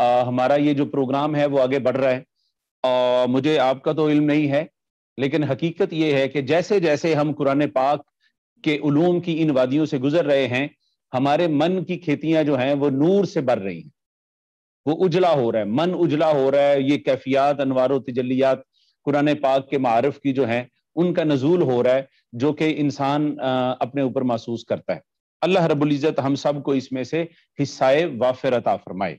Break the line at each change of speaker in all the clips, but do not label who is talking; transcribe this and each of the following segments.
आ, हमारा ये जो प्रोग्राम है वो आगे बढ़ रहा है और मुझे आपका तो इल्म नहीं है लेकिन हकीकत ये है कि जैसे जैसे हम कुरान पाक के उलूम की इन वादियों से गुजर रहे हैं हमारे मन की खेतियां जो हैं वो नूर से भर रही हैं वो उजला हो रहा है मन उजला हो रहा है ये कैफियात अनवार तजलियात कुरान पाक के मारफ की जो है उनका नजूल हो रहा है जो कि इंसान अपने ऊपर महसूस करता है अल्लाह रबुल्ज़त हम सब को इसमें से हिस्साए वाफिर अता फरमाए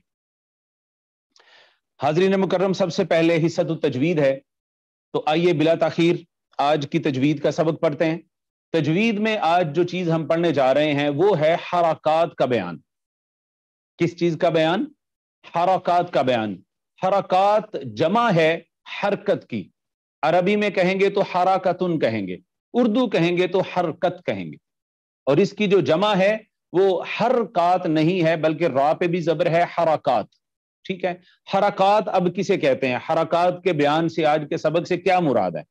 हाजरीन मुकर्रम सबसे पहले हिस्सत तजवीद है तो आइए बिला तखीर आज की तजवीद का सबक पढ़ते हैं तजवीद में आज जो चीज़ हम पढ़ने जा रहे हैं वो है हरकत का बयान किस चीज़ का बयान हरकत का बयान हरकत जमा है हरकत की अरबी में कहेंगे तो हराकतुन कहेंगे उर्दू कहेंगे तो हरकत कहेंगे और इसकी जो जमा है वो हरकत नहीं है बल्कि रा पे भी जबर है हराकत ठीक है हरकत अब किसे कहते हैं हरकत के बयान से आज के सबक से क्या मुराद है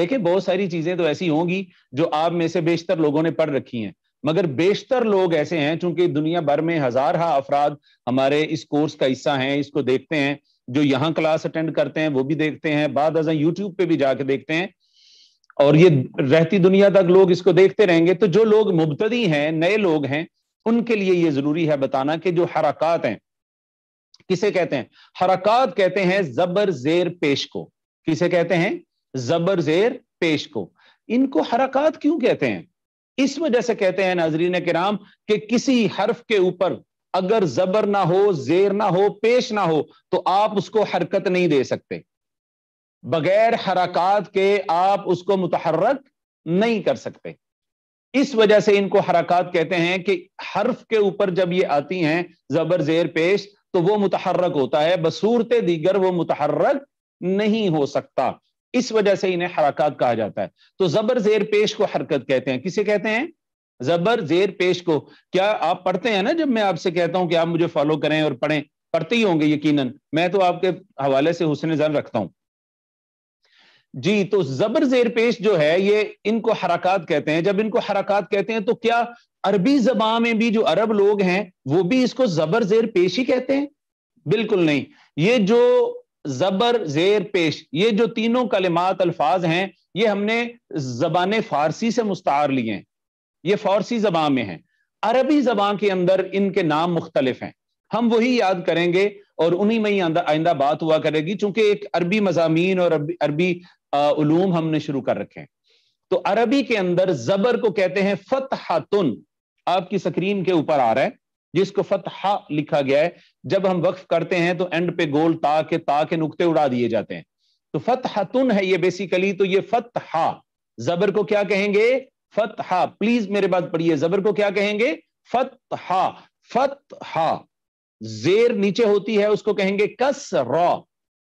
देखिए बहुत सारी चीजें तो ऐसी होंगी जो आप में से बेशतर लोगों ने पढ़ रखी हैं मगर बेशतर लोग ऐसे हैं चूंकि दुनिया भर में हजार हा अफराद हमारे इस कोर्स का हिस्सा हैं इसको देखते हैं जो यहाँ क्लास अटेंड करते हैं वो भी देखते हैं बाद अजा यूट्यूब पे भी जाके देखते हैं और ये रहती दुनिया तक लोग इसको देखते रहेंगे तो जो लोग मुबतदी हैं नए लोग हैं उनके लिए ये जरूरी है बताना कि जो हरकत हैं किसे कहते हैं हरकत कहते हैं जबर जेर पेश को किसे कहते हैं जबर जेर पेश को इनको हरकत क्यों कहते हैं इस वजह से कहते हैं नाजरीन नाम कि किसी हर्फ के ऊपर अगर जबर ना हो जेर ना हो पेश ना हो तो आप उसको हरकत नहीं दे सकते बगैर हरकत के आप उसको मुतहरक नहीं कर सकते इस वजह से इनको हरकत कहते हैं कि हर्फ के ऊपर जब ये आती हैं जबर जेर पेश तो वो मुतहरक होता है बसूरत दीगर वो मुतहरक नहीं हो सकता इस वजह से इन्हें हरकत कहा जाता है तो जबर जेर पेश को हरकत कहते हैं किसे कहते हैं जबर जेर पेश को क्या आप पढ़ते हैं ना जब मैं आपसे कहता हूं कि आप मुझे फॉलो करें और पढ़ें पढ़ते ही होंगे यकीनन मैं तो आपके हवाले से हुसन जन रखता हूं जी तो जबर जेर पेश जो है ये इनको हरकत कहते हैं जब इनको हरकत कहते हैं तो क्या अरबी जबान में भी जो अरब लोग हैं वो भी इसको जबर जेर पेश ही कहते हैं बिल्कुल नहीं ये जो जबर जेर पेश ये जो तीनों कलिमात अल्फाज हैं ये हमने जबान फारसी से मुस्तार लिए हैं ये फारसी जबान में हैं अरबी जबान के अंदर इनके नाम मुख्तलिफ हैं हम वही याद करेंगे और उन्हीं में ही आइंदा बात हुआ करेगी चूंकि एक अरबी मजामी और अरबी उलूम हमने शुरू कर रखे हैं तो अरबी के अंदर जबर को कहते हैं फतहतुन आपकी स्क्रीन के ऊपर आ रहा है जिसको फतहा लिखा गया है जब हम वक्फ करते हैं तो एंड पे गोल ता के ता के नुकते उड़ा दिए जाते हैं तो फतहतुन है ये बेसिकली तो ये फतहा जबर को क्या कहेंगे फतहा प्लीज मेरे बात पढ़िए जबर को क्या कहेंगे फतहा फतहा जेर नीचे होती है उसको कहेंगे कस रॉ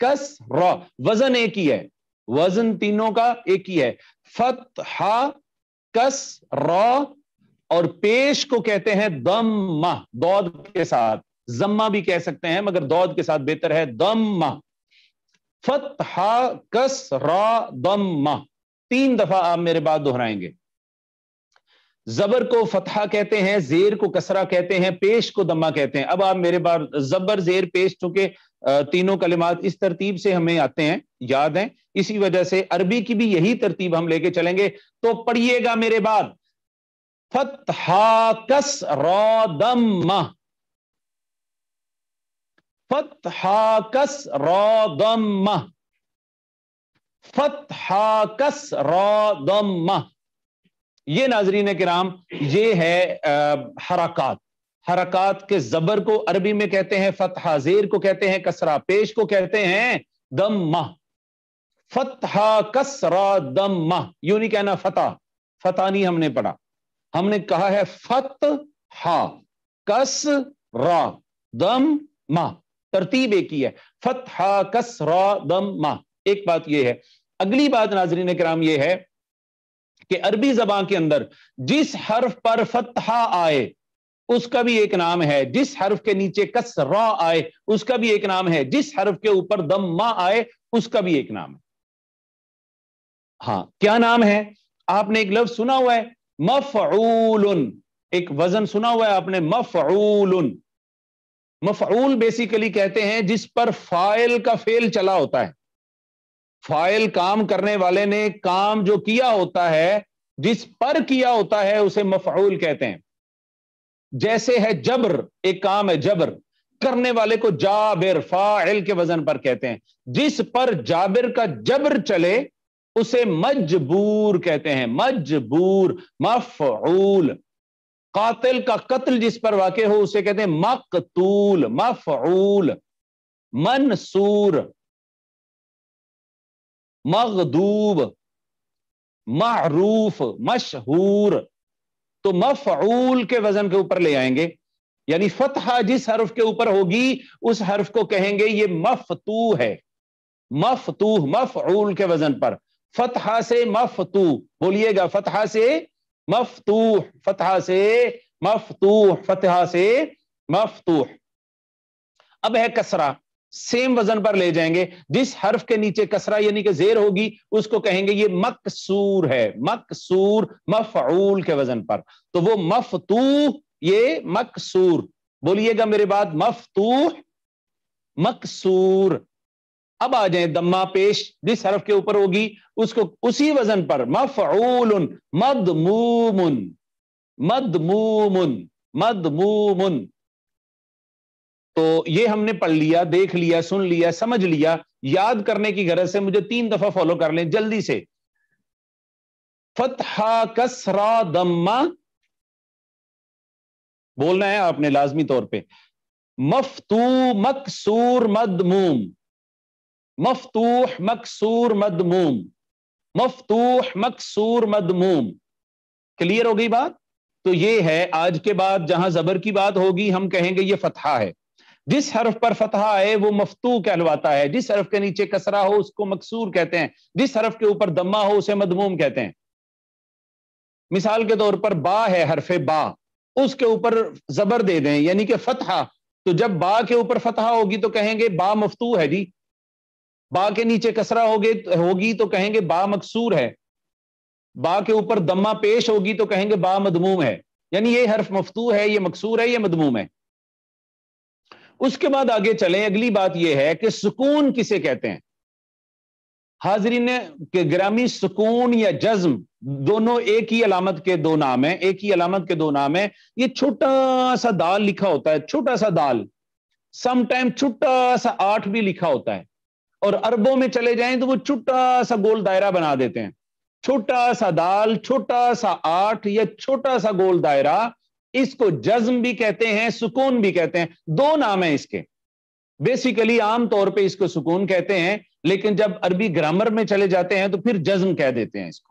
कस रॉ वजन एक ही है वजन तीनों का एक ही है फत हा कस रॉ और पेश को कहते हैं दम मह दौद के साथ जम्मा भी कह सकते हैं मगर दौद के साथ बेहतर है दम मह फत हा कस रॉ दम मह तीन दफा आप मेरे बाद दोहराएंगे जबर को फतहा कहते हैं जेर को कसरा कहते हैं पेश को दम्मा कहते हैं अब आप मेरे बार जबर जेर पेश चूंकि तीनों कलिमात इस तरतीब से हमें आते हैं याद हैं इसी वजह से अरबी की भी यही तरतीब हम लेके चलेंगे तो पढ़िएगा मेरे बाद फतहा कस रौदम्मा फतहा कस रौदम्मा फतहा कस रौदम्मा ये नाजरीन कराम ये है हरकत हरकत के जबर को अरबी में कहते हैं फतहा जेर को कहते हैं कसरा पेश को कहते हैं दम मह फतहा कसरा दम मह यू नहीं कहना फतह फता नहीं हमने पढ़ा हमने कहा है फत हा कस रा दम मा तरतीब एक ही है फत हा कस रा दम मा एक बात यह है अगली बात नाजरीन कराम यह है कि अरबी जबान के अंदर जिस हर्फ पर फतहा आए उसका भी एक नाम है जिस हर्फ के नीचे कसरा आए उसका भी एक नाम है जिस हर्फ के ऊपर मा आए उसका भी एक नाम है हाँ क्या नाम है आपने एक लफ्ज सुना हुआ है मफूल एक वजन सुना हुआ है आपने मफूल मफूल बेसिकली कहते हैं जिस पर फाइल का फेल चला होता है फाइल काम करने वाले ने काम जो किया होता है जिस पर किया होता है उसे मफूल कहते हैं जैसे है जबर एक काम है जबर करने वाले को जाबिर फाइल के वजन पर कहते हैं जिस पर जाबिर का जबर चले उसे मजबूर कहते हैं मजबूर मफूल कातिल का कत्ल जिस पर वाक़ हो उसे कहते हैं मकतूल मफूल मनसूर मखदूब महरूफ मशहूर तो मफूल के वजन के ऊपर ले आएंगे यानी फतहा जिस हर्फ के ऊपर होगी उस हर्फ को कहेंगे ये मफतू है मफतू मफूल के वजन पर फतहा से मफतू बोलिएगा फतहा से मफतू फतहा से मफतू फतहा से मफतू अब है कसरा सेम वजन पर ले जाएंगे जिस हर्फ के नीचे कसरा यानी कि जेर होगी उसको कहेंगे ये मकसूर है मकसूर मफूल के वजन पर तो वो मफतू ये मकसूर बोलिएगा मेरे बाद मफतूह मकसूर अब आ जाए दम्मा पेश जिस हर्फ के ऊपर होगी उसको उसी वजन पर मफूल मदमूमुन मदमूमुन मदमूमुन तो ये हमने पढ़ लिया देख लिया सुन लिया समझ लिया याद करने की गरज से मुझे तीन दफा फॉलो कर लें जल्दी से फतहा कसरा दम्मा बोलना है आपने लाजमी तौर पे मफतू मकसूर मदमूम मफतूह मकसूर मदमूम मफतूह मकसूर मदमूम क्लियर हो गई बात तो ये है आज के बाद जहां जबर की बात होगी हम कहेंगे ये फतहा है जिस हरफ पर फतहा आए वो मफतू कहलवाता है जिस हरफ के नीचे कसरा हो उसको मकसूर कहते हैं जिस हरफ के ऊपर दम्मा हो उसे मदमूम कहते हैं मिसाल के तौर पर बा है हरफ बा उसके ऊपर जबर दे दें यानी कि फतहा तो जब बा के ऊपर फतहा होगी तो कहेंगे बा मफतू है जी बा के नीचे कसरा होगी होगी तो कहेंगे बा मकसूर है बा के ऊपर दम्मा पेश होगी तो कहेंगे बा मदमूम है यानी ये हर्फ मफतू है ये मकसूर है ये मदमूम है उसके बाद आगे चले अगली बात यह है कि सुकून किसे कहते हैं हाजरीन के ग्रामी सुकून या जज्म दोनों एक ही अलामत के दो नाम है एक ही अलामत के दो नाम है ये छोटा सा दाल लिखा होता है छोटा सा दाल समटाइम छोटा सा आठ भी लिखा होता है और अरबों में चले जाएं तो वो छोटा सा गोल दायरा बना देते हैं छोटा सा दाल छोटा सा आठ या छोटा सा गोल दायरा इसको जज्म भी कहते हैं सुकून भी कहते हैं दो नाम है इसके बेसिकली आमतौर पे इसको सुकून कहते हैं लेकिन जब अरबी ग्रामर में चले जाते हैं तो फिर जज्म कह देते हैं इसको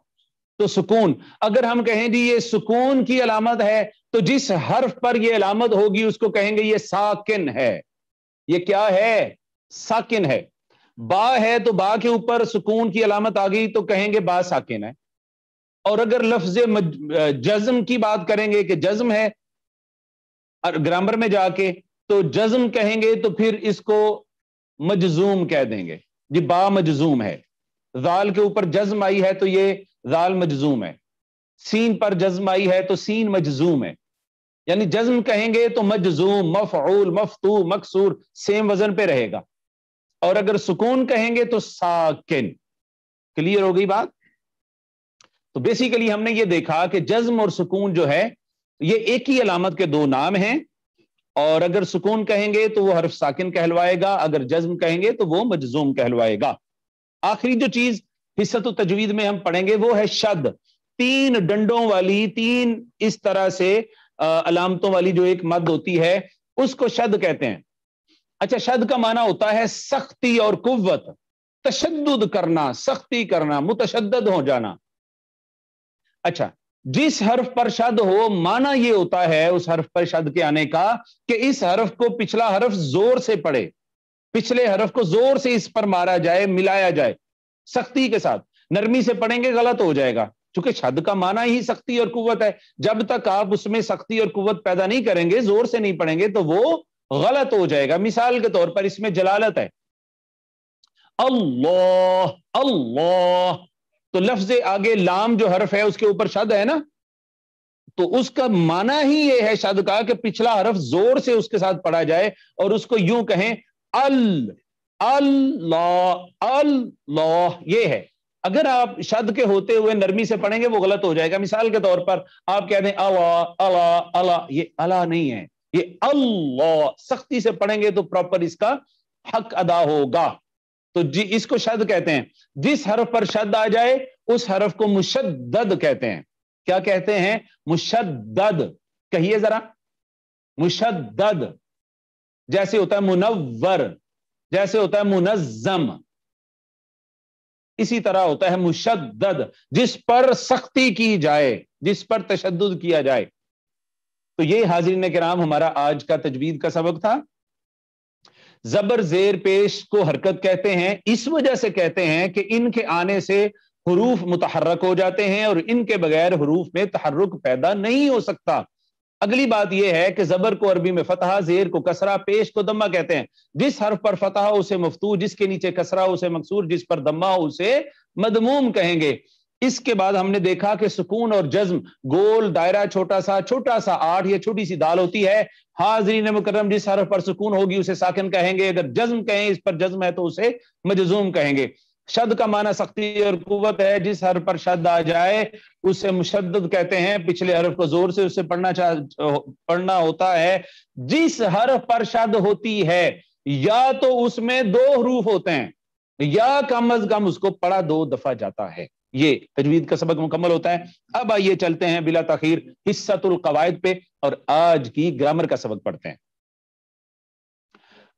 तो सुकून अगर हम कहें जी ये सुकून की अलामत है तो जिस हर्फ पर ये अलामत होगी उसको कहेंगे ये साकिन है ये क्या है साकिन है बा है तो बा के ऊपर सुकून की अलामत आ गई तो कहेंगे बा साकिन है और अगर लफ्ज जज्म की बात करेंगे कि जज्म है और ग्रामर में जाके तो जज्म कहेंगे तो फिर इसको मजजूम कह देंगे जी बा मजजूम है जाल के ऊपर जज्म आई है तो ये जाल मजजूम है सीन पर जज्म आई है तो सीन मजजूम है यानी जज्म कहेंगे तो मजजूम मफूल मफतू मकसूर सेम वजन पे रहेगा और अगर सुकून कहेंगे तो साकिन क्लियर हो गई बात तो बेसिकली हमने ये देखा कि जज्म और सुकून जो है ये एक ही अलामत के दो नाम हैं और अगर सुकून कहेंगे तो वो हरफ साकिन कहलवाएगा अगर जज्म कहेंगे तो वो मजजूम कहलवाएगा आखिरी जो चीज हिस्सत तजवीद में हम पढ़ेंगे वो है शद तीन डंडों वाली तीन इस तरह से अलामतों वाली जो एक मद होती है उसको शद कहते हैं अच्छा शद का माना होता है सख्ती और कुत तशद करना सख्ती करना मुतशद हो जाना अच्छा जिस हर्फ पर शब्द हो माना यह होता है उस हर्फ पर शद के आने का कि इस हर्फ को पिछला हर्फ जोर से पड़े पिछले हर्फ को जोर से इस पर मारा जाए मिलाया जाए सख्ती के साथ नरमी से पढ़ेंगे गलत हो जाएगा क्योंकि शब्द का माना ही सख्ती और कुवत है जब तक आप उसमें सख्ती और कुवत पैदा नहीं करेंगे जोर से नहीं पढ़ेंगे तो वो गलत हो जाएगा मिसाल के तौर पर इसमें जलालत है अल्लाह अल्लाह तो लफ्ज आगे लाम जो हर्फ है उसके ऊपर शद है ना तो उसका माना ही ये है शद का कि पिछला हरफ जोर से उसके साथ पढ़ा जाए और उसको यूं कहें अल अल लॉ ये है अगर आप शद के होते हुए नरमी से पढ़ेंगे वो गलत हो जाएगा मिसाल के तौर पर आप कह दें अला अला अला ये अला नहीं है ये अल्लाह सख्ती से पढ़ेंगे तो प्रॉपर इसका हक अदा होगा तो जी इसको शद कहते हैं जिस हरफ पर शद आ जाए उस हरफ को मुशद्दद कहते हैं क्या कहते हैं मुशद्दद कहिए जरा मुशद्दद जैसे होता है मुनवर जैसे होता है मुनजम इसी तरह होता है मुशद्दद जिस पर सख्ती की जाए जिस पर तशद किया जाए तो ये हाजिर ने कराम हमारा आज का तजवीद का सबक था जबर जेर पेश को हरकत कहते हैं इस वजह से कहते हैं कि इनके आने से हरूफ मुतहरक हो जाते हैं और इनके बगैर हरूफ में तहरक पैदा नहीं हो सकता अगली बात यह है कि जबर को अरबी में फतहा जेर को कसरा पेश को दम्मा कहते हैं जिस हर्फ पर फतह उसे मफतू जिसके नीचे कसरा उसे मकसूर जिस पर दम्मा उसे मदमूम कहेंगे इसके बाद हमने देखा कि सुकून और जज्म गोल दायरा छोटा सा छोटा सा आठ या छोटी सी दाल होती है हाजरीन मुकरम जिस हरफ पर सुकून होगी उसे साकिन कहेंगे अगर जज्म कहें इस पर जज्म है तो उसे मजजूम कहेंगे शद का माना सख्ती और कुत है जिस हर पर शद आ जाए उसे मुशद कहते हैं पिछले हरफ को जोर से उसे पढ़ना चाह पढ़ना होता है जिस हरफ पर शद होती है या तो उसमें दो हरूफ होते हैं या कम अज कम उसको पढ़ा दो दफा जाता है ये तजवीद का सबक मुकम्मल होता है अब आइए चलते हैं बिला तखीर हिस्सतुल कवायद पे और आज की ग्रामर का सबक पढ़ते हैं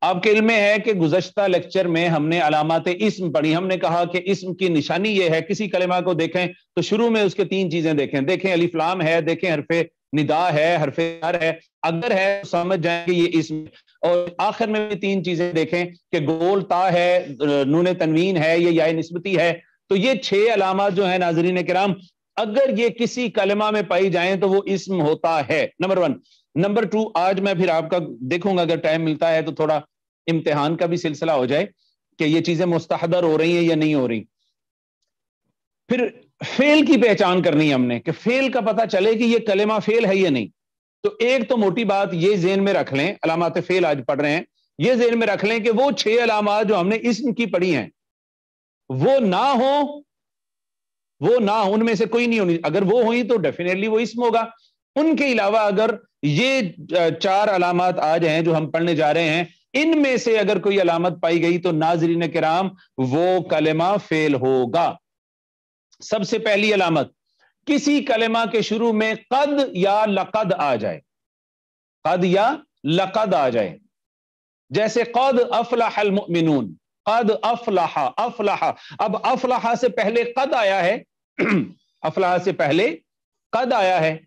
आपके इल्म में है कि गुजशत लेक्चर में हमने अलामत इसम पढ़ी हमने कहा कि इसम की निशानी यह है किसी कलेमा को देखें तो शुरू में उसके तीन चीजें देखें देखें अलीफ्लाम है देखें हरफे निदा है हरफे है अगर है तो समझ जाएंगे ये इसम और आखिर में भी तीन चीजें देखें कि गोल ता है नून तनवीन है ये या नस्बती है तो ये छह अलामत जो है नाजरीन कराम अगर ये किसी कलमा में पाई जाए तो वो इसम होता है नंबर वन नंबर टू आज मैं फिर आपका देखूंगा अगर टाइम मिलता है तो थोड़ा इम्तिहान का भी सिलसिला हो जाए कि ये चीजें मुस्तहदर हो रही हैं या नहीं हो रही फिर फेल की पहचान करनी है हमने कि फेल का पता चले कि ये कलेमा फेल है या नहीं तो एक तो मोटी बात ये जेन में रख लें अलामत फेल आज पढ़ रहे हैं ये जेन में रख लें कि वो छह अलामत जो हमने इसम की पढ़ी हैं वो ना हो वो ना हो उनमें से कोई नहीं होनी अगर वो हुई तो डेफिनेटली वो इसम होगा उनके अलावा अगर ये चार अलामत आज हैं जो हम पढ़ने जा रहे हैं इनमें से अगर कोई अलामत पाई गई तो नाजरीन कराम वो कलेमा फेल होगा सबसे पहली अलामत किसी कलेमा के शुरू में कद या लकद आ जाए कद या लकद आ जाए जैसे कद अफलाहल मिनून कद अफलाहा अफलाहा अब अफलाहा से पहले कद आया है अफलाहा से पहले कद आया है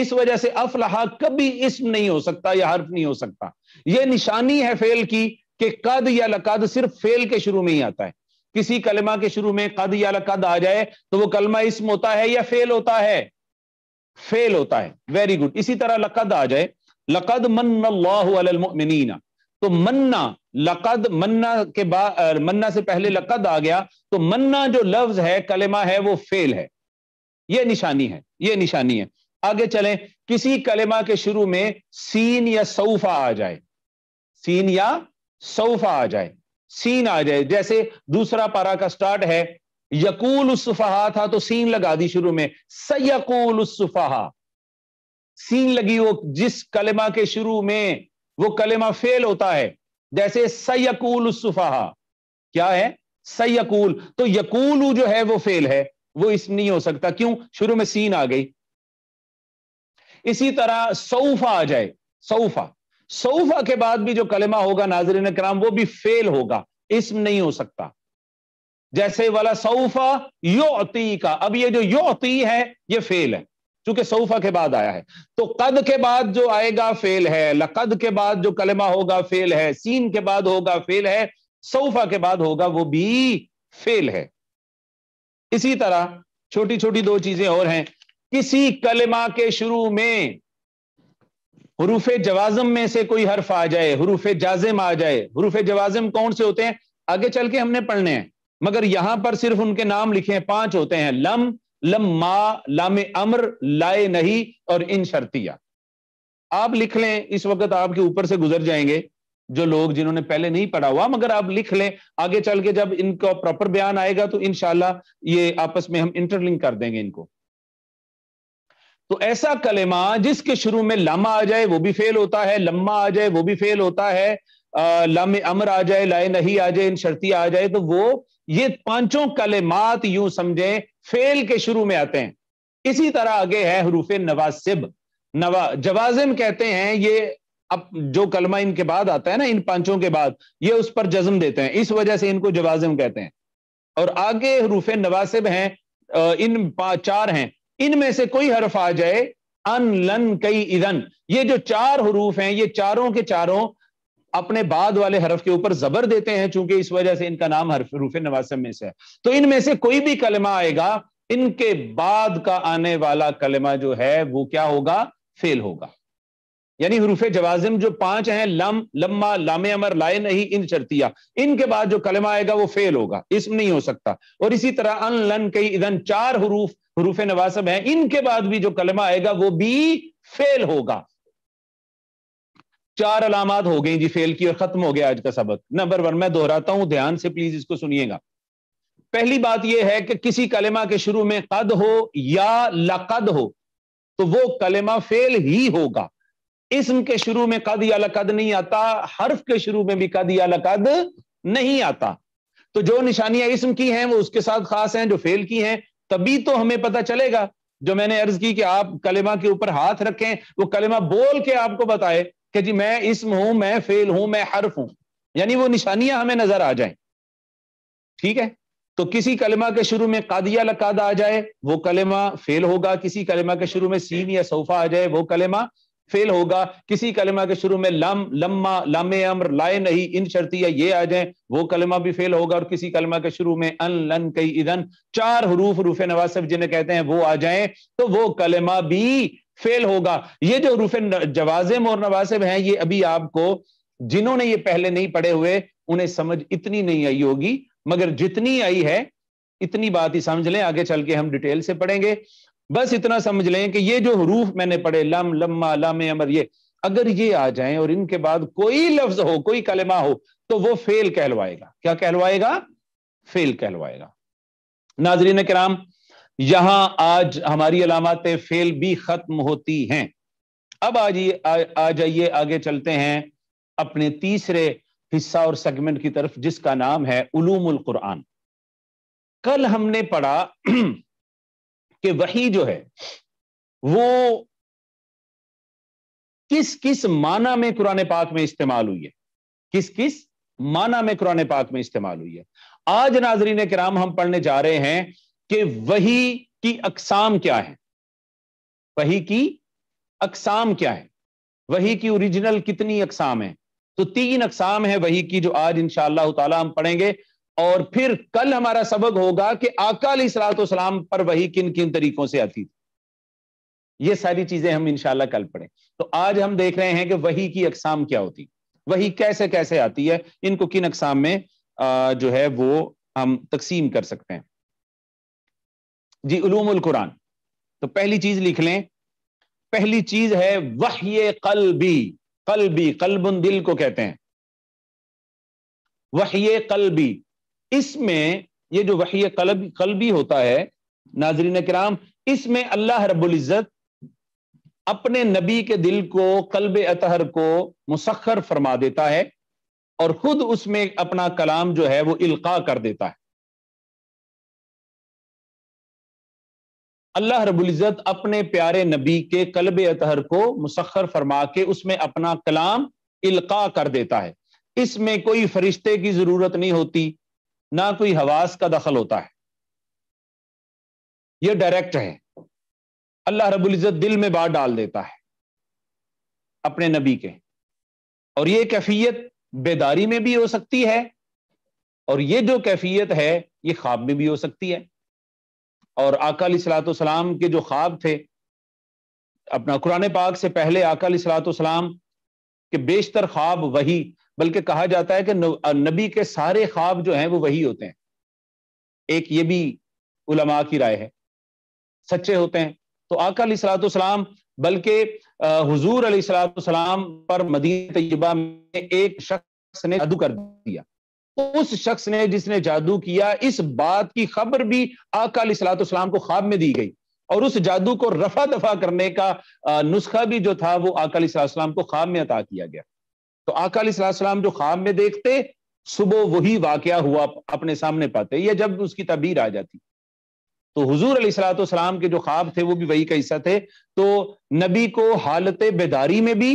इस वजह से अफलाहा कभी इसम नहीं हो सकता या हर्फ नहीं हो सकता यह निशानी है फेल की कि कद या लकद सिर्फ फेल के शुरू में ही आता है किसी कलमा के शुरू में कद या लकद आ जाए तो वो कलमा इसम होता है या फेल होता है फेल होता है वेरी गुड इसी तरह लकद आ जाए लकद मुमिनीना तो मन्ना लकद मन्ना के बाद मन्ना से पहले लकद आ गया तो मन्ना जो लफ्ज है कलेमा है वो फेल है ये निशानी है ये निशानी है आगे चलें किसी कलेमा के शुरू में सीन या सऊफा आ जाए सीन या सऊफा आ जाए सीन आ जाए जैसे दूसरा पारा का स्टार्ट है यकूल उसफहा था तो सीन लगा दी शुरू में सयकूल उसफहा सीन लगी वो जिस कलेमा के शुरू में वो कलेमा फेल होता है जैसे सयकूल सुफाहा क्या है सयकूल तो यकूलू जो है वो फेल है वो इस नहीं हो सकता क्यों शुरू में सीन आ गई इसी तरह सऊफा आ जाए सऊफा सऊफा के बाद भी जो कलेमा होगा नाजरीन कराम वो भी फेल होगा इसम नहीं हो सकता जैसे वाला सऊफा यो अती का अब ये जो यो अती है ये फेल है चूंकि सऊफा के बाद आया है तो कद के बाद जो आएगा फेल है लकद के बाद जो कलमा होगा फेल है सीन के बाद होगा फेल है सऊफा के बाद होगा वो भी फेल है इसी तरह छोटी छोटी दो चीजें और हैं किसी कलमा के शुरू में हरूफ जवाजम में से कोई हर्फ आ जाए हरूफ जाजिम आ जाए हरूफ जवाजिम कौन से होते हैं आगे चल के हमने पढ़ने हैं मगर यहां पर सिर्फ उनके नाम लिखे हैं पांच होते हैं लम लम्मा लाम अमर लाए नहीं और इन शर्तिया आप लिख लें इस वक्त आपके ऊपर से गुजर जाएंगे जो लोग जिन्होंने पहले नहीं पढ़ा हुआ मगर आप लिख लें आगे चल के जब इनका प्रॉपर बयान आएगा तो इनशाला ये आपस में हम इंटरलिंक कर देंगे इनको तो ऐसा कलेमा जिसके शुरू में लामा आ जाए वो भी फेल होता है लम्मा आ जाए वो भी फेल होता है लाम अमर आ जाए लाए नहीं आ जाए इन शर्ती आ जाए तो वो ये पांचों कलेमात यूं समझें फेल के शुरू में आते हैं इसी तरह आगे है हरूफ नवासिब नवा जवाजिम कहते हैं ये अब जो कलमा इनके बाद आता है ना इन पांचों के बाद ये उस पर जज्म देते हैं इस वजह से इनको जवाजिम कहते हैं और आगे हरूफ नवासिब हैं इन चार हैं इनमें से कोई हरफ आ जाए अन लन कई इधन ये जो चार हरूफ हैं ये चारों के चारों अपने बाद वाले हरफ के ऊपर जबर देते हैं चूंकि इस वजह से इनका नाम हरफ रूफ नवासम में से है तो इनमें से कोई भी कलमा आएगा इनके बाद का आने वाला कलमा जो है वो क्या होगा फेल होगा यानी हरूफ जवाजिम जो पांच हैं लम लम्मा लामे अमर लाए नहीं इन चरतिया इनके बाद जो कलमा आएगा वो फेल होगा इसमें नहीं हो सकता और इसी तरह अन लन कई इधन चार हरूफ हरूफ नवासब हैं इनके बाद भी जो कलमा आएगा वो भी फेल होगा चार अलामत हो गई जी फेल की और खत्म हो गया आज का सबक नंबर वन मैं दोहराता हूं ध्यान से प्लीज इसको सुनिएगा पहली बात यह है कि किसी कलेमा के शुरू में कद हो या लकद हो तो वो कलेमा फेल ही होगा इसम के शुरू में कद या लकद नहीं आता हर्फ के शुरू में भी कद या लकद नहीं आता तो जो निशानियां इसम की हैं वो उसके साथ खास हैं जो फेल की हैं तभी तो हमें पता चलेगा जो मैंने अर्ज की कि आप कलेमा के ऊपर हाथ रखें वो कलेमा बोल के आपको बताए कि जी मैं इसम हूं मैं फेल हूं मैं हर्फ हूं यानी वो निशानियां हमें नजर आ जाए ठीक है तो किसी कलमा के शुरू में कादिया लकादा आ जाए वो कलमा फेल होगा किसी कलमा के शुरू में सीन या सोफा आ जाए वो कलमा फेल होगा किसी कलमा के शुरू में लम लम्मा लामे अम्र लाए नहीं इन शर्तिया ये आ जाए वो कलमा भी फेल होगा और किसी कलमा के शुरू में अन लन कई इधन चार हरूफ रूफ नवासफ जिन्हें कहते हैं वो आ जाए तो वो कलमा भी फेल होगा ये जो रूफ जवाजिम और नवासिब हैं ये अभी आपको जिन्होंने ये पहले नहीं पढ़े हुए उन्हें समझ इतनी नहीं आई होगी मगर जितनी आई है इतनी बात ही समझ लें आगे चल के हम डिटेल से पढ़ेंगे बस इतना समझ लें कि ये जो हरूफ मैंने पढ़े लम लम्मा लम अमर ये अगर ये आ जाए और इनके बाद कोई लफ्ज हो कोई कलमा हो तो वो फेल कहलवाएगा क्या कहलवाएगा फेल कहलवाएगा नाजरीन कराम यहां आज हमारी अलामतें फेल भी खत्म होती हैं अब आज आ जाइए आगे चलते हैं अपने तीसरे हिस्सा और सेगमेंट की तरफ जिसका नाम है उलूमुल कुरान कल हमने पढ़ा कि वही जो है वो किस किस माना में कुरान पाक में इस्तेमाल हुई है किस किस माना में कुरान पाक में इस्तेमाल हुई है आज नाजरीन कराम हम पढ़ने जा रहे हैं कि वही की अकसाम क्या है वही की अकसाम क्या है वही की ओरिजिनल कितनी अकसाम है तो तीन अकसाम है वही की जो आज इंशाला हम पढ़ेंगे और फिर कल हमारा सबक होगा कि आकाली सलाम पर वही किन किन तरीकों से आती थी ये सारी चीजें हम इंशाला कल पढ़े तो आज हम देख रहे हैं कि वही की अकसाम क्या होती वही कैसे कैसे आती है इनको किन अकसाम में आ, जो है वो हम तकसीम कर सकते हैं जी उलूमुल कुरान तो पहली चीज लिख लें पहली चीज है वह कल कलबी कल दिल को कहते हैं वह कलबी इसमें ये जो वही कल भी होता है नाजरीन कराम इसमें अल्लाह रबुल्जत अपने नबी के दिल को कल्ब अतहर को मुसखर फरमा देता है और खुद उसमें अपना कलाम जो है वो इल्का कर देता है अल्लाह रबुल्ज़त अपने प्यारे नबी के कलब अतहर को मुसखर फरमा के उसमें अपना कलाम इल्का कर देता है इसमें कोई फरिश्ते की जरूरत नहीं होती ना कोई हवास का दखल होता है यह डायरेक्ट है अल्लाह रबुल्ज़त दिल में बात डाल देता है अपने नबी के और ये कैफियत बेदारी में भी हो सकती है और ये जो कैफियत है ये ख्वाब में भी हो सकती है और आकाली सलाम के जो ख्वाब थे अपना कुरान पाक से पहले आकाली सलाम के बेशतर ख्वाब वही बल्कि कहा जाता है कि नबी के सारे ख्वाब जो हैं वो वही होते हैं एक ये भी उलमा की राय है सच्चे होते हैं तो आका सलाम बल्कि हजूर सलाम पर मदीन तयबा में एक शख्स ने अदू कर दिया उस शख्स ने जिसने जादू किया इस बात की खबर भी आका को ख्वाब में दी गई और उस जादू को रफा दफा करने का नुस्खा भी जो था वो आका सलाम को ख्वाब में अता किया गया तो आका सलाम जो ख्वाब में देखते सुबह वही वाकया हुआ अपने सामने पाते या जब उसकी तबीर आ जाती तो हुजूर सलाम के जो ख्वाब थे वो भी वही का हिस्सा थे तो नबी को हालत बेदारी में भी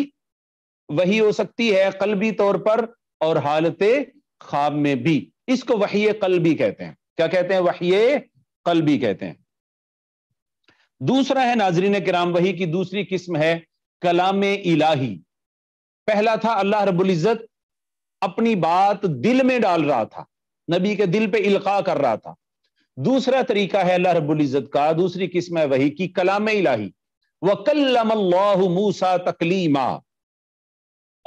वही हो सकती है कलबी तौर पर और हालत ख्वाब में भी इसको वही कल्बी कहते हैं क्या कहते हैं वही कल्बी कहते हैं दूसरा है नाजरीन कराम वही की दूसरी किस्म है कलाम इलाही पहला था अल्लाह रबुल्जत अपनी बात दिल में डाल रहा था नबी के दिल पे इल्का कर रहा था दूसरा तरीका है अल्लाह रबुल्जत का दूसरी किस्म है वही की कलाम इलाही वकल्लम मूसा तकलीमा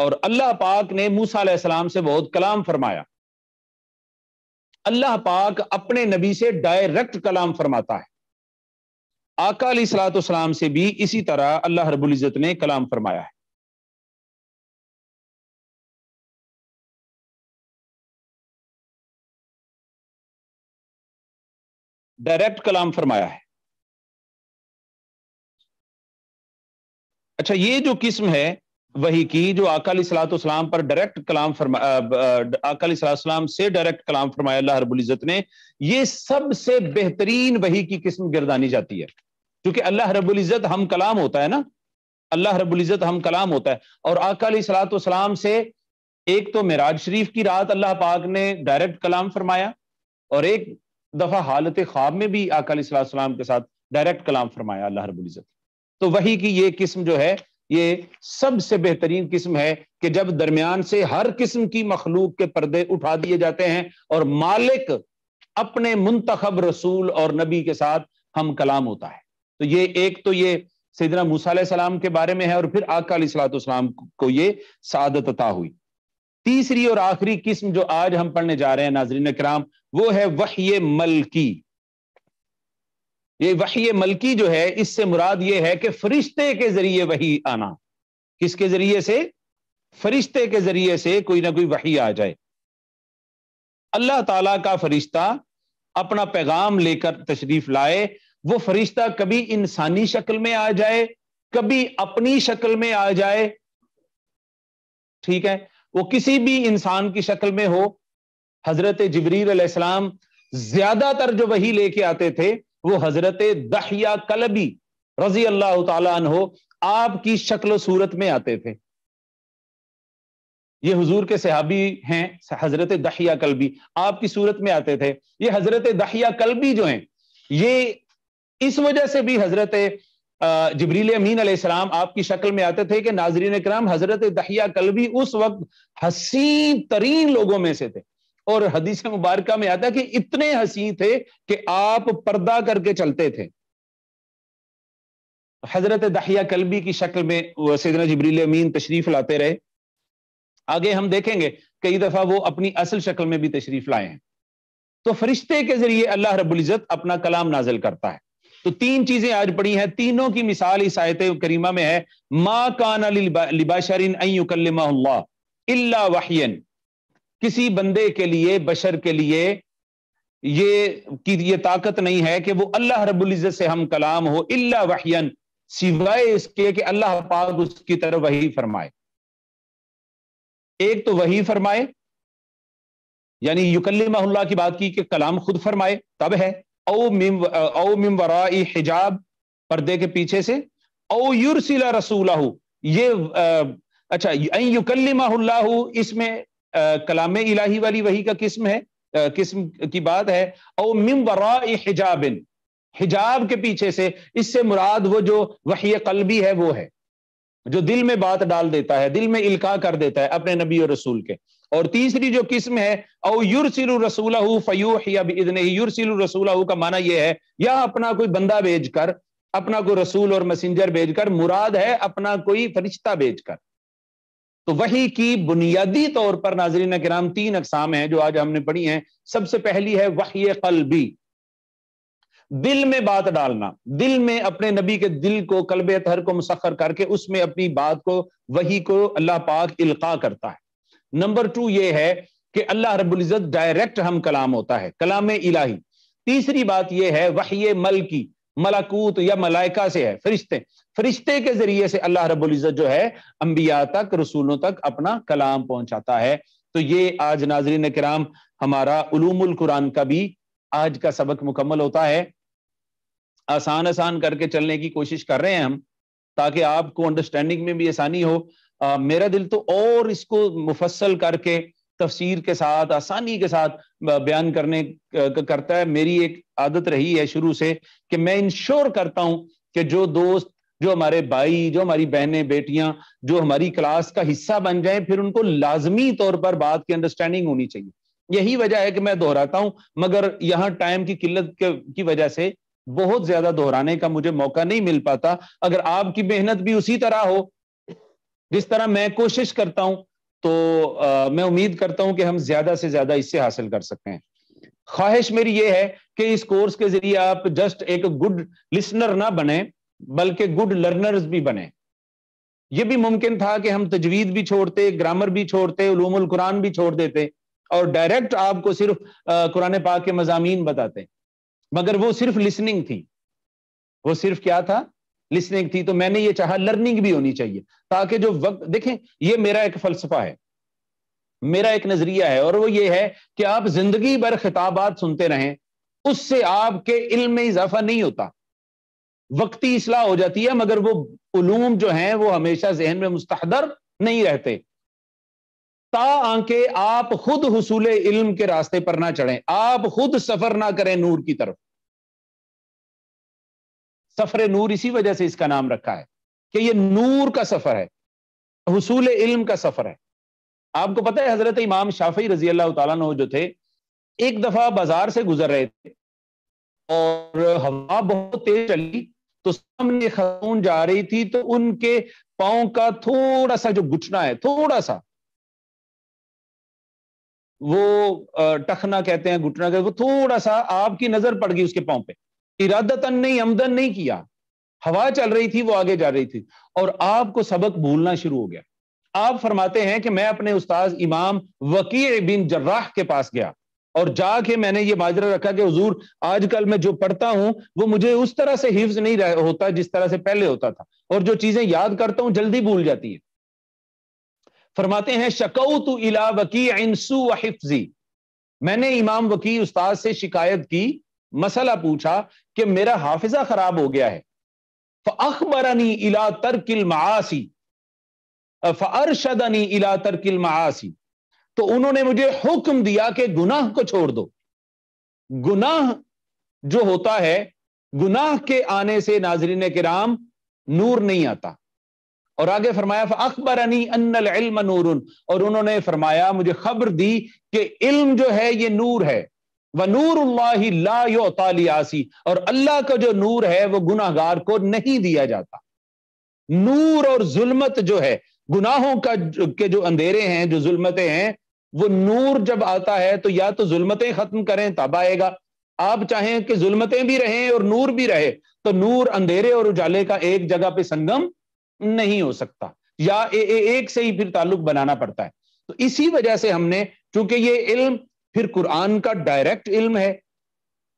और अल्लाह पाक ने मूसा से बहुत कलाम फरमाया अल्लाह पाक अपने नबी से डायरेक्ट कलाम फरमाता है आका सलाम से भी इसी तरह अल्लाह इज्जत ने कलाम
फरमाया है डायरेक्ट कलाम
फरमाया है अच्छा ये जो किस्म है वही की जो अकाली सलातम पर डायरेक्ट कलाम फरमा अकाली सलाम से डायरेक्ट कलाम फरमाया अल्लाह रबुल्ज़त ने ये सबसे बेहतरीन वही की किस्म गिरदानी जाती है क्योंकि अल्लाह रबुल्ज़त हम कलाम होता है ना अल्लाह रबुल्ज़त हम कलाम होता है और अकाली सलाम से एक तो मराज शरीफ की रात अल्लाह पाक ने डायरेक्ट कलाम फरमाया और एक दफा हालत ख्वाब में भी अकाली सलाम के साथ डायरेक्ट कलाम फरमाया अल्लाह रबुल्ज़त तो वही की ये किस्म जो है ये सबसे बेहतरीन किस्म है कि जब दरमियान से हर किस्म की मखलूक के पर्दे उठा दिए जाते हैं और मालिक अपने मुंतखब रसूल और नबी के साथ हम कलाम होता है तो ये एक तो ये सैदना मूसम के बारे में है और फिर आकाम को ये सादत अता हुई तीसरी और आखिरी किस्म जो आज हम पढ़ने जा रहे हैं नाजरीन कराम वो है वही मलकी ये वही मलकी जो है इससे मुराद ये है कि फरिश्ते के जरिए वही आना किसके जरिए से फरिश्ते के जरिए से कोई ना कोई वही आ जाए अल्लाह ताला का फरिश्ता अपना पैगाम लेकर तशरीफ लाए वो फरिश्ता कभी इंसानी शक्ल में आ जाए कभी अपनी शक्ल में आ जाए ठीक है वो किसी भी इंसान की शक्ल में हो हजरत जबरीर ज्यादातर जो वही लेके आते थे वो हजरत दहिया कलबी रजी अल्लाह तहो आपकी शक्ल सूरत में आते थे ये हजूर के सहाबी हैं हजरत दहिया कलबी आपकी सूरत में आते थे ये हजरत दहिया कलबी जो हैं ये इस वजह से भी हजरत जबरील अमीन आसलाम आपकी शक्ल में आते थे कि नाजरीन कराम हजरत दहिया कलबी उस वक्त हसीन तरीन लोगों में से थे और हदीस मुबारक में आता है कि इतने हसी थे कि आप पर्दा करके चलते थे हजरत दहिया कलबी की शक्ल में सैदना जबरील अमीन तशरीफ लाते रहे आगे हम देखेंगे कई दफा वो अपनी असल शक्ल में भी तशरीफ लाए हैं तो फरिश्ते के जरिए अल्लाह रबुल्जत अपना कलाम नाजिल करता है तो तीन चीजें आज पड़ी हैं तीनों की मिसाल इस आयत करीमा में है मा कान लिबाशरिन अल्लाह इल्ला वाहियन किसी बंदे के लिए बशर के लिए ये कि ये ताकत नहीं है कि वो अल्लाह रबुल इज़्ज़त से हम कलाम हो इल्ला वहयन सिवाय इसके कि अल्लाह पाक उसकी तरफ वही फरमाए एक तो वही फरमाए यानी युकल्ला की बात की कि कलाम खुद फरमाए तब है औ मिम औ मिम वरा हिजाब पर्दे के पीछे से औ युरसिला रसूलाहू ये आ, अच्छा युकल्ला इसमें कलाम इलाही वाली वही का किस्म है किस्म की बात है और मिम वरा हिजाबिन हिजाब के पीछे से इससे मुराद वो जो वही कलबी है वो है जो दिल में बात डाल देता है दिल में इल्का कर देता है अपने नबी और रसूल के और तीसरी जो किस्म है औ युरसिल रसूला फयूह इदन का माना यह है या अपना कोई बंदा भेजकर अपना कोई रसूल और मैसेंजर भेजकर मुराद है अपना कोई फरिश्ता भेजकर तो वही की बुनियादी तौर पर नाजरीन कराम तीन अकसाम हैं जो आज हमने पढ़ी हैं सबसे पहली है वही कलबी दिल में बात डालना दिल में अपने नबी के दिल को कलब तहर को मुसखर करके उसमें अपनी बात को वही को अल्लाह पाक इल्का करता है नंबर टू ये है कि अल्लाह रबुल्जत डायरेक्ट हम कलाम होता है कलाम इलाही तीसरी बात यह है वही मल की मलाकूत या मलाइका से है फरिश्ते फरिश्ते के जरिए से अल्लाह रबुल्जत जो है अम्बिया तक रसूलों तक अपना कलाम पहुंचाता है तो ये आज नाजरीन कराम हमारा उलूमुल कुरान का भी आज का सबक मुकम्मल होता है आसान आसान करके चलने की कोशिश कर रहे हैं हम ताकि आपको अंडरस्टैंडिंग में भी आसानी हो आ, मेरा दिल तो और इसको मुफसल करके तफसीर के साथ आसानी के साथ बयान करने करता है मेरी एक आदत रही है शुरू से कि मैं इंश्योर करता हूं कि जो दोस्त जो हमारे भाई जो हमारी बहनें बेटियां जो हमारी क्लास का हिस्सा बन जाए फिर उनको लाजमी तौर पर बात की अंडरस्टैंडिंग होनी चाहिए यही वजह है कि मैं दोहराता हूं मगर यहाँ टाइम की किल्लत की वजह से बहुत ज्यादा दोहराने का मुझे मौका नहीं मिल पाता अगर आपकी मेहनत भी उसी तरह हो जिस तरह मैं कोशिश करता हूं तो आ, मैं उम्मीद करता हूं कि हम ज्यादा से ज्यादा इससे हासिल कर सकते हैं ख्वाहिश मेरी ये है कि इस कोर्स के जरिए आप जस्ट एक गुड लिसनर ना बने बल्कि गुड लर्नर्स भी बने ये भी मुमकिन था कि हम तजवीद भी छोड़ते ग्रामर भी छोड़ते उलूमुल कुरान भी छोड़ देते और डायरेक्ट आपको सिर्फ कुरान पाक के मजामी बताते मगर वो सिर्फ लिसनिंग थी वो सिर्फ क्या था लिसनिंग थी तो मैंने ये चाहा लर्निंग भी होनी चाहिए ताकि जो वक्त देखें ये मेरा एक फलसफा है मेरा एक नजरिया है और वो ये है कि आप जिंदगी भर खिताबात सुनते रहें उससे आपके इल्म में इजाफा नहीं होता वक्ती असलाह हो जाती है मगर वो उलूम जो हैं वो हमेशा जहन में मुस्तहदर नहीं रहते ता आंके आप खुद हसूल इल्म के रास्ते पर ना चढ़ें आप खुद सफर ना करें नूर की तरफ सफर नूर इसी वजह से इसका नाम रखा है कि ये नूर का सफर है हसूल इल्म का सफर है आपको पता है हजरत इमाम शाफी रजी अल्लाह तु जो थे एक दफा बाजार से गुजर रहे थे और हवा बहुत तेज चली तो सामने खातून जा रही थी तो उनके पाओ का थोड़ा सा जो घुटना है थोड़ा सा वो टखना कहते हैं घुटना कहते वो थोड़ा सा आपकी नजर पड़ गई उसके पाओं पे इरादतन नहीं आमदन नहीं किया हवा चल रही थी वो आगे जा रही थी और आपको सबक भूलना शुरू हो गया आप फरमाते हैं कि मैं अपने उस्ताद इमाम वकीर बिन जर्राह के पास गया और जाके मैंने ये माजरा रखा कि हजूर आजकल मैं जो पढ़ता हूँ वो मुझे उस तरह से हिफ्ज नहीं रह होता जिस तरह से पहले होता था और जो चीजें याद करता हूँ जल्दी भूल जाती है फरमाते हैं शकौत इला वकी मैंने इमाम वकी उस्ताद से शिकायत की मसला पूछा कि मेरा हाफिजा खराब हो गया है अखबरनी इला तरकिल मासी फर्शदनी इला तरकिल मासी तो उन्होंने मुझे हुक्म दिया कि गुनाह को छोड़ दो गुनाह जो होता है गुनाह के आने से नाजरीन राम नूर नहीं आता और आगे फरमाया अखबर नूर और उन्होंने फरमाया मुझे खबर दी कि इल्म जो है ये नूर है वह नूर लासी और अल्लाह का जो नूर है वह गुनाहगार को नहीं दिया जाता नूर और जुलमत जो है गुनाहों का के जो अंधेरे हैं जो जुलमतें हैं वो नूर जब आता है तो या तो जुल्मतें खत्म करें तब आएगा आप चाहें कि जुलमतें भी रहें और नूर भी रहे तो नूर अंधेरे और उजाले का एक जगह पे संगम नहीं हो सकता या ए, ए, एक से ही फिर ताल्लुक बनाना पड़ता है तो इसी वजह से हमने चूंकि ये इल्म फिर कुरान का डायरेक्ट इल्म है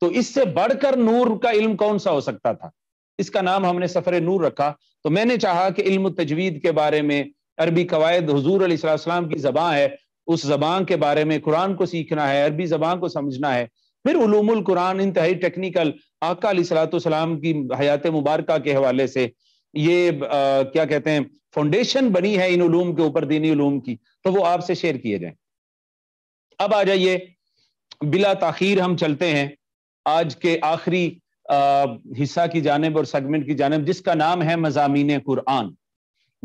तो इससे बढ़कर नूर का इल्म कौन सा हो सकता था इसका नाम हमने सफर नूर रखा तो मैंने चाहा कि इल्म तजवीद के बारे में अरबी कवायद हजूर अलीसलाम की जबां है उस जबान के बारे में कुरान को सीखना है अरबी जबान को समझना है फिर उलूमुल कुरान इंतहाई टेक्निकल आका सलाम की हयात मुबारक के हवाले से ये आ, क्या कहते हैं फाउंडेशन बनी है इन उलूम के ऊपर दीनी उलूम की तो वो आपसे शेयर किए जाए अब आ जाइए बिला तखीर हम चलते हैं आज के आखिरी हिस्सा की जानब और सेगमेंट की जानब जिसका नाम है मजामी कुरान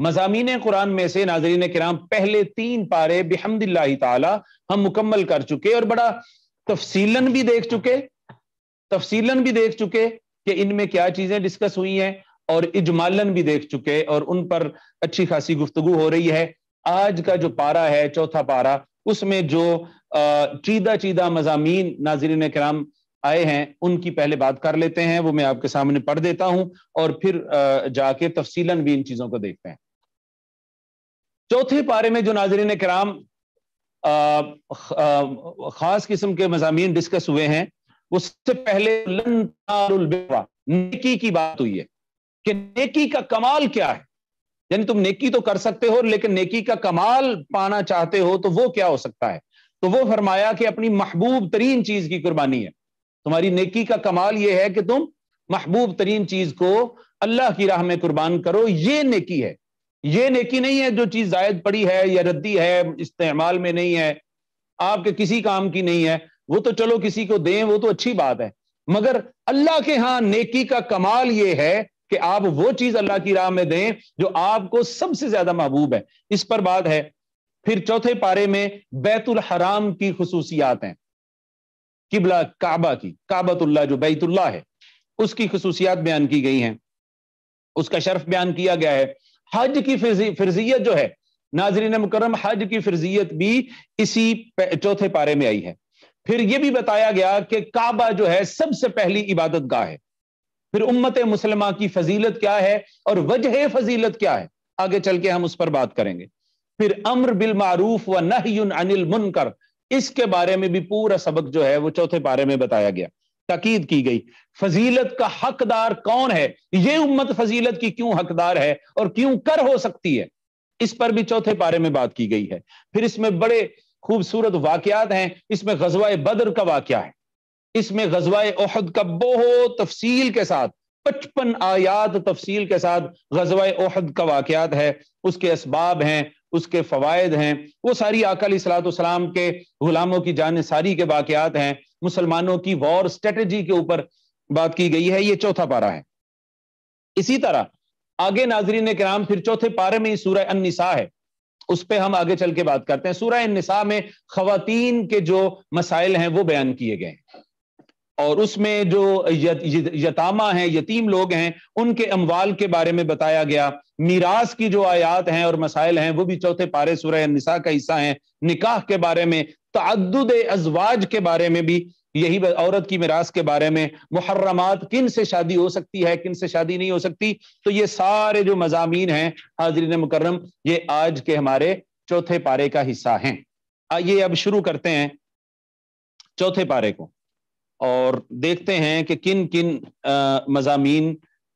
मजामी कुरान में से नाजरीन कराम पहले तीन पारे बेहमदिल्ला ताला हम मुकम्मल कर चुके और बड़ा तफसीलन भी देख चुके तफसीलन भी देख चुके कि इनमें क्या चीजें डिस्कस हुई हैं और इजमालन भी देख चुके और उन पर अच्छी खासी गुफ्तगु हो रही है आज का जो पारा है चौथा पारा उसमें जो चीदा चीदा मजामी नाजरीन कराम आए हैं उनकी पहले बात कर लेते हैं वो मैं आपके सामने पढ़ देता हूं और फिर जाके तफसीलन भी इन चीजों को देखते हैं चौथे पारे में जो नाजरीन कराम खास किस्म के मजामी डिस्कस हुए हैं उससे पहले नेकी की बात हुई है कि नेकी का कमाल क्या है यानी तुम नेकी तो कर सकते हो लेकिन नेकी का कमाल पाना चाहते हो तो वो क्या हो सकता है तो वो फरमाया कि अपनी महबूब तरीन चीज की कुर्बानी है तुम्हारी नेकी का कमाल ये है कि तुम महबूब तरीन चीज को अल्लाह की राह में कुर्बान करो ये नेकी है ये नेकी नहीं है जो चीज जायद पड़ी है या रद्दी है इस्तेमाल में नहीं है आपके किसी काम की नहीं है वो तो चलो किसी को दें वो तो अच्छी बात है मगर अल्लाह के यहां नेकी का कमाल ये है कि आप वो चीज अल्लाह की राह में दें जो आपको सबसे ज्यादा महबूब है इस पर बात है फिर चौथे पारे में बैतुल हराम की खसूसियात हैं किबला काबा की काबतुल्ला जो बैतुल्ला है उसकी खसूसियात बयान की गई हैं उसका शर्फ बयान किया गया है हज की फिरजियत जो है नाजरीन मुकरम हज की फिरजियत भी इसी चौथे पारे में आई है फिर यह भी बताया गया कि काबा जो है सबसे पहली इबादत गाह है फिर उम्मत मुसलमा की फजीलत क्या है और वजह फजीलत क्या है आगे चल के हम उस पर बात करेंगे फिर अम्र बिल मारूफ व नहयुन अनिल मुनकर इसके बारे में भी पूरा सबक जो है वो चौथे पारे में बताया गया तकीद की गई फजीलत का हकदार कौन है ये उम्मत फजीलत की क्यों हकदार है और क्यों कर हो सकती है इस पर भी चौथे पारे में बात की गई है फिर इसमें बड़े खूबसूरत वाकयात हैं इसमें गजवाए बदर का वाक्य है इसमें गजवाए ओहद का बहुत तफसील के साथ पचपन आयात तफसील के साथ गजवाए ओहद का वाकयात है उसके इसबाब हैं उसके फवायद हैं वो सारी अकल सलाम के गुलामों की जानसारी के वाकियात हैं मुसलमानों की वॉर स्ट्रेटजी के ऊपर बात की गई है ये चौथा पारा है इसी तरह आगे नाजरीन कराम फिर चौथे पारे में ही सूर्य अनिसा है उस पर हम आगे चल के बात करते हैं सूर्य निसा में खातन के जो मसाइल हैं वो बयान किए गए हैं और उसमें जो यतामा हैं यतीम लोग हैं उनके अमवाल के बारे में बताया गया मीरास की जो आयात हैं और मसाइल हैं वो भी चौथे पारे सुरह निसा का हिस्सा हैं निकाह के बारे में तद अजवाज के बारे में भी यही औरत की मीरास के बारे में मुहर्रमात किन से शादी हो सकती है किन से शादी नहीं हो सकती तो ये सारे जो मजामी हैं हाजरीन मुकर्रम ये आज के हमारे चौथे पारे का हिस्सा हैं आइए अब शुरू करते हैं चौथे पारे को और देखते हैं कि किन किन मजामी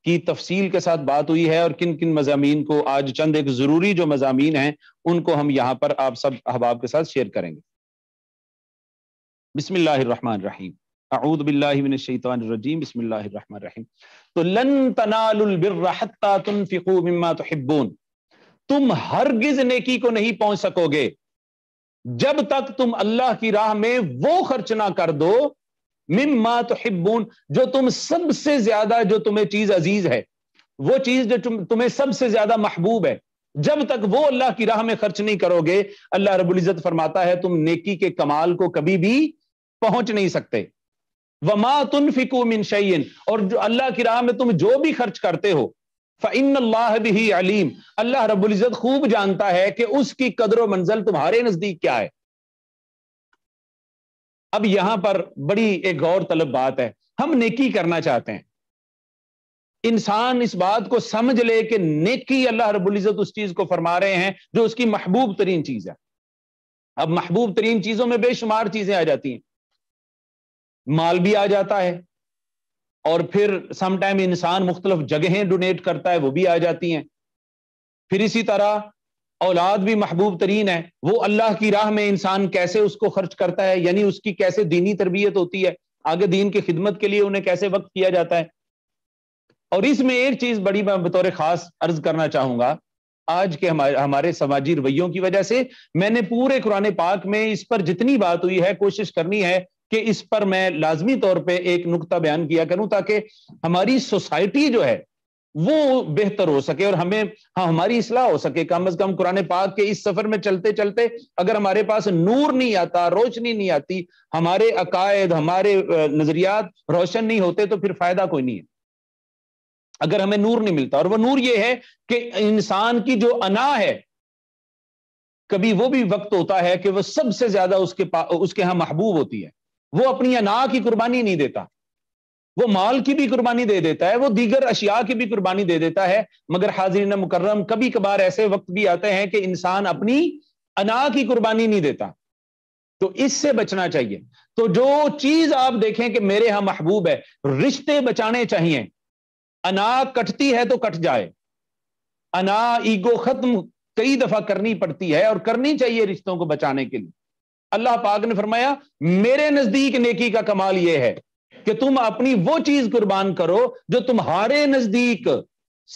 की तफसील के साथ बात हुई है और किन किन मजामी को आज चंद एक जरूरी जो मजामी हैं उनको हम यहाँ पर आप सब अहबाब के साथ शेयर करेंगे बिसमीम अऊदबिल्लाशैतरजीम बसमीम तो लन तुम हरगिज नेकी को नहीं पहुंच सकोगे जब तक तुम अल्लाह की राह में वो खर्च ना कर दो मिम्मा तो हिब्बून जो तुम सबसे ज्यादा जो तुम्हें चीज अजीज है वो चीज जो तुम तुम्हें सबसे ज्यादा महबूब है जब तक वो अल्लाह की राह में खर्च नहीं करोगे अल्लाह रबुल इज़्ज़त फरमाता है तुम नेकी के कमाल को कभी भी पहुंच नहीं सकते वमा तुन फिकू मिन शयन और जो अल्लाह की राह में तुम जो भी खर्च करते हो फ़िन अल्लाह भी अलीम अल्लाह रबुल इज़्ज़त खूब जानता है कि उसकी कदर व मंजिल तुम्हारे नजदीक क्या है अब यहां पर बड़ी एक गौर तलब बात है हम नेकी करना चाहते हैं इंसान इस बात को समझ ले कि नेकी अल्लाह इज्जत उस चीज को फरमा रहे हैं जो उसकी महबूब तरीन चीज है अब महबूब तरीन चीजों में बेशुमार चीजें आ जाती हैं माल भी आ जाता है और फिर समटाइम इंसान मुख्तलफ जगहें डोनेट करता है वो भी आ जाती हैं फिर इसी तरह औलाद भी महबूब तरीन है वो अल्लाह की राह में इंसान कैसे उसको खर्च करता है यानी उसकी कैसे दीनी तरबियत होती है आगे दीन की खिदमत के लिए उन्हें कैसे वक्त किया जाता है और इसमें एक चीज बड़ी मैं बतौर खास अर्ज करना चाहूंगा आज के हमारे हमारे समाजी रवैयों की वजह से मैंने पूरे कुरान पाक में इस पर जितनी बात हुई है कोशिश करनी है कि इस पर मैं लाजमी तौर पे एक नुकता बयान किया करूं ताकि हमारी सोसाइटी जो है वो बेहतर हो सके और हमें हाँ हमारी इसलाह हो सके कम अज कम कुरान पाक के इस सफर में चलते चलते अगर हमारे पास नूर नहीं आता रोशनी नहीं आती हमारे अकायद हमारे नजरियात रोशन नहीं होते तो फिर फायदा कोई नहीं है अगर हमें नूर नहीं मिलता और वो नूर ये है कि इंसान की जो अना है कभी वो भी वक्त होता है कि वह सबसे ज्यादा उसके उसके यहां महबूब होती है वो अपनी अना की कुर्बानी नहीं देता वो माल की भी कुर्बानी दे देता है वो दीगर अशिया की भी कुर्बानी दे देता है मगर हाजिर मुकर्रम कभी कभार ऐसे वक्त भी आते हैं कि इंसान अपनी अना की कुर्बानी नहीं देता तो इससे बचना चाहिए तो जो चीज आप देखें कि मेरे यहां महबूब है रिश्ते बचाने चाहिए अना कटती है तो कट जाए अना ईगो खत्म कई दफा करनी पड़ती है और करनी चाहिए रिश्तों को बचाने के लिए अल्लाह पाक ने फरमाया मेरे नजदीक नेकी का कमाल यह है कि तुम अपनी वो चीज कुर्बान करो जो तुम्हारे नजदीक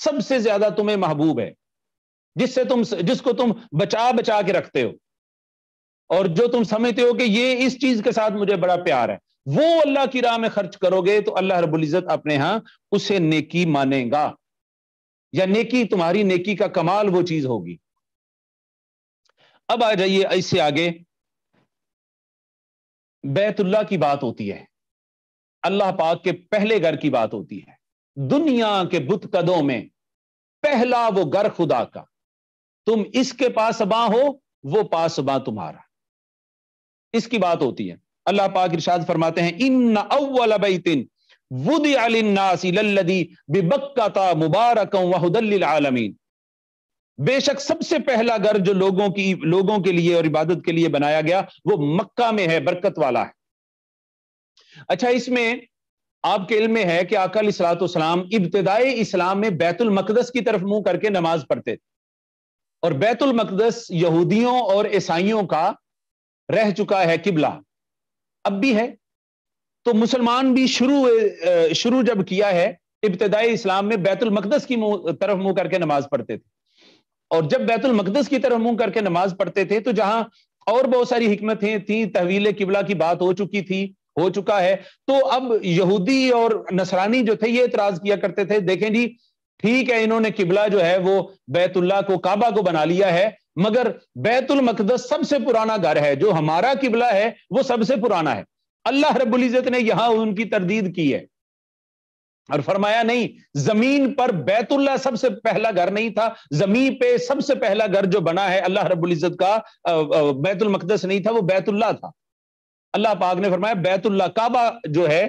सबसे ज्यादा तुम्हें महबूब है जिससे तुम जिसको तुम बचा बचा के रखते हो और जो तुम समझते हो कि ये इस चीज के साथ मुझे बड़ा प्यार है वो अल्लाह की राह में खर्च करोगे तो अल्लाह रबुल्जत अपने यहां उसे नेकी मानेगा या नेकी तुम्हारी नेकी का कमाल वो चीज होगी अब आ जाइए इससे आगे बैतुल्ला की बात होती है अल्लाह पाक के पहले घर की बात होती है दुनिया के बुत कदों में पहला वो घर खुदा का तुम इसके पास बा हो वो पास बा तुम्हारा इसकी बात होती है अल्लाह पाक इरशाद फरमाते हैं इन अव्वल बैतिन मुबारक आलमीन बेशक सबसे पहला घर जो लोगों की लोगों के लिए और इबादत के लिए बनाया गया वो मक्का में है बरकत वाला है अच्छा इसमें आपके इल्म में है कि अकल इसलातम इब्तदाई इस्लाम में बैतुल मकदस की तरफ मुंह करके नमाज पढ़ते थे और बैतुल मकदस यहूदियों और ईसाइयों का रह चुका है किबला अब भी है तो मुसलमान भी शुरू शुरू जब किया है इब्तदाई इस्लाम में बैतुल मकदस की तरफ मुंह करके नमाज पढ़ते थे और जब बैतुल मकदस की तरफ मुंह करके नमाज पढ़ते थे तो जहां और बहुत सारी हिकमतें थी तहवील किबला की बात हो चुकी थी हो चुका है तो अब यहूदी और नसरानी जो थे ये इतराज किया करते थे देखें जी ठीक है इन्होंने किबला जो है वो बैतुल्ला को काबा को बना लिया है मगर बैतुल मकदस सबसे पुराना घर है जो हमारा किबला है वो सबसे पुराना है अल्लाह रब्बुल इज़्ज़त ने यहां उनकी तरदीद की है और फरमाया नहीं जमीन पर बैतुल्ला सबसे पहला घर नहीं था जमीन पे सबसे पहला घर जो बना है अल्लाह रब्बुल इज़्ज़त का बैतुल मकदस नहीं था वो बैतुल्ला था अल्लाह पाक ने फरमाया बैतुल्ला काबा जो है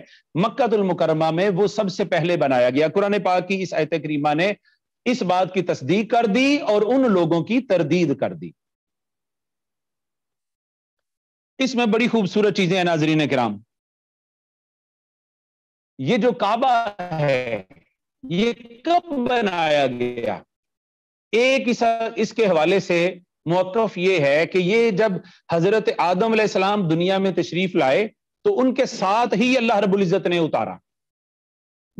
मक्कातुल मुकरमा में वो सबसे पहले बनाया गया कुरान पाक की इस आयत करीमा ने इस बात की तस्दीक कर दी और उन लोगों की तरदीद कर दी इसमें बड़ी खूबसूरत चीजें हैं नाजरीन कराम ये जो काबा है ये कब बनाया गया एक इस, इसके हवाले से मौकफ ये है कि ये जब हजरत आदम सलाम दुनिया में तशरीफ लाए तो उनके साथ ही अल्लाह रबुल्जत ने उतारा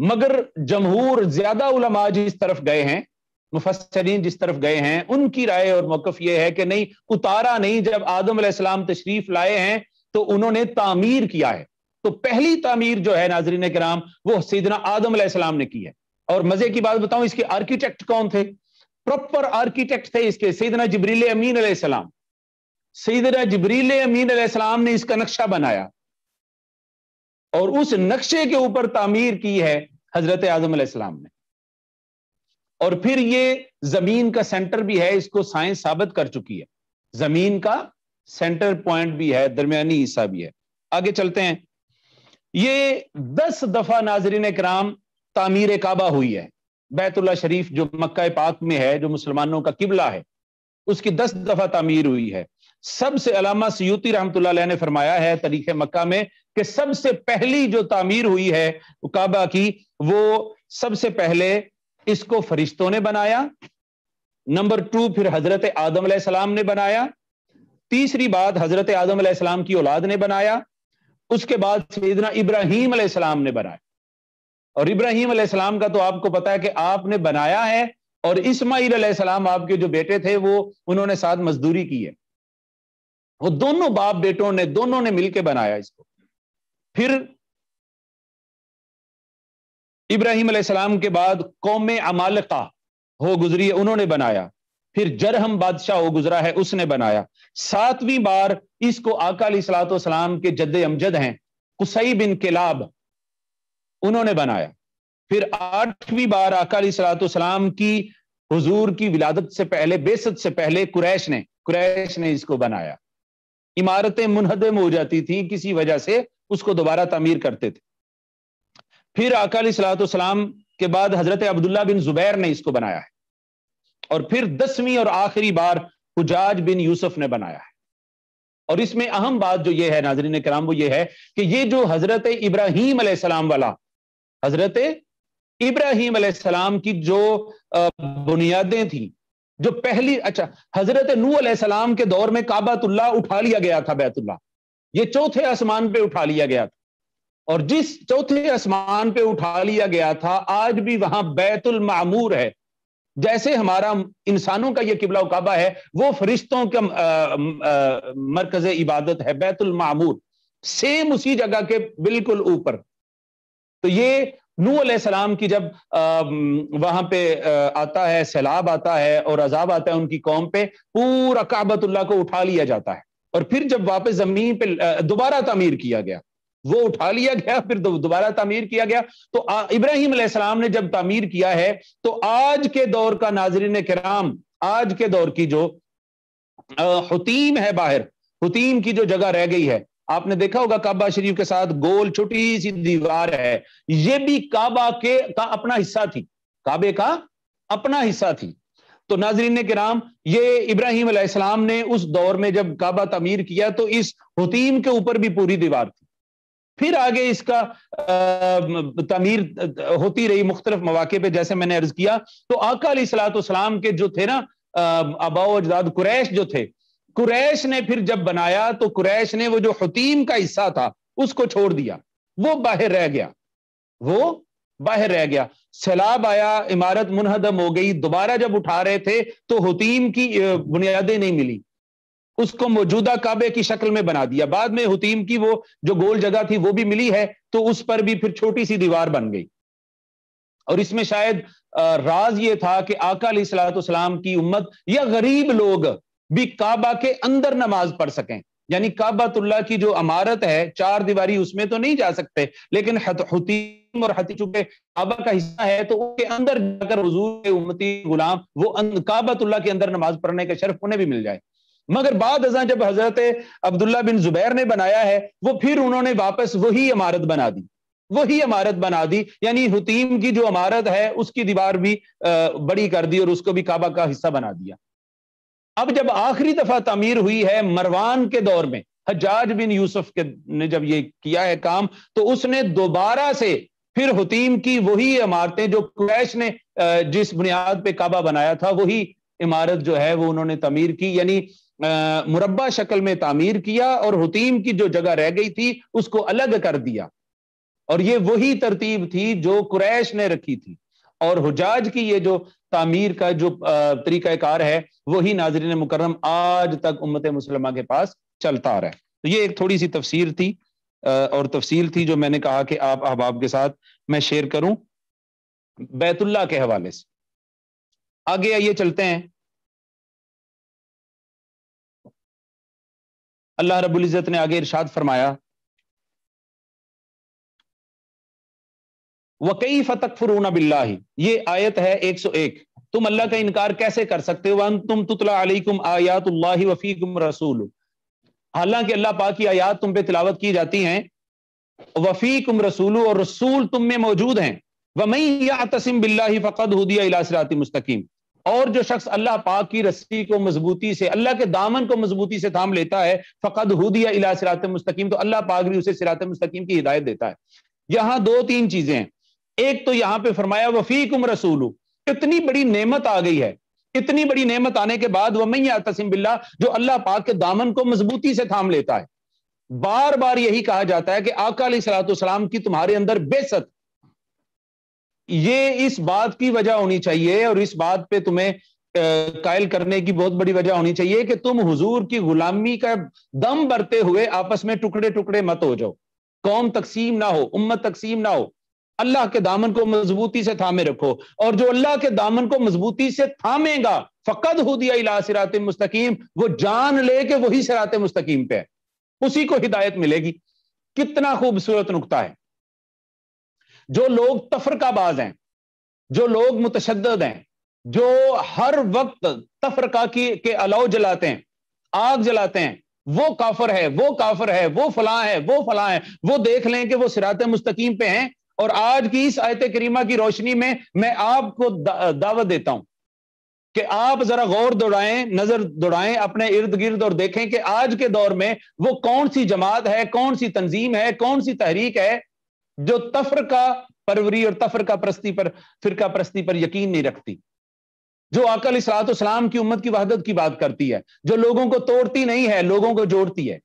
मगर जमहूर ज्यादा उलमा जिस तरफ गए हैं मुफसरीन जिस तरफ गए हैं उनकी राय और मौकफ ये है कि नहीं उतारा नहीं जब आदम सलाम तशरीफ लाए हैं तो उन्होंने तामीर किया है तो पहली तामीर जो है नाजरीन कराम वो सीदना आदम सलाम ने की है और मजे की बात बताऊं इसके आर्किटेक्ट कौन थे प्रॉपर आर्किटेक्ट थे इसके सईदना जबरील अमीन सलाम सईदना जबरील अमीन सलाम ने इसका नक्शा बनाया और उस नक्शे के ऊपर तामीर की है हजरत आजम सलाम ने और फिर ये जमीन का सेंटर भी है इसको साइंस साबित कर चुकी है जमीन का सेंटर पॉइंट भी है दरमियानी हिस्सा भी है आगे चलते हैं ये दस दफा नाजरीन कराम तामीर काबा हुई है बैतुल्ला शरीफ जो मक्का पाक में है जो मुसलमानों का किबला है उसकी दस दफा तमीर हुई है सबसे अलामा सयूती रहमत ने फरमाया है तरीके मक्का में कि सबसे पहली जो तामीर हुई है काबा की वो सबसे पहले इसको फरिश्तों ने बनाया नंबर टू फिर हजरत आदम सलाम ने बनाया तीसरी बात हजरत आदम सलाम की औलाद ने बनाया उसके बाद इब्राहिम सलाम ने बनाया और इब्राहिम अलैहिस्सलाम का तो आपको पता है कि आपने बनाया है और इस्माईल अलैहिस्सलाम आपके जो बेटे थे वो उन्होंने साथ मजदूरी की है वो दोनों बाप बेटों ने दोनों ने मिलकर बनाया इसको फिर इब्राहिम अलैहिस्सलाम के बाद कौम अमालका हो गुजरी है उन्होंने बनाया फिर जरहम बादशाह हो गुजरा है उसने बनाया सातवीं बार इसको आका सलाम के जद अमजद हैं कुसई बिन किलाब उन्होंने बनाया फिर आठवीं बार अकाली सलाम की हुजूर की विलादत से पहले बेसत से पहले कुरैश ने कुरैश ने इसको बनाया इमारतें मुनहदम हो जाती थी किसी वजह से उसको दोबारा तमीर करते थे फिर अकाली सलाम के बाद हजरत अब्दुल्ला बिन जुबैर ने इसको बनाया है और फिर दसवीं और आखिरी बार हुजाज बिन यूसुफ ने बनाया है और इसमें अहम बात जो ये है नाजरीन कराम वो ये है कि ये जो हजरत इब्राहिम सलाम वाला हजरत इब्राहिम सलाम की जो बुनियादें थी जो पहली अच्छा हजरत नू सलाम के दौर में काबातुल्ला उठा लिया गया था बैतुल्ला ये चौथे आसमान पे उठा लिया गया था और जिस चौथे आसमान पे उठा लिया गया था आज भी वहां बैतुल मामूर है जैसे हमारा इंसानों का ये किबला काबा है वो फरिश्तों का मरकज इबादत है बैतुल मामूर सेम उसी जगह के बिल्कुल ऊपर तो ये नू सलाम की जब वहां पे आता है सैलाब आता है और अजाब आता है उनकी कौम पे पूरा काबतुल्ला को उठा लिया जाता है और फिर जब वापस जमीन पे दोबारा तमीर किया गया वो उठा लिया गया फिर दोबारा तमीर किया गया तो इब्राहिम सलाम ने जब तमीर किया है तो आज के दौर का नाजरीन कराम आज के दौर की जो हतीम है बाहर हतीम की जो जगह रह गई है आपने देखा होगा काबा शरीफ के साथ गोल छोटी सी दीवार है ये भी काबा के का अपना हिस्सा थी काबे का अपना हिस्सा थी तो नाजरीन ने कराम ये इब्राहिम अलैहिस्सलाम ने उस दौर में जब काबा तमीर किया तो इस हतीम के ऊपर भी पूरी दीवार थी फिर आगे इसका तमीर होती रही मुख्तलिफ मौाक़े पे जैसे मैंने अर्ज किया तो आका सलाम के जो थे ना आबाओ अजदाद कुरैश जो थे कुरैश ने फिर जब बनाया तो कुरैश ने वो जो हतीम का हिस्सा था उसको छोड़ दिया वो बाहर रह गया वो बाहर रह गया सैलाब आया इमारत मुनहदम हो गई दोबारा जब उठा रहे थे तो हतीम की बुनियादें नहीं मिली उसको मौजूदा काबे की शक्ल में बना दिया बाद में हतीम की वो जो गोल जगह थी वो भी मिली है तो उस पर भी फिर छोटी सी दीवार बन गई और इसमें शायद राज ये था कि आकाम सलाम की उम्मत या गरीब लोग भी काबा के अंदर नमाज पढ़ सकें यानी काबातुल्ला की जो अमारत है चार दीवारी उसमें तो नहीं जा सकते लेकिन हतीम और हती चुके काबा का हिस्सा है तो उसके अंदर जाकर हजूर उमती गुलाम वो अं-, काबातुल्ला के अंदर नमाज पढ़ने का शर्फ उन्हें भी मिल जाए मगर बाद हजा जब हजरत अब्दुल्ला बिन जुबैर ने बनाया है वो फिर उन्होंने वापस वही इमारत बना दी वही इमारत बना दी यानी हुतीम की जो इमारत है उसकी दीवार भी बड़ी कर दी और उसको भी काबा का हिस्सा बना दिया अब जब आखिरी दफा तमीर हुई है मरवान के दौर में हजाज बिन यूसुफ के ने जब ये किया है काम तो उसने दोबारा से फिर हतीम की वही इमारतें जो कुरैश ने जिस बुनियाद पे काबा बनाया था वही इमारत जो है वो उन्होंने तमीर की यानी मुरबा शक्ल में तामीर किया और हतीम की जो जगह रह गई थी उसको अलग कर दिया और ये वही तरतीब थी जो कुरैश ने रखी थी और हुजाज की ये जो तामीर का जो तरीक़ाकार है वही नाजरीन मुकर्रम आज तक उम्मत मुसलमा के पास चलता आ रहा है तो ये एक थोड़ी सी तफसीर थी और तफसील थी जो मैंने कहा कि आप अहबाब के साथ मैं शेयर करूं बैतुल्ला के हवाले से आगे आइए चलते हैं
अल्लाह रबुल्ज़त ने आगे इरशाद फरमाया
वकई फतक फरून बिल्ला ये आयत है 101 तुम अल्लाह का इनकार कैसे कर सकते हो तुम तुतलाम आयात वफ़ी वफीकुम रसूल हालांकि अल्लाह पाक की आयात तुम पे तिलावत की जाती हैं कुम रसूल और रसूल तुम में मौजूद हैं वमई या तसिम बिल्ला फ़कत हुदिया इलासरात मुस्तकीम और जो शख्स अल्लाह पाक की रस्सी को मजबूती से अल्लाह के दामन को मजबूती से थाम लेता है फ़कत हुदिया इलासरात मुस्तकीम तो अल्लाह पाक भी उसे सिरात मुस्तकीम की हिदायत देता है यहां दो तीन चीजें हैं एक तो यहां पे फरमाया वफीकुम रसूल इतनी बड़ी नेमत आ गई है इतनी बड़ी नेमत आने के बाद वह मैया तसिम बिल्ला जो अल्लाह पाक के दामन को मजबूती से थाम लेता है बार बार यही कहा जाता है कि आका सलाम की तुम्हारे अंदर बेसत ये इस बात की वजह होनी चाहिए और इस बात पे तुम्हें कायल करने की बहुत बड़ी वजह होनी चाहिए कि तुम हुजूर की गुलामी का दम भरते हुए आपस में टुकड़े टुकड़े मत हो जाओ कौम तकसीम ना हो उम्मत तकसीम ना हो अल्लाह के दामन को मजबूती से थामे रखो और जो अल्लाह के दामन को मजबूती से थामेगा फकद हो दिया इला सिरात मुस्तकीम वो जान ले के वही सिरात मुस्तकीम पे है उसी को हिदायत मिलेगी कितना खूबसूरत नुकता है जो लोग तफरकाबाज हैं जो लोग मुतशद हैं जो हर वक्त तफरका की के अलाव जलाते हैं आग जलाते हैं वो काफर है वो काफर है वो फला है वो फला है वो देख लें कि वो सिरात मुस्तकीम पे हैं और आज की इस आयत करीमा की रोशनी में मैं आपको दा, दावत देता हूं कि आप जरा गौर दौड़ाएं नजर दौड़ाएं अपने इर्द गिर्द और देखें कि आज के दौर में वो कौन सी जमात है कौन सी तंजीम है कौन सी तहरीक है जो तफर का परवरी और तफर का प्रस्ती पर का प्रस्ती पर यकीन नहीं रखती जो अकल इसलातम की उम्मत की वहादत की बात करती है जो लोगों को तोड़ती नहीं है लोगों को जोड़ती है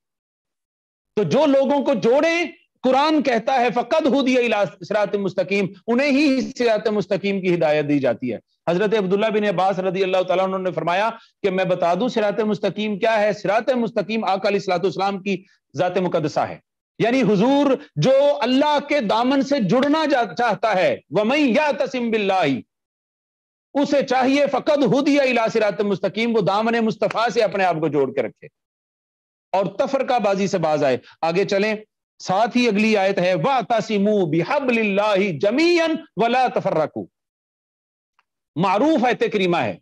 तो जो लोगों को जोड़ें कुरान कहता है फ़कद हुदीसरात मुस्तकीम उन्हें ही सिरात मुस्तकीम की हिदायत दी जाती है हज़रत अब्दुल्ला बिन अब्बास रदी अल्लाह तला उन्होंने फरमाया कि मैं बता दूं सिरात मुस्तकीम क्या है सिरात मुस्तकीम आकाम की ज़ात मुकदसा है यानी हुजूर जो अल्लाह के दामन से जुड़ना चाहता है वमई या तसिम बिल्ला उसे चाहिए फ़कद हुदिया इला सिरात मुस्तकीम वो दामन मुस्तफ़ा से अपने आप को जोड़ के रखे और तफर का बाजी से बाज आए आगे चलें साथ ही अगली आयत है वाह तसिमू बिहबल्लाही जमीयन वला तफर्रकू मारूफ है करीमा है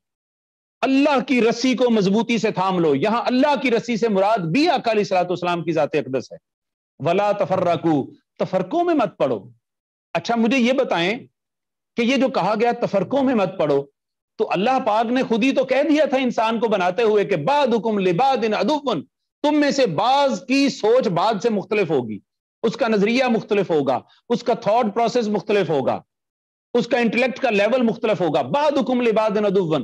अल्लाह की रस्सी को मजबूती से थाम लो यहां अल्लाह की रस्सी से मुराद भी अकाली सलातम की जाते अकदस है वला तफर्रकू तफरकों में मत पढ़ो अच्छा मुझे ये बताएं कि ये जो कहा गया तफरकों में मत पढ़ो तो अल्लाह पाक ने खुद ही तो कह दिया था इंसान को बनाते हुए कि बाद हुकुम लिबाद इन अदुफन तुम में से बाज की सोच बाद से मुख्तलिफ होगी उसका नजरिया मुख्तलिफ होगा उसका थॉट प्रोसेस मुख्तलिफ होगा उसका इंटेलेक्ट का लेवल मुख्तलिफ होगा बाद हुकुम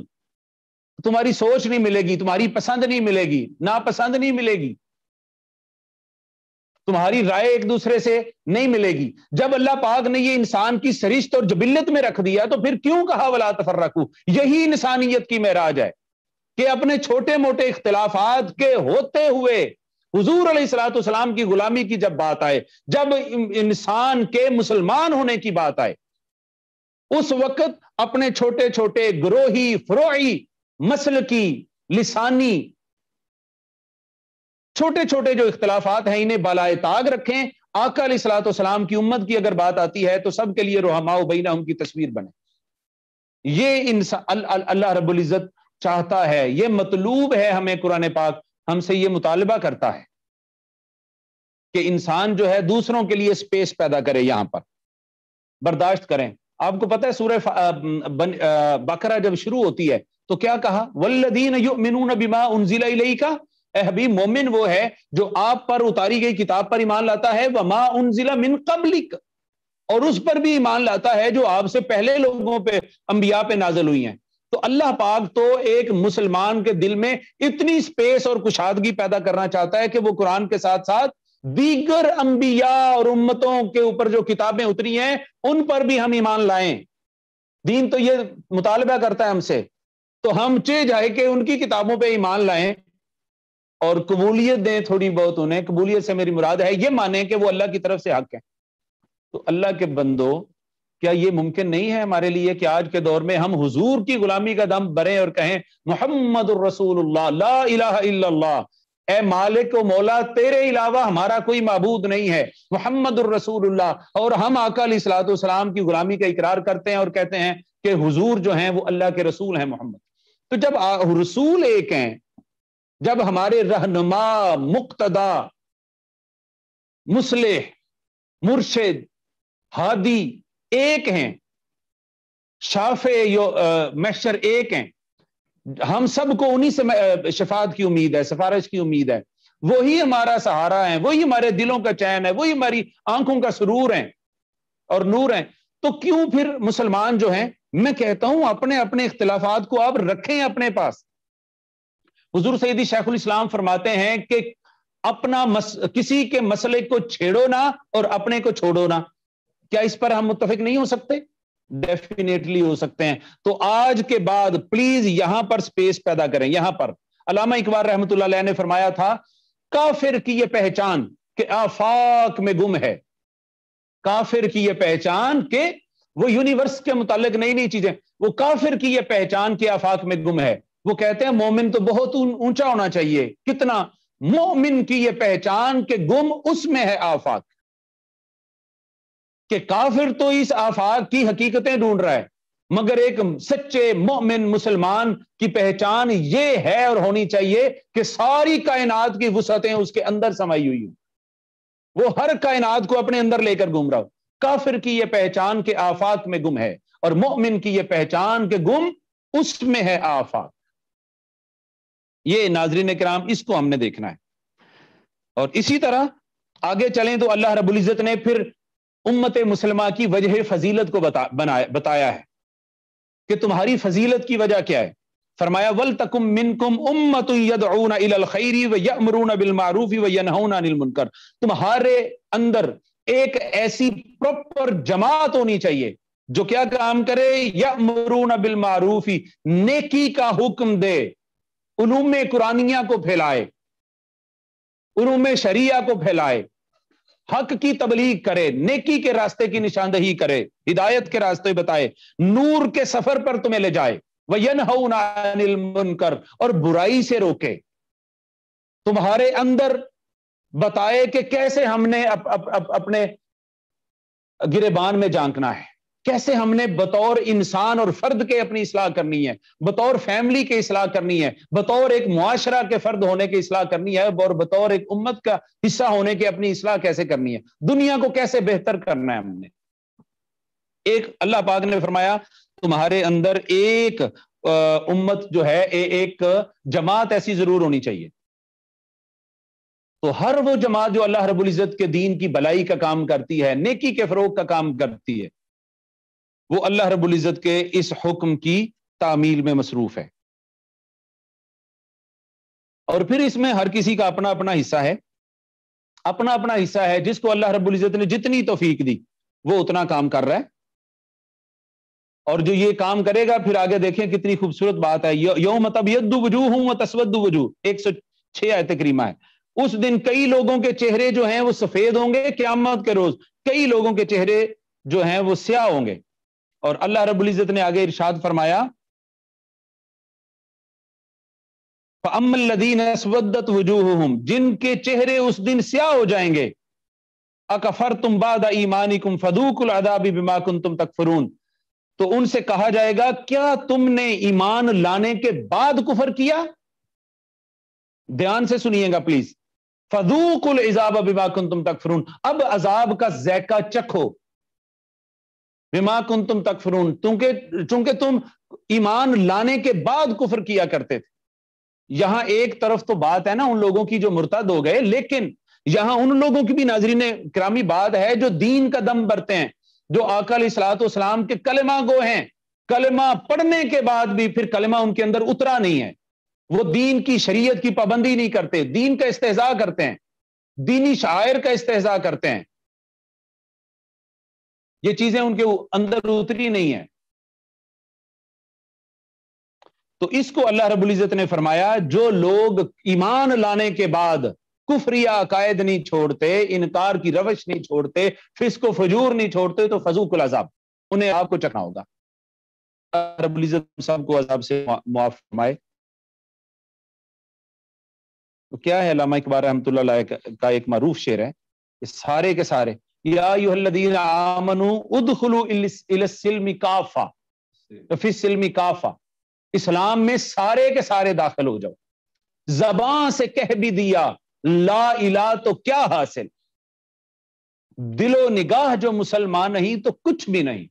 तुम्हारी सोच नहीं मिलेगी तुम्हारी पसंद नहीं मिलेगी नापसंद नहीं मिलेगी तुम्हारी राय एक दूसरे से नहीं मिलेगी जब अल्लाह पाक ने ये इंसान की सरिश्त और जबिलत में रख दिया तो फिर क्यों कहा वला तफर्रकू यही इंसानियत की महराज है कि अपने छोटे मोटे इख्तलाफात के होते हुए हुजूर सलाम की गुलामी की जब बात आए जब इंसान के मुसलमान होने की बात आए उस वक्त अपने छोटे छोटे ग्रोही फ्रोही मसल की लिसानी छोटे छोटे जो इख्तलाफात हैं इन्हें बलाए ताग रखें आका सलाम की उम्मत की अगर बात आती है तो सबके लिए रोहमाओ बैना उनकी तस्वीर बने ये इंसान अल्लाह अल, रबुल्जत चाहता है ये मतलूब है हमें कुरान पाक हमसे ये मुतालबा करता है कि इंसान जो है दूसरों के लिए स्पेस पैदा करे यहां पर बर्दाश्त करें आपको पता है सूर्य बकरा जब शुरू होती है तो क्या कहा वल्लदीन मिनून बिमा उनजिला का हबीब मोमिन वो है जो आप पर उतारी गई किताब पर ईमान लाता है वमा उनजिला मिन कबलिक और उस पर भी ईमान लाता है जो आपसे पहले लोगों पर अंबिया पे नाजल हुई हैं तो अल्लाह पाक तो एक मुसलमान के दिल में इतनी स्पेस और कुशादगी पैदा करना चाहता है कि वो कुरान के साथ साथ दीगर अंबिया और उम्मतों के ऊपर जो किताबें उतरी हैं उन पर भी हम ईमान लाएं दीन तो ये मुतालबा करता है हमसे तो हम चे जाए कि उनकी किताबों पे ईमान लाएं और कबूलियत दें थोड़ी बहुत उन्हें कबूलियत से मेरी मुराद है ये माने कि वो अल्लाह की तरफ से हक है तो अल्लाह के बंदो क्या ये मुमकिन नहीं है हमारे लिए कि आज के दौर में हम हुजूर की गुलामी का दम भरें और कहें मोहम्मद ए मालिक व मौला तेरे अलावा हमारा कोई मबूद नहीं है मोहम्मद और हम आकल इसलातम की गुलामी का इकरार करते हैं और कहते हैं कि हुजूर जो हैं वो अल्लाह के रसूल हैं मोहम्मद तो जब रसूल एक हैं जब हमारे रहनुमा मुक्तदा मुस्लिह मुर्शिद हादी एक हैं शाफे यो मैशर एक हैं हम सबको उन्हीं से शफात की उम्मीद है सिफारिश की उम्मीद है वही हमारा सहारा है वही हमारे दिलों का चैन है वही हमारी आंखों का सुरूर है और नूर है तो क्यों फिर मुसलमान जो हैं मैं कहता हूं अपने अपने इख्तलाफात को आप रखें अपने पास हजूर सईदी शेखुल इस्लाम फरमाते हैं कि अपना मस, किसी के मसले को छेड़ो ना और अपने को छोड़ो ना क्या इस पर हम मुतफिक नहीं हो सकते डेफिनेटली हो सकते हैं तो आज के बाद प्लीज यहां पर स्पेस पैदा करें यहां पर अलामा इकबाल रहमत ने फरमाया था काफिर की यह पहचान कि आफाक में गुम है काफिर की यह पहचान के वो यूनिवर्स के मुतालिक नई नई चीजें वो काफिर की यह पहचान के आफाक में गुम है वो कहते हैं मोमिन तो बहुत ऊंचा होना चाहिए कितना मोमिन की यह पहचान के गुम उसमें है आफाक कि काफिर तो इस आफाक की हकीकतें ढूंढ रहा है मगर एक सच्चे मोमिन मुसलमान की पहचान ये है और होनी चाहिए कि सारी कायनात की वसतें उसके अंदर समाई हुई हूं वो हर कायनात को अपने अंदर लेकर घूम रहा हो काफिर की यह पहचान के आफाक में गुम है और मोमिन की यह पहचान के गुम उसमें है आफाक ये नाजरीन कराम इसको हमने देखना है और इसी तरह आगे चलें तो अल्लाह रबुल्जत ने फिर उम्मत मुसलमा की वजह फजीलत को बता बनाया बताया है कि तुम्हारी फजीलत की वजह क्या है फरमाया वल तकुम मिनकुम उम्मत खैरी व यमरून बिल व यनहूना अनिल मुनकर तुम्हारे अंदर एक ऐसी प्रॉपर जमात होनी चाहिए जो क्या काम करे यमरून बिल मारूफी नेकी का हुक्म दे उलूम कुरानिया को फैलाए उलूम शरिया को फैलाए हक की तबलीग करे नेकी के रास्ते की निशानदही करे हिदायत के रास्ते बताए नूर के सफर पर तुम्हें ले जाए वयन कर और बुराई से रोके तुम्हारे अंदर बताए कि कैसे हमने अप, अप, अप, अपने गिरेबान में झांकना है कैसे हमने बतौर इंसान और फर्द के अपनी इसलाह करनी है बतौर फैमिली के इसलाह करनी है बतौर एक मुआशरा के फर्द होने की इसलाह करनी है और बतौर एक उम्मत का हिस्सा होने की अपनी इसलाह कैसे करनी है दुनिया को कैसे बेहतर करना है हमने एक अल्लाह पाक ने फरमाया तुम्हारे अंदर एक उम्मत जो है ए, एक जमात ऐसी जरूर होनी चाहिए तो हर वो जमात जो अल्लाह रबुल इज़्ज़त के दीन की भलाई का काम करती है नेकी के फरोग का काम करती है वो अल्लाह रबुल्ज़त के इस हुक्म की तामील में मसरूफ है और फिर इसमें हर किसी का अपना अपना हिस्सा है अपना अपना हिस्सा है जिसको अल्लाह रबुल्ज़त ने जितनी तोफीक दी वो उतना काम कर रहा है और जो ये काम करेगा फिर आगे देखें कितनी खूबसूरत बात है यो मतलब यद्दु वजूह व तस्वदु वजूह एक सौ छह आयत करीमा है उस दिन कई लोगों के चेहरे जो हैं वो सफेद होंगे क्यामत के रोज कई लोगों के चेहरे जो हैं वो स्याह होंगे और अल्लाह रबुल्ज़त
ने आगे इरशाद फरमाया अमलदीन
असवदत वजूहम जिनके चेहरे उस दिन स्याह हो जाएंगे अकफर तुम बाद ईमानी कुम फदूकुल अदाबी बिमा कुन तुम तकफरून तो उनसे कहा जाएगा क्या तुमने ईमान लाने के बाद कुफर किया ध्यान से सुनिएगा प्लीज फदूकुल इजाब बिमा कुन तुम तकफरून अब अजाब का जैका चखो बिमा कुन तुम तक फरून चूंकि तुम ईमान लाने के बाद कुफर किया करते थे यहां एक तरफ तो बात है ना उन लोगों की जो मुर्तद हो गए लेकिन यहां उन लोगों की भी नाजरीन क्रामी बात है जो दीन का दम बरते हैं जो आकल इसलातम के कलमा गो हैं कलमा पढ़ने के बाद भी फिर कलमा उनके अंदर उतरा नहीं है वो दीन की शरीयत की पाबंदी नहीं करते दीन का इस्तेजा करते हैं दीनी शायर का इस्तेजा करते हैं ये चीजें उनके अंदर उतरी नहीं है तो इसको अल्लाह रबुल इज़्ज़त ने फरमाया जो लोग ईमान लाने के बाद कुफरिया अकायद नहीं छोड़ते इनकार की रवश नहीं छोड़ते फिसको फजूर नहीं छोड़ते तो फजूकुल अजाब उन्हें आपको चखना होगा रबुल इज़्ज़त सबको अजाब से मुआफ फरमाए तो क्या है लामा इकबार रहमतुल्लाह का एक मरूफ शेर है कि सारे के सारे काफा इस्लाम में सारे के सारे दाखिल हो जाओ जबान से कह भी दिया ला इला तो क्या हासिल दिलो निगाह जो मुसलमान नहीं तो कुछ भी नहीं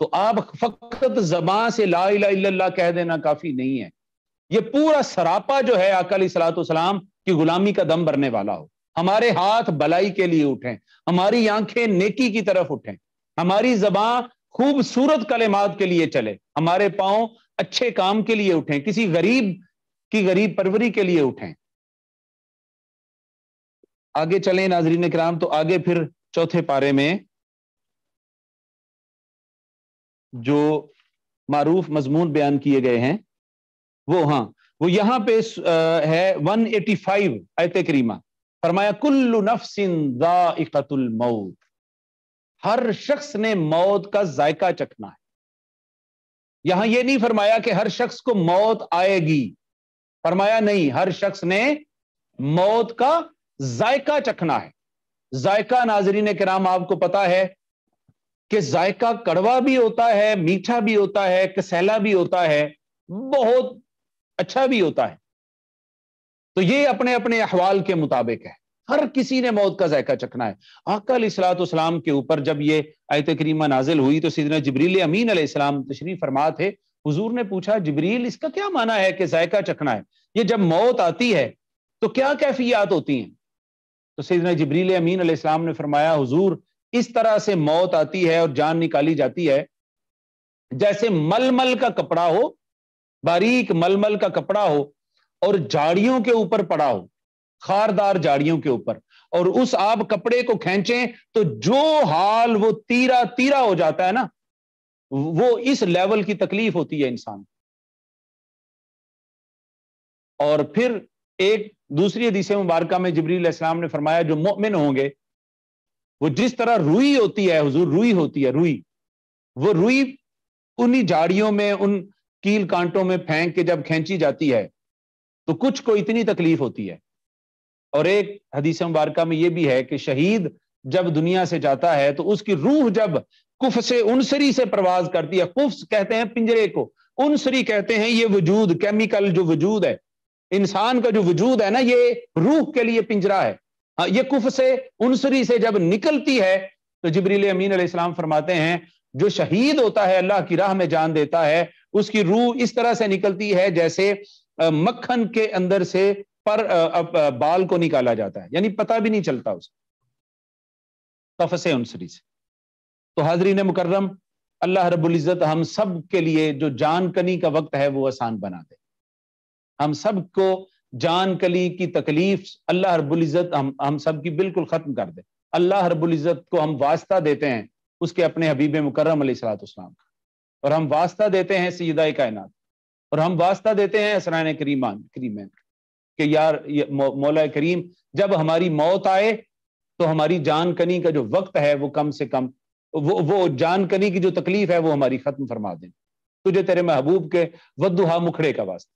तो आप फकत जबान से ला इला इल्लल्लाह कह देना काफी नहीं है ये पूरा सरापा जो है अकल सलाम की गुलामी का दम भरने वाला हो हमारे हाथ भलाई के लिए उठें हमारी आंखें नेकी की तरफ उठें हमारी जबान खूबसूरत कलेमात के लिए चले हमारे पांव अच्छे काम के लिए उठें किसी गरीब की गरीब परवरी के लिए उठें आगे चलें नाजरीन कराम तो आगे फिर चौथे पारे में जो मारूफ मजमून बयान किए गए हैं वो हाँ वो यहां पे है 185 आयत करीमा फरमाया कुल्लु नफसिन दाइकतुल मौत हर शख्स ने मौत का जायका चखना है यहां यह नहीं फरमाया कि हर शख्स को मौत आएगी फरमाया नहीं हर शख्स ने मौत का जायका चखना है जायका नाजरीन नाम आपको पता है कि जायका कड़वा भी होता है मीठा भी होता है कसैला भी होता है बहुत अच्छा भी होता है तो ये अपने अपने अहवाल के मुताबिक है हर किसी ने मौत का जायका चखना है इस्लाम के ऊपर जब ये आयत करीमा नाजिल हुई तो सीधना जबरील अमीन अल्लाम तशरीफ फरमा थे हजूर ने पूछा जबरील इसका क्या माना है कि जायका चखना है ये जब मौत आती है तो क्या कैफियात होती हैं तो सीधना जबरील अमीन अल्लाम ने फरमाया हजूर इस तरह से मौत आती है और जान निकाली जाती है जैसे मलमल का कपड़ा हो बारीक मलमल का कपड़ा हो और झाड़ियों के ऊपर पड़ा हो खारदार झाड़ियों के ऊपर और उस आप कपड़े को खेचें तो जो हाल वो तीरा तीरा हो जाता है ना वो इस लेवल की तकलीफ होती है इंसान और फिर एक दूसरी हदीस मुबारका में जबरील इस्लाम ने फरमाया जो मोमिन होंगे वो जिस तरह रुई होती है हुजूर रुई होती है रुई वो रुई उन्हीं झाड़ियों में उन कील कांटों में फेंक के जब खेची जाती है तो कुछ को इतनी तकलीफ होती है और एक हदीस मुबारका में यह भी है कि शहीद जब दुनिया से जाता है तो उसकी रूह जब कुफ से उनसरी से प्रवास करती है कुफ कहते हैं पिंजरे को उनसरी कहते हैं ये वजूद केमिकल जो वजूद है इंसान का जो वजूद है ना ये रूह के लिए पिंजरा है हाँ ये कुफ से उनसरी से जब निकलती है तो जबरील अमीन अलैहिस्सलाम फरमाते हैं जो शहीद होता है अल्लाह की राह में जान देता है उसकी रूह इस तरह से निकलती है जैसे मक्खन के अंदर से पर बाल को निकाला जाता है यानी पता भी नहीं चलता उसे तफस उनसरी से तो हाजरीन मुकर्रम अल्लाह रबुल्ज़त हम सब के लिए जो जान कनी का वक्त है वो आसान बना दे हम सब को जान कली की तकलीफ अल्लाह रबुल्ज़त हम हम सब की बिल्कुल ख़त्म कर दे अल्लाह रबुल्ज़त को हम वास्ता देते हैं उसके अपने हबीब मुकर्रम सलाम का और हम वास्ता देते हैं सीधा कायनात और हम वास्ता देते हैं असरान करीमान करीम कि यार ये मौला करीम जब हमारी मौत आए तो हमारी जान कनी का जो वक्त है वो कम से कम वो वो जान कनी की जो तकलीफ है वो हमारी खत्म फरमा दें तुझे तेरे महबूब के वदुहा मुखड़े का वास्ता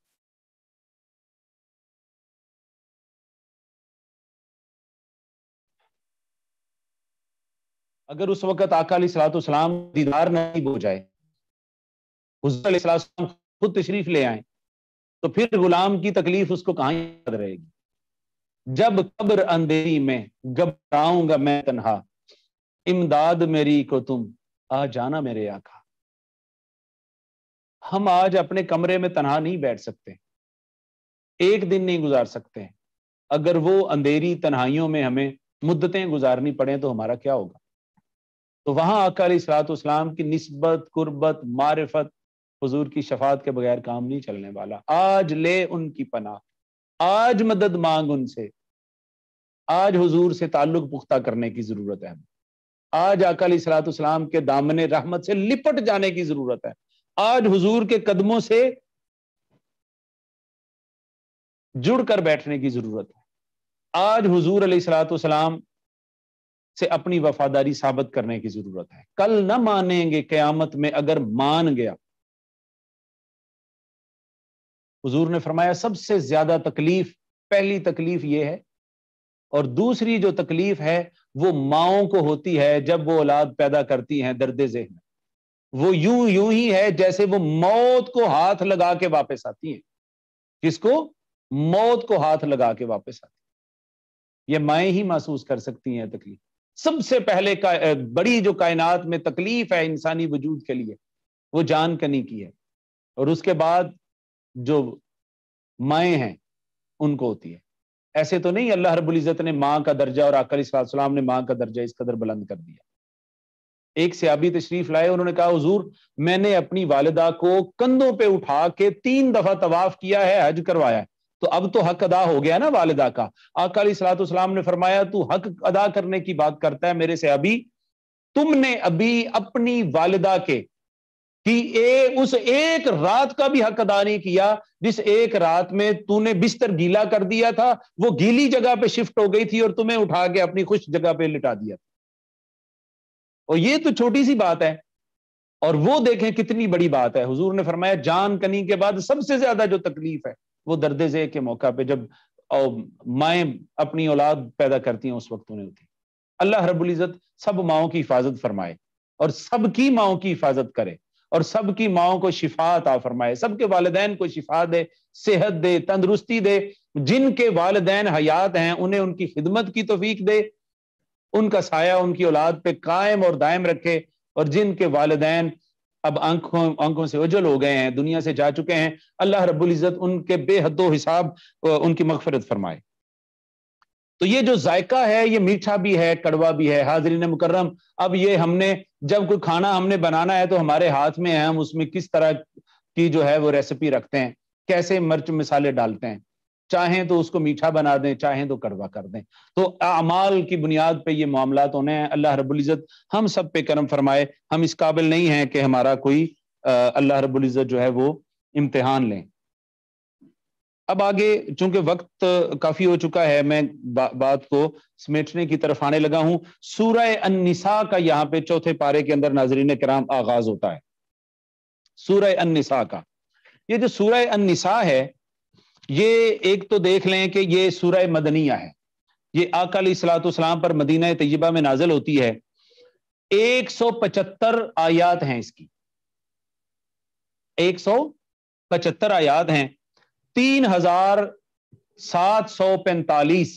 अगर उस वक्त आका सलाम दीदार नहीं हो जाए खुद तशरीफ ले आए तो फिर गुलाम की तकलीफ उसको कहां याद रहेगी जब कब्र अंधेरी में घबराऊंगा मैं तनहा इमदाद मेरी को तुम आ जाना मेरे आका हम आज अपने कमरे में तनहा नहीं बैठ सकते एक दिन नहीं गुजार सकते अगर वो अंधेरी तन्हाइयों में हमें मुद्दतें गुजारनी पड़े तो हमारा क्या होगा तो वहां आकर सलात की नस्बत कुर्बत मारिफत हुजूर की शफात के बगैर काम नहीं चलने वाला आज ले उनकी पना आज मदद मांग उनसे आज हुजूर से ताल्लुक पुख्ता करने की जरूरत है आज अकाली सलातम के दामन रहमत से लिपट जाने की जरूरत है आज हुजूर के कदमों से जुड़ कर बैठने की जरूरत है आज हुजूर अली सलाम से अपनी वफादारी साबित करने की जरूरत है कल न मानेंगे क्यामत में अगर मान गया हुजूर ने फरमाया सबसे ज्यादा तकलीफ पहली तकलीफ ये है और दूसरी जो तकलीफ है वो माओ को होती है जब वो औलाद पैदा करती हैं दर्द जेह में वो यूं यूं ही है जैसे वो मौत को हाथ लगा के वापस आती हैं किसको मौत को हाथ लगा के वापस आती ये माए ही महसूस कर सकती हैं तकलीफ सबसे पहले का, बड़ी जो कायनात में तकलीफ है इंसानी वजूद के लिए वो जान कनी की है और उसके बाद जो माए हैं उनको होती है ऐसे तो नहीं अल्लाह रब्बुल इज़्ज़त ने माँ का दर्जा और आकर सलाम ने माँ का दर्जा इस कदर बुलंद कर दिया एक सियाबी तशरीफ लाए उन्होंने कहा हजूर मैंने अपनी वालदा को कंधों पे उठा के तीन दफा तवाफ किया है हज करवाया है तो अब तो हक अदा हो गया ना वालदा का आकाली सलाम ने फरमाया तू हक अदा करने की बात करता है मेरे से अभी तुमने अभी अपनी वालदा के कि ए, उस एक रात का भी अदा नहीं किया जिस एक रात में तूने बिस्तर गीला कर दिया था वो गीली जगह पे शिफ्ट हो गई थी और तुम्हें उठा के अपनी खुश जगह पे लिटा दिया और ये तो छोटी सी बात है और वो देखें कितनी बड़ी बात है हुजूर ने फरमाया जान कनी के बाद सबसे ज्यादा जो तकलीफ है वो दर्द जे के मौका पे जब माए अपनी औलाद पैदा करती हैं उस वक्त उन्हें होती अल्लाह रबुल्जत सब माओ की हिफाजत फरमाए और सबकी माओ की हिफाजत करे और सबकी माओ को शिफात आ फरमाए सबके वालदेन को शिफा दे सेहत दे तंदरुस्ती दे जिनके वालदेन हयात हैं उन्हें उनकी खिदमत की तोफीक दे उनका साया उनकी औलाद पे कायम और दायम रखे और जिनके वालदेन अब आंखों आंखों से उजल हो गए हैं दुनिया से जा चुके हैं अल्लाह रब्बुल इज़्ज़त उनके बेहदो हिसाब उनकी मगफरत फरमाए तो ये जो जायका है ये मीठा भी है कड़वा भी है हाजरीन मुकर्रम अब ये हमने जब कोई खाना हमने बनाना है तो हमारे हाथ में है हम उसमें किस तरह की जो है वो रेसिपी रखते हैं कैसे मिर्च मिसाले डालते हैं चाहें तो उसको मीठा बना दें चाहें तो कड़वा कर दें तो अमाल की बुनियाद पे ये मामला होने हैं अल्लाह रबुल्ज़त हम सब पे करम फरमाए हम इस काबिल नहीं हैं कि हमारा कोई अल्लाह रबुल्ज़त जो है वो इम्तहान लें अब आगे चूंकि वक्त काफी हो चुका है मैं बा, बात को समेटने की तरफ आने लगा हूं सूर्य अनिसा का यहाँ पे चौथे पारे के अंदर नाजरीन कराम आगाज होता है सूरह अनिसा का ये जो सूरह अनिसा है ये एक तो देख लें कि ये सूरह मदनिया है ये आकल सलाम पर मदीना तयबा में नाजल होती है 175 आयात हैं इसकी 175 आयात हैं तीन हजार सात सौ पैंतालीस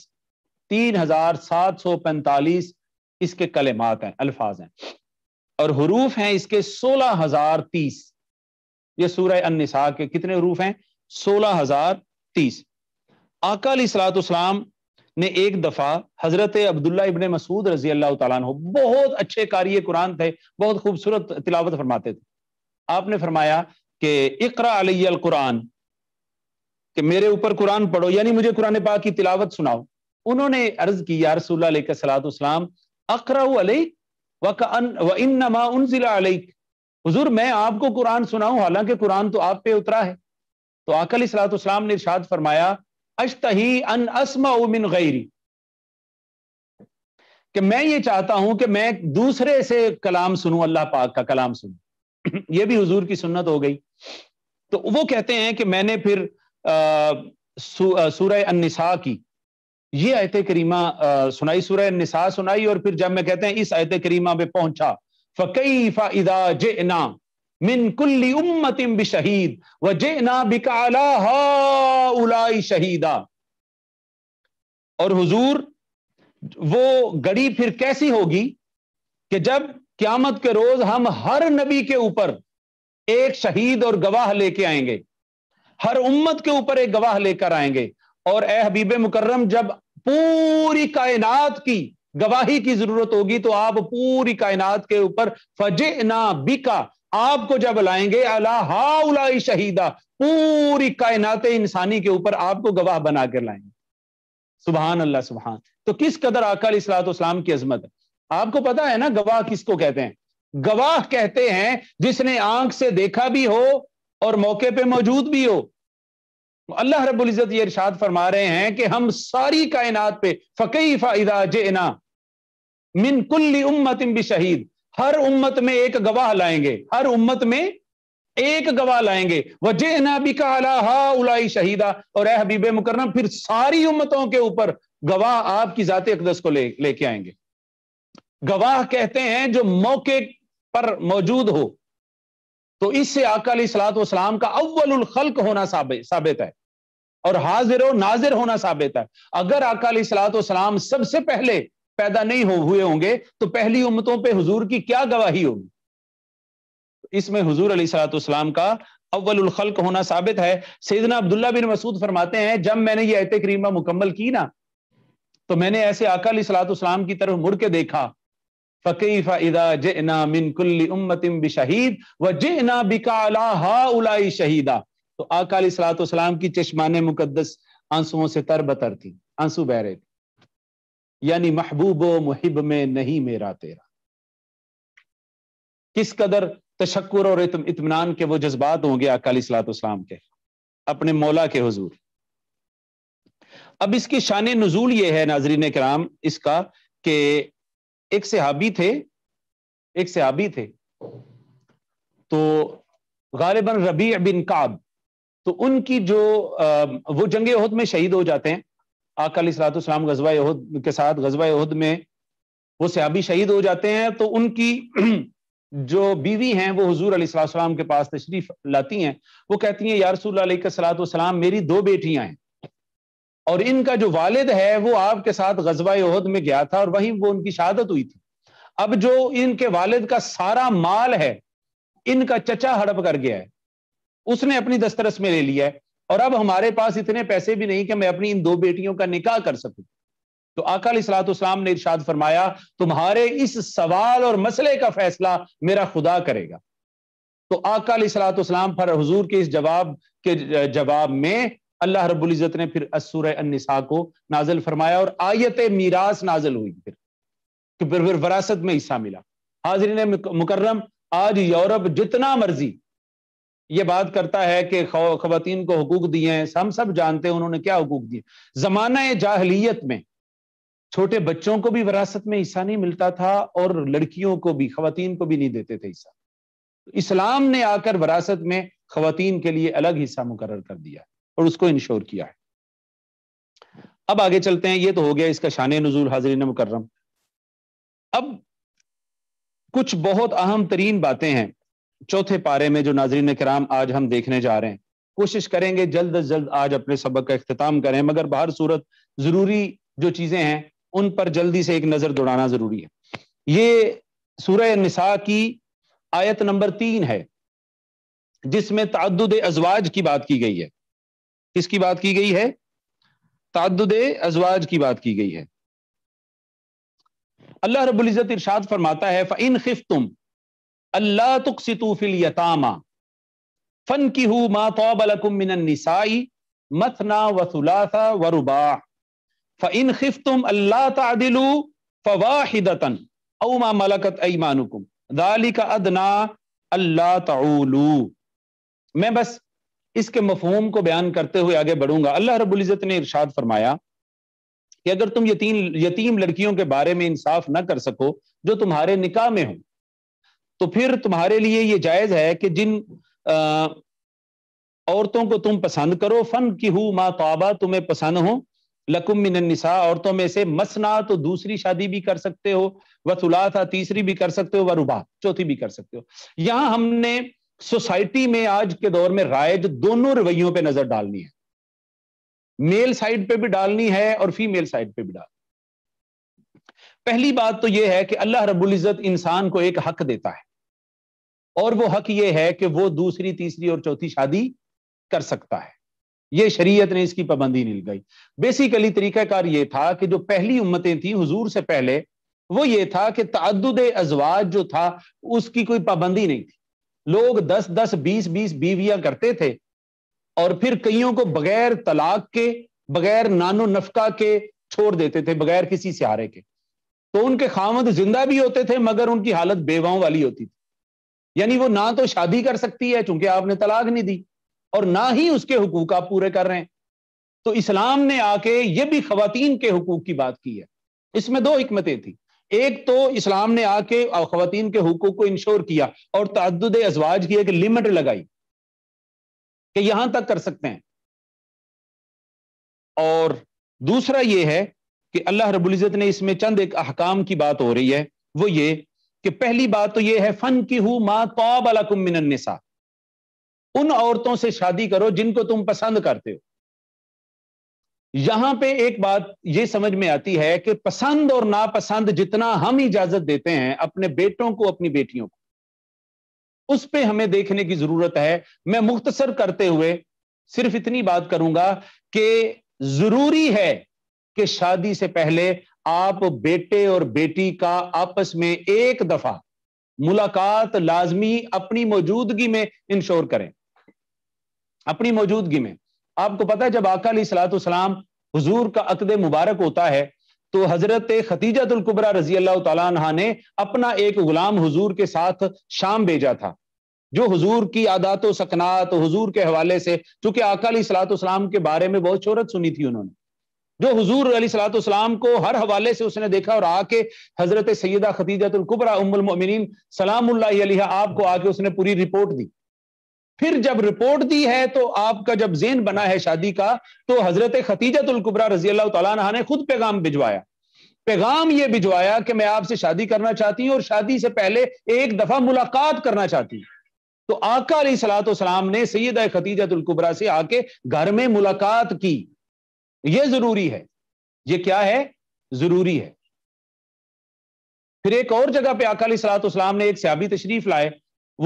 तीन हजार सात सौ पैंतालीस इसके कलेमात हैं अल्फाज हैं और हरूफ हैं इसके सोलह हजार तीस ये सूर्य अनसा के कितने हरूफ हैं सोलह हजार तीस आकाली सलातुसलाम ने एक दफा हजरत अब्दुल्ला इबन मसूद रजी अल्लाह तु बहुत अच्छे कार्य कुरान थे बहुत खूबसूरत तिलावत फरमाते थे आपने फरमाया कि इकरा अली कुरान कि मेरे ऊपर कुरान पढ़ो यानी मुझे कुरान पाक की तिलावत सुनाओ उन्होंने अर्ज की यार रसूल सलाम हुजूर मैं आपको कुरान सुनाऊ हालांकि कुरान तो आप पे उतरा है तो आकल सलाम ने इर्शाद फरमाया अश्तही अन असमा उमिन गैरी कि मैं ये चाहता हूं कि मैं दूसरे से कलाम सुनू अल्लाह पाक का कलाम सुनू ये भी हजूर की सुन्नत हो गई तो वो कहते हैं कि मैंने फिर सूर्य अन्निसा की ये आयत करीमा सुनाई सूर्य निसा सुनाई और फिर जब मैं कहते हैं इस आयत करीमा पे पहुंचा फ़कई फ़ाइदा जेना मिन कुल्ली उम्मतिम बि शहीद व जेना बिकाला शहीदा और हुजूर वो गड़ी फिर कैसी होगी कि जब क्यामत के रोज हम हर नबी के ऊपर एक शहीद और गवाह लेके आएंगे हर उम्मत के ऊपर एक गवाह लेकर आएंगे और ए हबीब मुकर्रम जब पूरी कायनात की गवाही की जरूरत होगी तो आप पूरी कायनात के ऊपर फजे ना बिका आपको जब लाएंगे अला शहीदा पूरी कायनात इंसानी के ऊपर आपको गवाह बना कर लाएंगे सुबहान अल्लाह सुबहान तो किस कदर अकल इस्लाम की अजमत है आपको पता है ना गवाह किसको कहते हैं गवाह कहते हैं जिसने आंख से देखा भी हो और मौके पे मौजूद भी हो अल्लाह रब्बुल इज़्ज़त ये इरशाद फरमा रहे हैं कि हम सारी कायनात पे फकई फ़ाइदा जेना मिन कुल्ली उम्मत भी शहीद हर उम्मत में एक गवाह लाएंगे हर उम्मत में एक गवाह लाएंगे वह जेना कहा हा उलाई शहीदा और ए हबीब मुकरम फिर सारी उम्मतों के ऊपर गवाह आपकी ज़ात अकदस को ले लेके आएंगे गवाह कहते हैं जो मौके पर मौजूद हो तो इससे अकाली सलात वाम का अव्वल खल्क होना साबित है और हाजिर और नाजिर होना साबित है अगर अकाली सलात वाम सबसे पहले पैदा नहीं हो हुए होंगे तो पहली उम्मतों पे हुजूर की क्या गवाही होगी इसमें हुजूर अली सलाम का अव्वल खल्क होना साबित है सैदना अब्दुल्ला बिन मसूद फरमाते हैं जब मैंने ये आयत करीमा मुकम्मल की ना तो मैंने ऐसे अकाली सलात की तरफ मुड़ के देखा फ़कीफ़ इदा तो अकाली मुहिब में नहीं मेरा तेरा किस कदर तशक्र और इतमान के वो जज्बात होंगे अकाली सलाम के अपने मौला के हजूर अब इसकी शान नजूल ये है नाजरीन कराम इसका एक सहाबी थे एक सहाबी थे तो गालिबन रबी बिन काब तो उनकी जो वो जंग उहद में शहीद हो जाते हैं आकली सलातम गजवा यहद के साथ गजवा यहद में वो सहाबी शहीद हो जाते हैं तो उनकी जो बीवी हैं वो हजूर अलीसलाम के पास तशरीफ लाती हैं वो कहती हैं यारसूल सलात मेरी दो बेटियां हैं और इनका जो वालिद है वो आपके साथ गजबा उहद में गया था और वहीं वो उनकी शहादत हुई थी अब जो इनके वालिद का सारा माल है इनका चचा हड़प कर गया है उसने अपनी दस्तरस में ले लिया है और अब हमारे पास इतने पैसे भी नहीं कि मैं अपनी इन दो बेटियों का निकाह कर सकूं तो अकाल सलाम ने इर्शाद फरमाया तुम्हारे इस सवाल और मसले का फैसला मेरा खुदा करेगा तो आकाल सलाम पर हजूर के इस जवाब के जवाब में अल्लाह रबुल्जत ने फिर असुरसा को नाजल फरमाया और आयत मीरास नाजल हुई फिर कि फिर फिर वरासत में हिस्सा मिला हाजरीन मुकर्रम आज यूरोप जितना मर्जी ये बात करता है कि खातन को हकूक दिए हैं हम सब जानते हैं उन्होंने क्या हकूक दिए जमाना जाहलीत में छोटे बच्चों को भी विरासत में हिस्सा नहीं मिलता था और लड़कियों को भी खातन को भी नहीं देते थे हिस्सा इस्लाम ने आकर विरासत में खातन के लिए अलग हिस्सा मुकर कर दिया और उसको इंश्योर किया है अब आगे चलते हैं ये तो हो गया इसका शान नजूल हाजरीन मुकर्रम अब कुछ बहुत अहम तरीन बातें हैं चौथे पारे में जो नाजरीन कराम आज हम देखने जा रहे हैं कोशिश करेंगे जल्द अज जल्द आज अपने सबक का अख्ताम करें मगर बाहर सूरत जरूरी जो चीजें हैं उन पर जल्दी से एक नजर दौड़ाना जरूरी है ये सूर्य निसा की आयत नंबर तीन है जिसमें तद अजवाज की बात की गई है किसकी बात की गई है तादुद अजवाज की बात की गई है अल्लाह इज़्ज़त इरशाद फरमाता है फ़िन खिफ़्तुम तुम तुक्सितू फिल यतामा फनकिहू मा तौब लकुम मिनन निसाई मथना व थुलाथा व रुबा खिफ खिफ़्तुम अल्लाह तदिलू फवाहिदतन औ मा मलकत ऐमानुकुम दाली अदना अल्लाह तऊलू मैं बस इसके मफहूम को बयान करते हुए आगे बढ़ूंगा अल्लाह रबुल्ज़त ने इरशाद फरमाया कि अगर तुम यतीम यतीम लड़कियों के बारे में इंसाफ ना कर सको जो तुम्हारे निकाह में हो तो फिर तुम्हारे लिए ये जायज है कि जिन आ, औरतों को तुम पसंद करो फन की हु माँ तोबा तुम्हें पसंद हो लकुम मिनसा औरतों में से मसना तो दूसरी शादी भी कर सकते हो वसुला था तीसरी भी कर सकते हो व रुबा चौथी भी कर सकते हो यहाँ हमने सोसाइटी में आज के दौर में राइज दोनों रवैयों पे नजर डालनी है मेल साइड पे भी डालनी है और फीमेल साइड पे भी डालनी पहली बात तो यह है कि अल्लाह रब्बुल इज़्ज़त इंसान को एक हक देता है और वो हक ये है कि वो दूसरी तीसरी और चौथी शादी कर सकता है ये शरीयत ने इसकी पाबंदी नहीं लगाई बेसिकली तरीकाकार ये था कि जो पहली उम्मतें थी हुजूर से पहले वो ये था कि तद अजवाज जो था उसकी कोई पाबंदी नहीं थी लोग दस दस बीस बीस बीवियां करते थे और फिर कईयों को बगैर तलाक के बगैर नानो नफका के छोड़ देते थे बगैर किसी सहारे के तो उनके खामद जिंदा भी होते थे मगर उनकी हालत बेवाओं वाली होती थी यानी वो ना तो शादी कर सकती है चूंकि आपने तलाक नहीं दी और ना ही उसके हकूक आप पूरे कर रहे हैं तो इस्लाम ने आके ये भी खातन के हकूक की बात की है इसमें दो हमतें थी एक तो इस्लाम ने आके खातन के हकूक को इंश्योर किया और तद अजवाज की एक लिमिट लगाई कि यहां तक कर सकते हैं और दूसरा यह है कि अल्लाह रबुल्जत ने इसमें चंद एक अहकाम की बात हो रही है वो ये कि पहली बात तो यह है फन की हु मा तो उन औरतों से शादी करो जिनको तुम पसंद करते हो यहां पे एक बात ये समझ में आती है कि पसंद और नापसंद जितना हम इजाजत देते हैं अपने बेटों को अपनी बेटियों को उस पर हमें देखने की जरूरत है मैं मुख्तसर करते हुए सिर्फ इतनी बात करूंगा कि जरूरी है कि शादी से पहले आप बेटे और बेटी का आपस में एक दफा मुलाकात लाजमी अपनी मौजूदगी में इंश्योर करें अपनी मौजूदगी में आपको पता है जब आका सलाम हजूर का अकद मुबारक होता है तो हजरत खतीजतुलकुबरा रजी अल्लाह ने अपना एक गुलाम हजूर के साथ शाम भेजा था जो हजूर की आदात सकनात हजूर के हवाले से चूंकि आका सलाम के बारे में बहुत शोरत सुनी थी उन्होंने जो हजूर अली उसम को हर हवाले से उसने देखा और आके हजरत सैदा खतीजतुलकुबरा उम्मिन सलाम आपको आके उसने पूरी रिपोर्ट दी फिर जब रिपोर्ट दी है तो आपका जब जेन बना है शादी का तो हजरत खतीजतुलकुबरा रजी अल्लाह तला ने खुद पैगाम भिजवाया पैगाम ये भिजवाया कि मैं आपसे शादी करना चाहती हूँ और शादी से पहले एक दफा मुलाकात करना चाहती हूँ तो आका सलाम ने सैद खतीजतुलकुबरा से आके घर में मुलाकात की यह जरूरी है ये क्या है जरूरी है फिर एक और जगह पे आका सलाम ने एक सियाबी तशरीफ लाए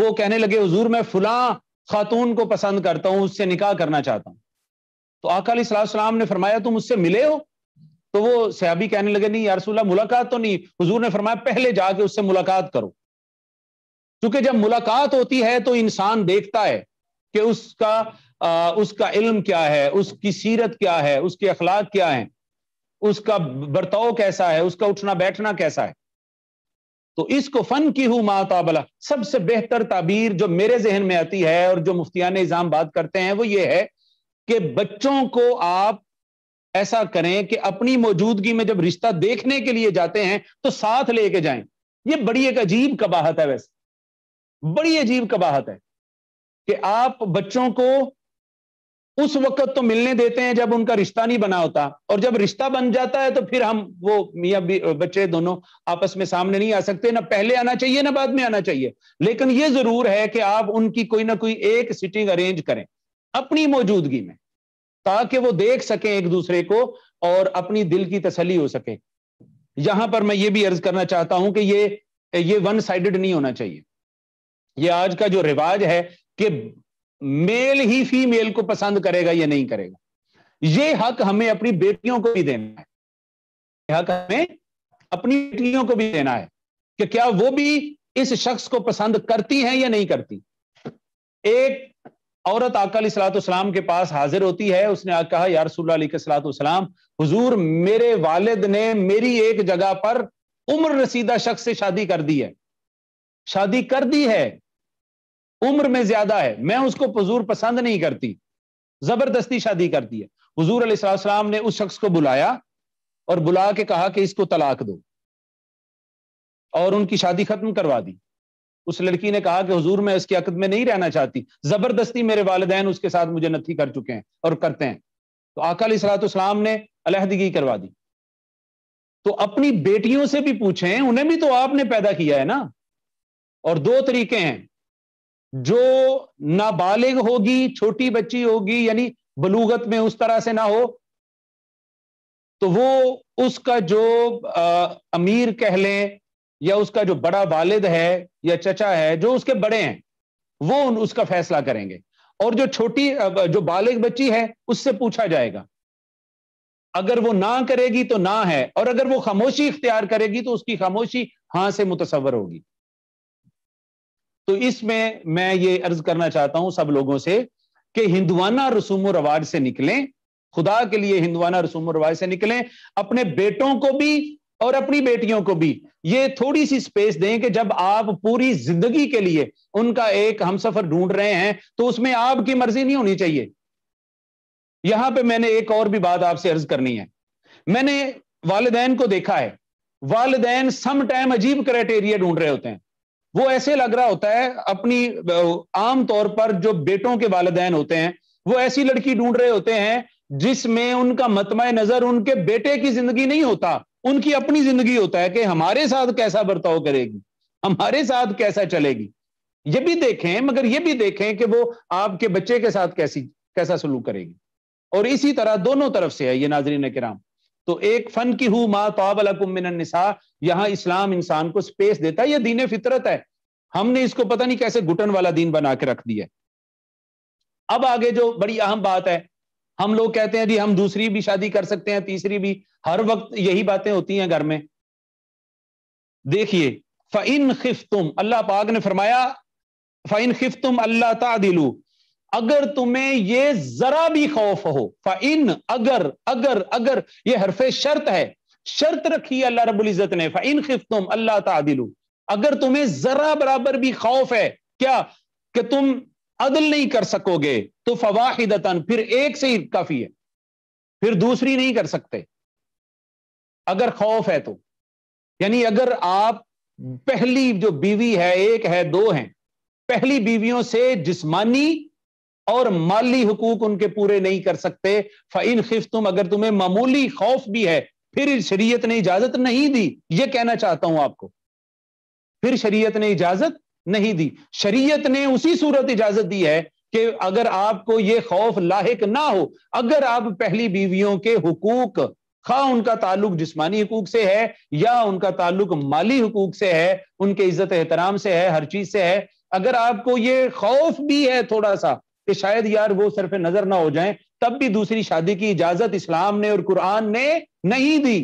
वो कहने लगे हजूर मैं फुला खातून को पसंद करता हूं उससे निकाह करना चाहता हूं तो सलाम ने फरमाया तुम उससे मिले हो तो वो सयाबी कहने लगे नहीं यारसूल्ला मुलाकात तो नहीं हुजूर ने फरमाया पहले जाके उससे मुलाकात करो क्योंकि जब मुलाकात होती है तो इंसान देखता है कि उसका आ, उसका इल्म क्या है उसकी सीरत क्या है उसके अखलाक क्या है उसका बर्ताव कैसा है उसका उठना बैठना कैसा है तो इसको फन की हूं माताबला सबसे बेहतर ताबीर जो मेरे जहन में आती है और जो मुफ्तियान इजाम बात करते हैं वो ये है कि बच्चों को आप ऐसा करें कि अपनी मौजूदगी में जब रिश्ता देखने के लिए जाते हैं तो साथ लेके जाएं ये बड़ी एक अजीब कबाहत है वैसे बड़ी अजीब कबाहत है कि आप बच्चों को उस वक्त तो मिलने देते हैं जब उनका रिश्ता नहीं बना होता और जब रिश्ता बन जाता है तो फिर हम वो मियाँ बच्चे दोनों आपस में सामने नहीं आ सकते ना पहले आना चाहिए ना बाद में आना चाहिए लेकिन ये जरूर है कि आप उनकी कोई ना कोई एक सिटिंग अरेंज करें अपनी मौजूदगी में ताकि वो देख सकें एक दूसरे को और अपनी दिल की तसली हो सके यहां पर मैं ये भी अर्ज करना चाहता हूं कि ये ये वन साइडेड नहीं होना चाहिए ये आज का जो रिवाज है कि मेल ही फीमेल को पसंद करेगा या नहीं करेगा ये हक हमें अपनी बेटियों को भी देना है हक हमें अपनी बेटियों को भी देना है कि क्या वो भी इस शख्स को पसंद करती हैं या नहीं करती एक औरत आकल सलाम के पास हाजिर होती है उसने कहा यार सलाम हुजूर मेरे वालिद ने मेरी एक जगह पर उम्र रसीदा शख्स से शादी कर दी है शादी कर दी है उम्र में ज्यादा है मैं उसको हजूर पसंद नहीं करती जबरदस्ती शादी करती है हजूर अलीसलाम ने उस शख्स को बुलाया और बुला के कहा कि इसको तलाक दो और उनकी शादी खत्म करवा दी उस लड़की ने कहा कि हुजूर मैं इसकी अकद में नहीं रहना चाहती जबरदस्ती मेरे वालदेन उसके साथ मुझे नथी कर चुके हैं और करते हैं तो आकल ने अलहदगी करवा दी तो अपनी बेटियों से भी पूछें उन्हें भी तो आपने पैदा किया है ना और दो तरीके हैं जो नाबालिग होगी छोटी बच्ची होगी यानी बलूगत में उस तरह से ना हो तो वो उसका जो आ, अमीर कह लें या उसका जो बड़ा वालिद है या चचा है जो उसके बड़े हैं वो उन उसका फैसला करेंगे और जो छोटी जो बालिग बच्ची है उससे पूछा जाएगा अगर वो ना करेगी तो ना है और अगर वो खामोशी इख्तियार करेगी तो उसकी खामोशी हां से मुतसवर होगी तो इसमें मैं ये अर्ज करना चाहता हूं सब लोगों से कि हिंदवाना रसूम रवाज से निकलें खुदा के लिए हिंदवाना रसूम रवाज से निकलें अपने बेटों को भी और अपनी बेटियों को भी ये थोड़ी सी स्पेस दें कि जब आप पूरी जिंदगी के लिए उनका एक हम सफर ढूंढ रहे हैं तो उसमें आपकी मर्जी नहीं होनी चाहिए यहां पे मैंने एक और भी बात आपसे अर्ज करनी है मैंने वालदेन को देखा है वालदेन सम टाइम अजीब क्राइटेरिया ढूंढ रहे होते हैं वो ऐसे लग रहा होता है अपनी आम तौर पर जो बेटों के वालदेन होते हैं वो ऐसी लड़की ढूंढ रहे होते हैं जिसमें उनका मतम नजर उनके बेटे की जिंदगी नहीं होता उनकी अपनी जिंदगी होता है कि हमारे साथ कैसा बर्ताव करेगी हमारे साथ कैसा चलेगी ये भी देखें मगर ये भी देखें कि वो आपके बच्चे के साथ कैसी कैसा सलूक करेगी और इसी तरह दोनों तरफ से है ये नाजरीन कराम तो एक फन की हु मा तोबलकुमिनसा यहां इस्लाम इंसान को स्पेस देता है यह दीन फितरत है हमने इसको पता नहीं कैसे घुटन वाला दीन बना के रख दिया अब आगे जो बड़ी अहम बात है हम लोग कहते हैं जी हम दूसरी भी शादी कर सकते हैं तीसरी भी हर वक्त यही बातें होती हैं घर में देखिए फिफ खिफ तुम अल्लाह पाक ने फरमाया फिफ खिफ तुम अल्लाह तादिलू अगर तुम्हें ये जरा भी खौफ हो फ़ाइन अगर अगर अगर ये हरफे शर्त है शर्त रखी है अल्लाह रबुल इज़्ज़त ने फ़ाइन खिफ तुम अल्लाह तदिलू अगर तुम्हें जरा बराबर भी खौफ है क्या कि तुम अदल नहीं कर सकोगे तो फवाहिदतन फिर एक से ही काफी है फिर दूसरी नहीं कर सकते अगर खौफ है तो यानी अगर आप पहली जो बीवी है एक है दो हैं पहली बीवियों से जिस्मानी और माली हकूक उनके पूरे नहीं कर सकते फाइन खिफ तुम अगर तुम्हें मामूली खौफ भी है फिर शरीयत ने इजाजत नहीं दी ये कहना चाहता हूं आपको फिर शरीयत ने इजाजत नहीं दी शरीयत ने उसी सूरत इजाजत दी है कि अगर आपको ये खौफ लाक ना हो अगर आप पहली बीवियों के हकूक खा उनका ताल्लुक जिस्मानी हकूक से है या उनका ताल्लुक माली हकूक से है उनके इज्जत एहतराम से है हर चीज से है अगर आपको ये खौफ भी है थोड़ा सा कि शायद यार वो सरफे नजर ना हो जाए तब भी दूसरी शादी की इजाजत इस्लाम ने और कुरान ने नहीं दी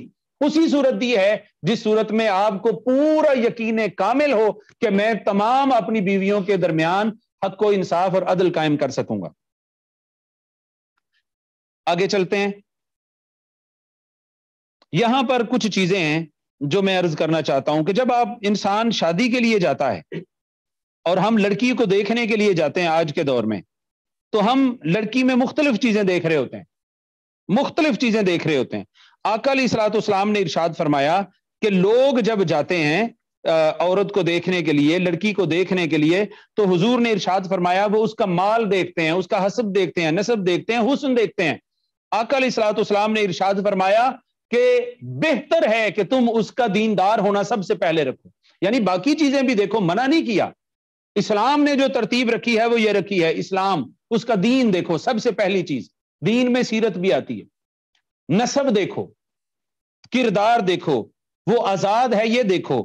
उसी सूरत दी है जिस सूरत में आपको पूरा यकीन कामिल हो कि मैं तमाम अपनी बीवियों के दरमियान हक को इंसाफ और अदल कायम कर सकूंगा आगे चलते हैं यहां पर कुछ चीजें हैं जो मैं अर्ज करना चाहता हूं कि जब आप इंसान शादी के लिए जाता है और हम लड़की को देखने के लिए जाते हैं आज के दौर में तो हम लड़की में मुख्तलिफ चीजें देख रहे होते हैं मुख्तलिफ चीजें देख रहे होते हैं अकल इसलातम ने इर्शाद फरमाया कि लोग जब जाते हैं औरत को देखने के लिए लड़की को देखने के लिए तो हुजूर ने इर्शाद फरमाया वो उसका माल देखते हैं उसका हसब देखते हैं नसब देखते हैं हुसन देखते हैं अकल इसलातम ने इर्शाद फरमाया कि बेहतर है कि तुम उसका दीनदार होना सबसे पहले रखो यानी बाकी चीजें भी देखो मना नहीं किया इस्लाम ने जो तरतीब रखी है वो ये रखी है इस्लाम उसका दीन देखो सबसे पहली चीज दीन में सीरत भी आती है नसब देखो किरदार देखो वो आजाद है ये देखो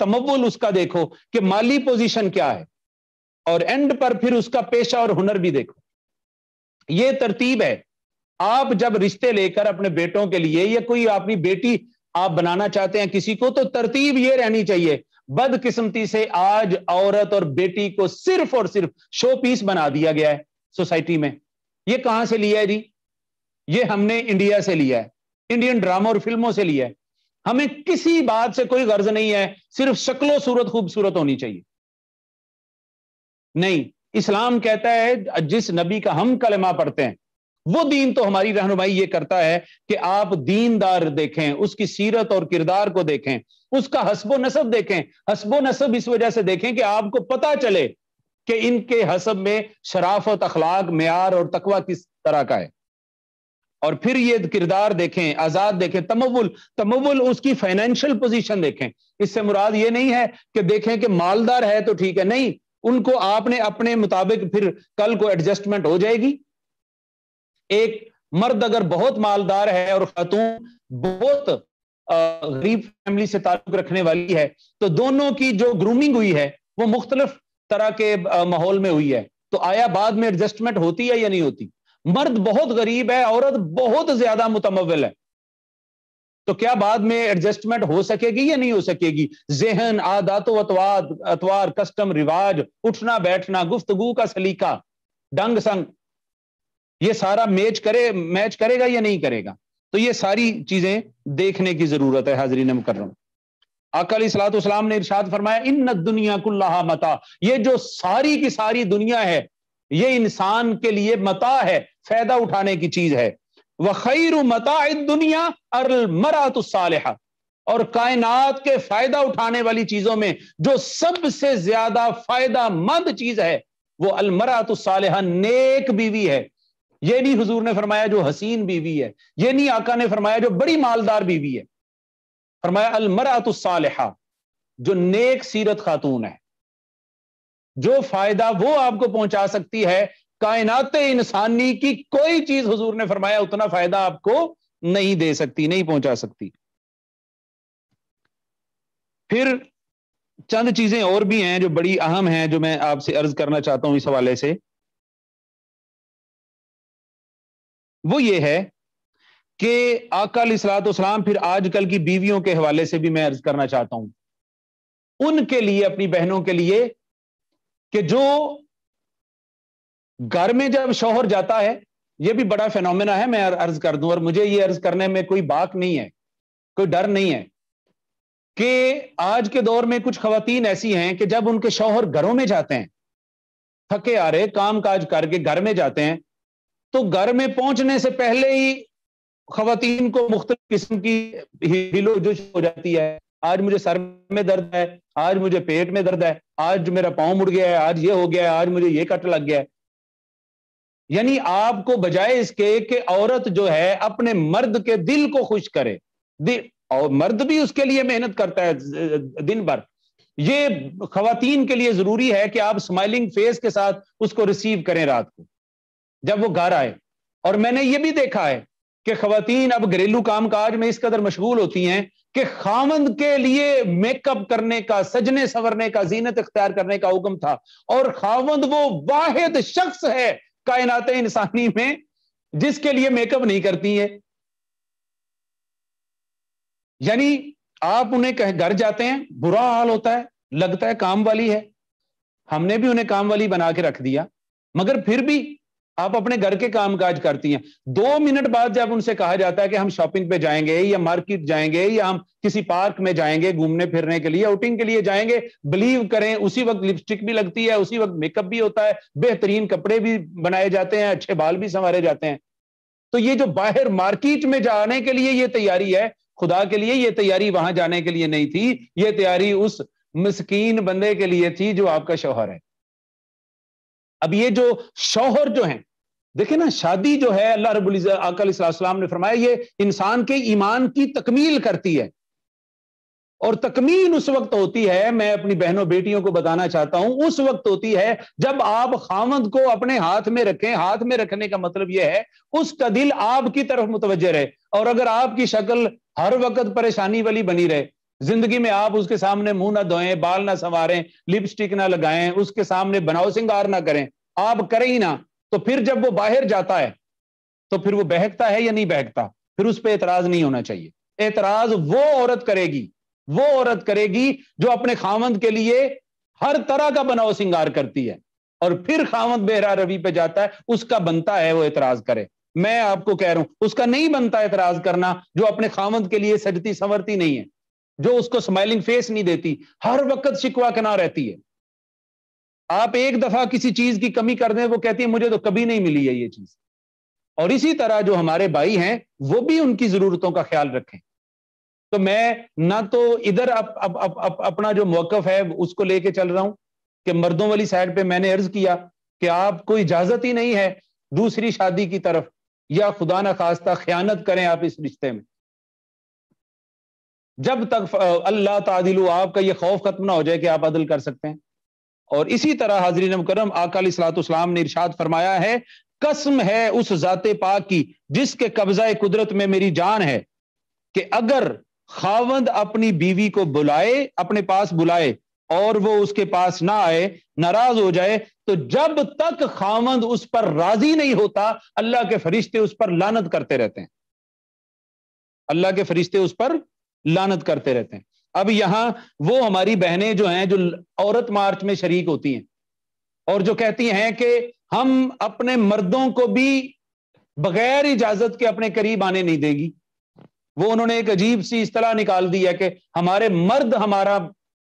तमवल उसका देखो कि माली पोजीशन क्या है और एंड पर फिर उसका पेशा और हुनर भी देखो ये तरतीब है आप जब रिश्ते लेकर अपने बेटों के लिए या कोई अपनी बेटी आप बनाना चाहते हैं किसी को तो तरतीब ये रहनी चाहिए बदकिस्मती से आज औरत और बेटी को सिर्फ और सिर्फ शो पीस बना दिया गया है सोसाइटी में ये कहां से लिया है जी ये हमने इंडिया से लिया है इंडियन ड्रामा और फिल्मों से लिया है हमें किसी बात से कोई गर्ज नहीं है सिर्फ शक्लो सूरत खूबसूरत होनी चाहिए नहीं इस्लाम कहता है जिस नबी का हम कलमा पढ़ते हैं वो दीन तो हमारी रहनुमाई ये करता है कि आप दीनदार देखें उसकी सीरत और किरदार को देखें उसका हसबो नसब देखें हसबो नसब इस वजह से देखें कि आपको पता चले कि इनके हसब में शराफत अखलाक मैार और तकवा किस तरह का है और फिर ये किरदार देखें आजाद देखें तमवुल तमवुल उसकी फाइनेंशियल पोजीशन देखें इससे मुराद ये नहीं है कि देखें कि मालदार है तो ठीक है नहीं उनको आपने अपने मुताबिक फिर कल को एडजस्टमेंट हो जाएगी एक मर्द अगर बहुत मालदार है और खातून बहुत गरीब फैमिली से ताल्लुक रखने वाली है तो दोनों की जो ग्रूमिंग हुई है वो मुख्तलिफ तरह के माहौल में हुई है तो आया बाद में एडजस्टमेंट होती है या नहीं होती मर्द बहुत गरीब है औरत बहुत ज्यादा मुतमवल है तो क्या बाद में एडजस्टमेंट हो सकेगी या नहीं हो सकेगी जहन आदात अतवार अतवार कस्टम रिवाज उठना बैठना गुफ्तगु का सलीका डंग संग ये सारा मैच करे मैच करेगा या नहीं करेगा तो ये सारी चीजें देखने की जरूरत है हाजरीन मुकर्रम अकल सलाम ने इर्शाद फरमाया इन दुनिया कुल्लाहा मता ये जो सारी की सारी दुनिया है ये इंसान के लिए मता है फायदा उठाने की चीज है वह खैर मता दुनिया अरल साल और कायनात के फायदा उठाने वाली चीजों में जो सबसे ज्यादा फायदा मंद चीज है वो साल नेक बीवी है ये नहीं हुजूर ने फरमाया जो हसीन बीवी है ये नहीं आका ने फरमाया जो बड़ी मालदार बीवी है फरमाया अलमरातुसालहा जो नेक सीरत खातून है जो फायदा वो आपको पहुंचा सकती है कायनात इंसानी की कोई चीज हुजूर ने फरमाया उतना फायदा आपको नहीं दे सकती नहीं पहुंचा सकती फिर चंद चीजें और भी हैं जो बड़ी अहम हैं जो मैं आपसे अर्ज करना चाहता हूं इस हवाले से
वो ये है कि
अकाल सलाम फिर आजकल की बीवियों के हवाले से भी मैं अर्ज करना चाहता हूं उनके लिए अपनी बहनों के लिए कि जो घर में जब शोहर जाता है यह भी बड़ा फेनोमेना है मैं अर्ज कर दूं और मुझे ये अर्ज करने में कोई बाक नहीं है कोई डर नहीं है कि आज के दौर में कुछ खातन ऐसी हैं कि जब उनके शोहर घरों में जाते हैं थके आ रहे काम काज करके घर में जाते हैं तो घर में पहुंचने से पहले ही खातन को मुख्त किस्म की हिलोजुश हो जाती है आज मुझे सर में दर्द है आज मुझे पेट में दर्द है आज मेरा पाँव मुड़ गया है आज ये हो गया है आज मुझे ये कट लग गया है यानी आपको बजाय इसके कि औरत जो है अपने मर्द के दिल को खुश करे और मर्द भी उसके लिए मेहनत करता है दिन भर ये खातन के लिए जरूरी है कि आप स्माइलिंग फेस के साथ उसको रिसीव करें रात को जब वो घर आए और मैंने ये भी देखा है कि खातन अब घरेलू काम काज में इस कदर मशगूल होती हैं कि खामंद के लिए मेकअप करने का सजने संवरने का जीनत इख्तियार करने का हुक्म था और खामंद वो वाहिद शख्स है कायनात इंसानी में जिसके लिए मेकअप नहीं करती है यानी आप उन्हें कह घर जाते हैं बुरा हाल होता है लगता है काम वाली है हमने भी उन्हें काम वाली बना के रख दिया मगर फिर भी आप अपने घर के काम काज करती हैं दो मिनट बाद जब उनसे कहा जाता है कि हम शॉपिंग पे जाएंगे या मार्केट जाएंगे या हम किसी पार्क में जाएंगे घूमने फिरने के लिए आउटिंग के लिए जाएंगे बिलीव करें उसी वक्त लिपस्टिक भी लगती है उसी वक्त मेकअप भी होता है बेहतरीन कपड़े भी बनाए जाते हैं अच्छे बाल भी संवारे जाते हैं तो ये जो बाहर मार्केट में जाने के लिए ये तैयारी है खुदा के लिए ये तैयारी वहां जाने के लिए नहीं थी ये तैयारी उस मस्किन बंदे के लिए थी जो आपका शोहर है अब ये जो शौहर जो है देखे ना शादी जो है अल्लाह रबुल अकलाम ने फरमाया ये इंसान के ईमान की तकमील करती है और तकमील उस वक्त होती है मैं अपनी बहनों बेटियों को बताना चाहता हूं उस वक्त होती है जब आप खामद को अपने हाथ में रखें हाथ में रखने का मतलब यह है उसका दिल आपकी तरफ मुतवजह रहे और अगर आपकी शक्ल हर वक्त परेशानी वाली बनी रहे जिंदगी में आप उसके सामने मुंह ना धोएं बाल ना संवारें लिपस्टिक ना लगाएं उसके सामने बनाओ सिंगार ना करें आप करें ही ना तो फिर जब वो बाहर जाता है तो फिर वो बहकता है या नहीं बहकता फिर उस पर एतराज नहीं होना चाहिए एतराज वो औरत करेगी वो औरत करेगी जो अपने खामंद के लिए हर तरह का बनाओ सिंगार करती है और फिर खामद बेहरा रवि पे जाता है उसका बनता है वो एतराज करे मैं आपको कह रहा हूं उसका नहीं बनता एतराज करना जो अपने खामंद के लिए सजती संवरती नहीं है जो उसको स्माइलिंग फेस नहीं देती हर वक्त शिकवा कना रहती है आप एक दफा किसी चीज की कमी कर दें वो कहती है मुझे तो कभी नहीं मिली है ये चीज और इसी तरह जो हमारे भाई हैं वो भी उनकी जरूरतों का ख्याल रखें तो मैं ना तो इधर अप, अप, अप, अप, अपना जो मौकफ है उसको लेके चल रहा हूं कि मर्दों वाली साइड पे मैंने अर्ज किया कि आपको इजाजत ही नहीं है दूसरी शादी की तरफ या खुदा ना खास्ता ख्यानत करें आप इस रिश्ते में जब तक अल्लाह तादिल आपका ये खौफ खत्म ना हो जाए कि आप अदल कर सकते हैं और इसी तरह हाजरीन मुकरम सलात सलातुस्लाम ने इर्शाद फरमाया है कसम है उस जाते पाक की जिसके कब्जा कुदरत में मेरी जान है कि अगर खावंद अपनी बीवी को बुलाए अपने पास बुलाए और वो उसके पास ना आए नाराज हो जाए तो जब तक खावंद उस पर राजी नहीं होता अल्लाह के फरिश्ते उस पर लानत करते रहते हैं अल्लाह के फरिश्ते उस पर लानत करते रहते हैं अब यहां वो हमारी बहनें जो हैं जो औरत मार्च में शरीक होती हैं और जो कहती हैं कि हम अपने मर्दों को भी बगैर इजाजत के अपने करीब आने नहीं देगी वो उन्होंने एक अजीब सी इस तरह निकाल दी है कि हमारे मर्द हमारा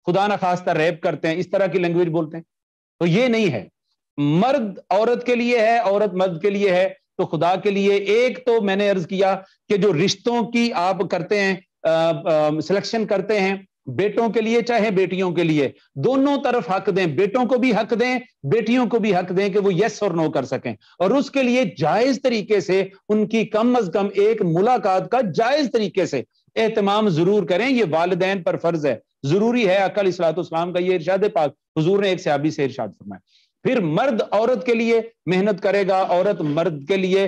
खुदा न खास्ता रैप करते हैं इस तरह की लैंग्वेज बोलते हैं तो ये नहीं है मर्द औरत के लिए है औरत मर्द के लिए है तो खुदा के लिए एक तो मैंने अर्ज किया कि जो रिश्तों की आप करते हैं सिलेक्शन करते हैं बेटों के लिए चाहे बेटियों के लिए दोनों तरफ हक दें बेटों को भी हक दें बेटियों को भी हक दें कि वो यस और नो कर सकें और उसके लिए जायज तरीके से उनकी कम अज कम एक मुलाकात का जायज तरीके से एहतमाम जरूर करें ये वालदेन पर फर्ज है जरूरी है अकल इसलातम का ये इर्शाद पाक हजूर ने एक सियाबी से इर्शाद फरमाया फिर मर्द औरत के लिए मेहनत करेगा औरत मर्द के लिए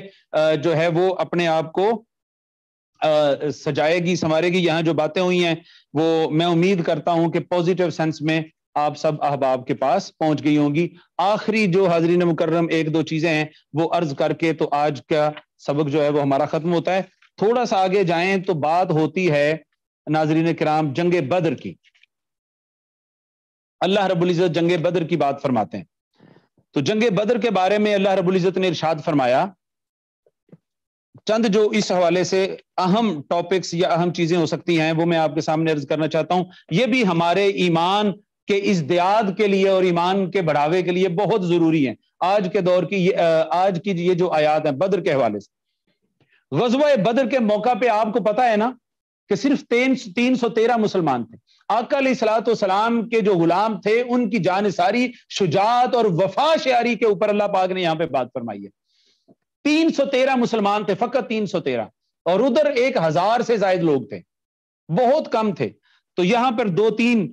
जो है वो अपने आप को सजाएगी संवारेगी यहाँ जो बातें हुई हैं वो मैं उम्मीद करता हूँ कि पॉजिटिव सेंस में आप सब अहबाब के पास पहुंच गई होंगी आखिरी जो हाजरीन मुकर्रम एक दो चीजें हैं वो अर्ज करके तो आज का सबक जो है वो हमारा खत्म होता है थोड़ा सा आगे जाएं तो बात होती है नाजरीन कराम जंग बद्र की अल्लाह रबुल्जत जंग बद्र की बात फरमाते हैं तो जंग बद्र के बारे में अल्लाह रबुल्जत ने इर्शाद फरमाया चंद जो इस हवाले से अहम टॉपिक्स या अहम चीजें हो सकती हैं वो मैं आपके सामने अर्ज करना चाहता हूं ये भी हमारे ईमान के इस दयाद के लिए और ईमान के बढ़ावे के लिए बहुत जरूरी है आज के दौर की ये आज की ये जो आयात है बद्र के हवाले से गजवा बद्र के मौका पे आपको पता है ना कि सिर्फ तीन तीन सौ तेरह मुसलमान थे अकल सलाम के जो गुलाम थे उनकी जान सारी शुजात और वफा शारी के ऊपर अल्लाह पाक ने यहाँ पे बात फरमाई है तीन सौ तेरह मुसलमान थे फकत तीन सौ तेरह और उधर एक हजार से जायद लोग थे बहुत कम थे तो यहां पर दो तीन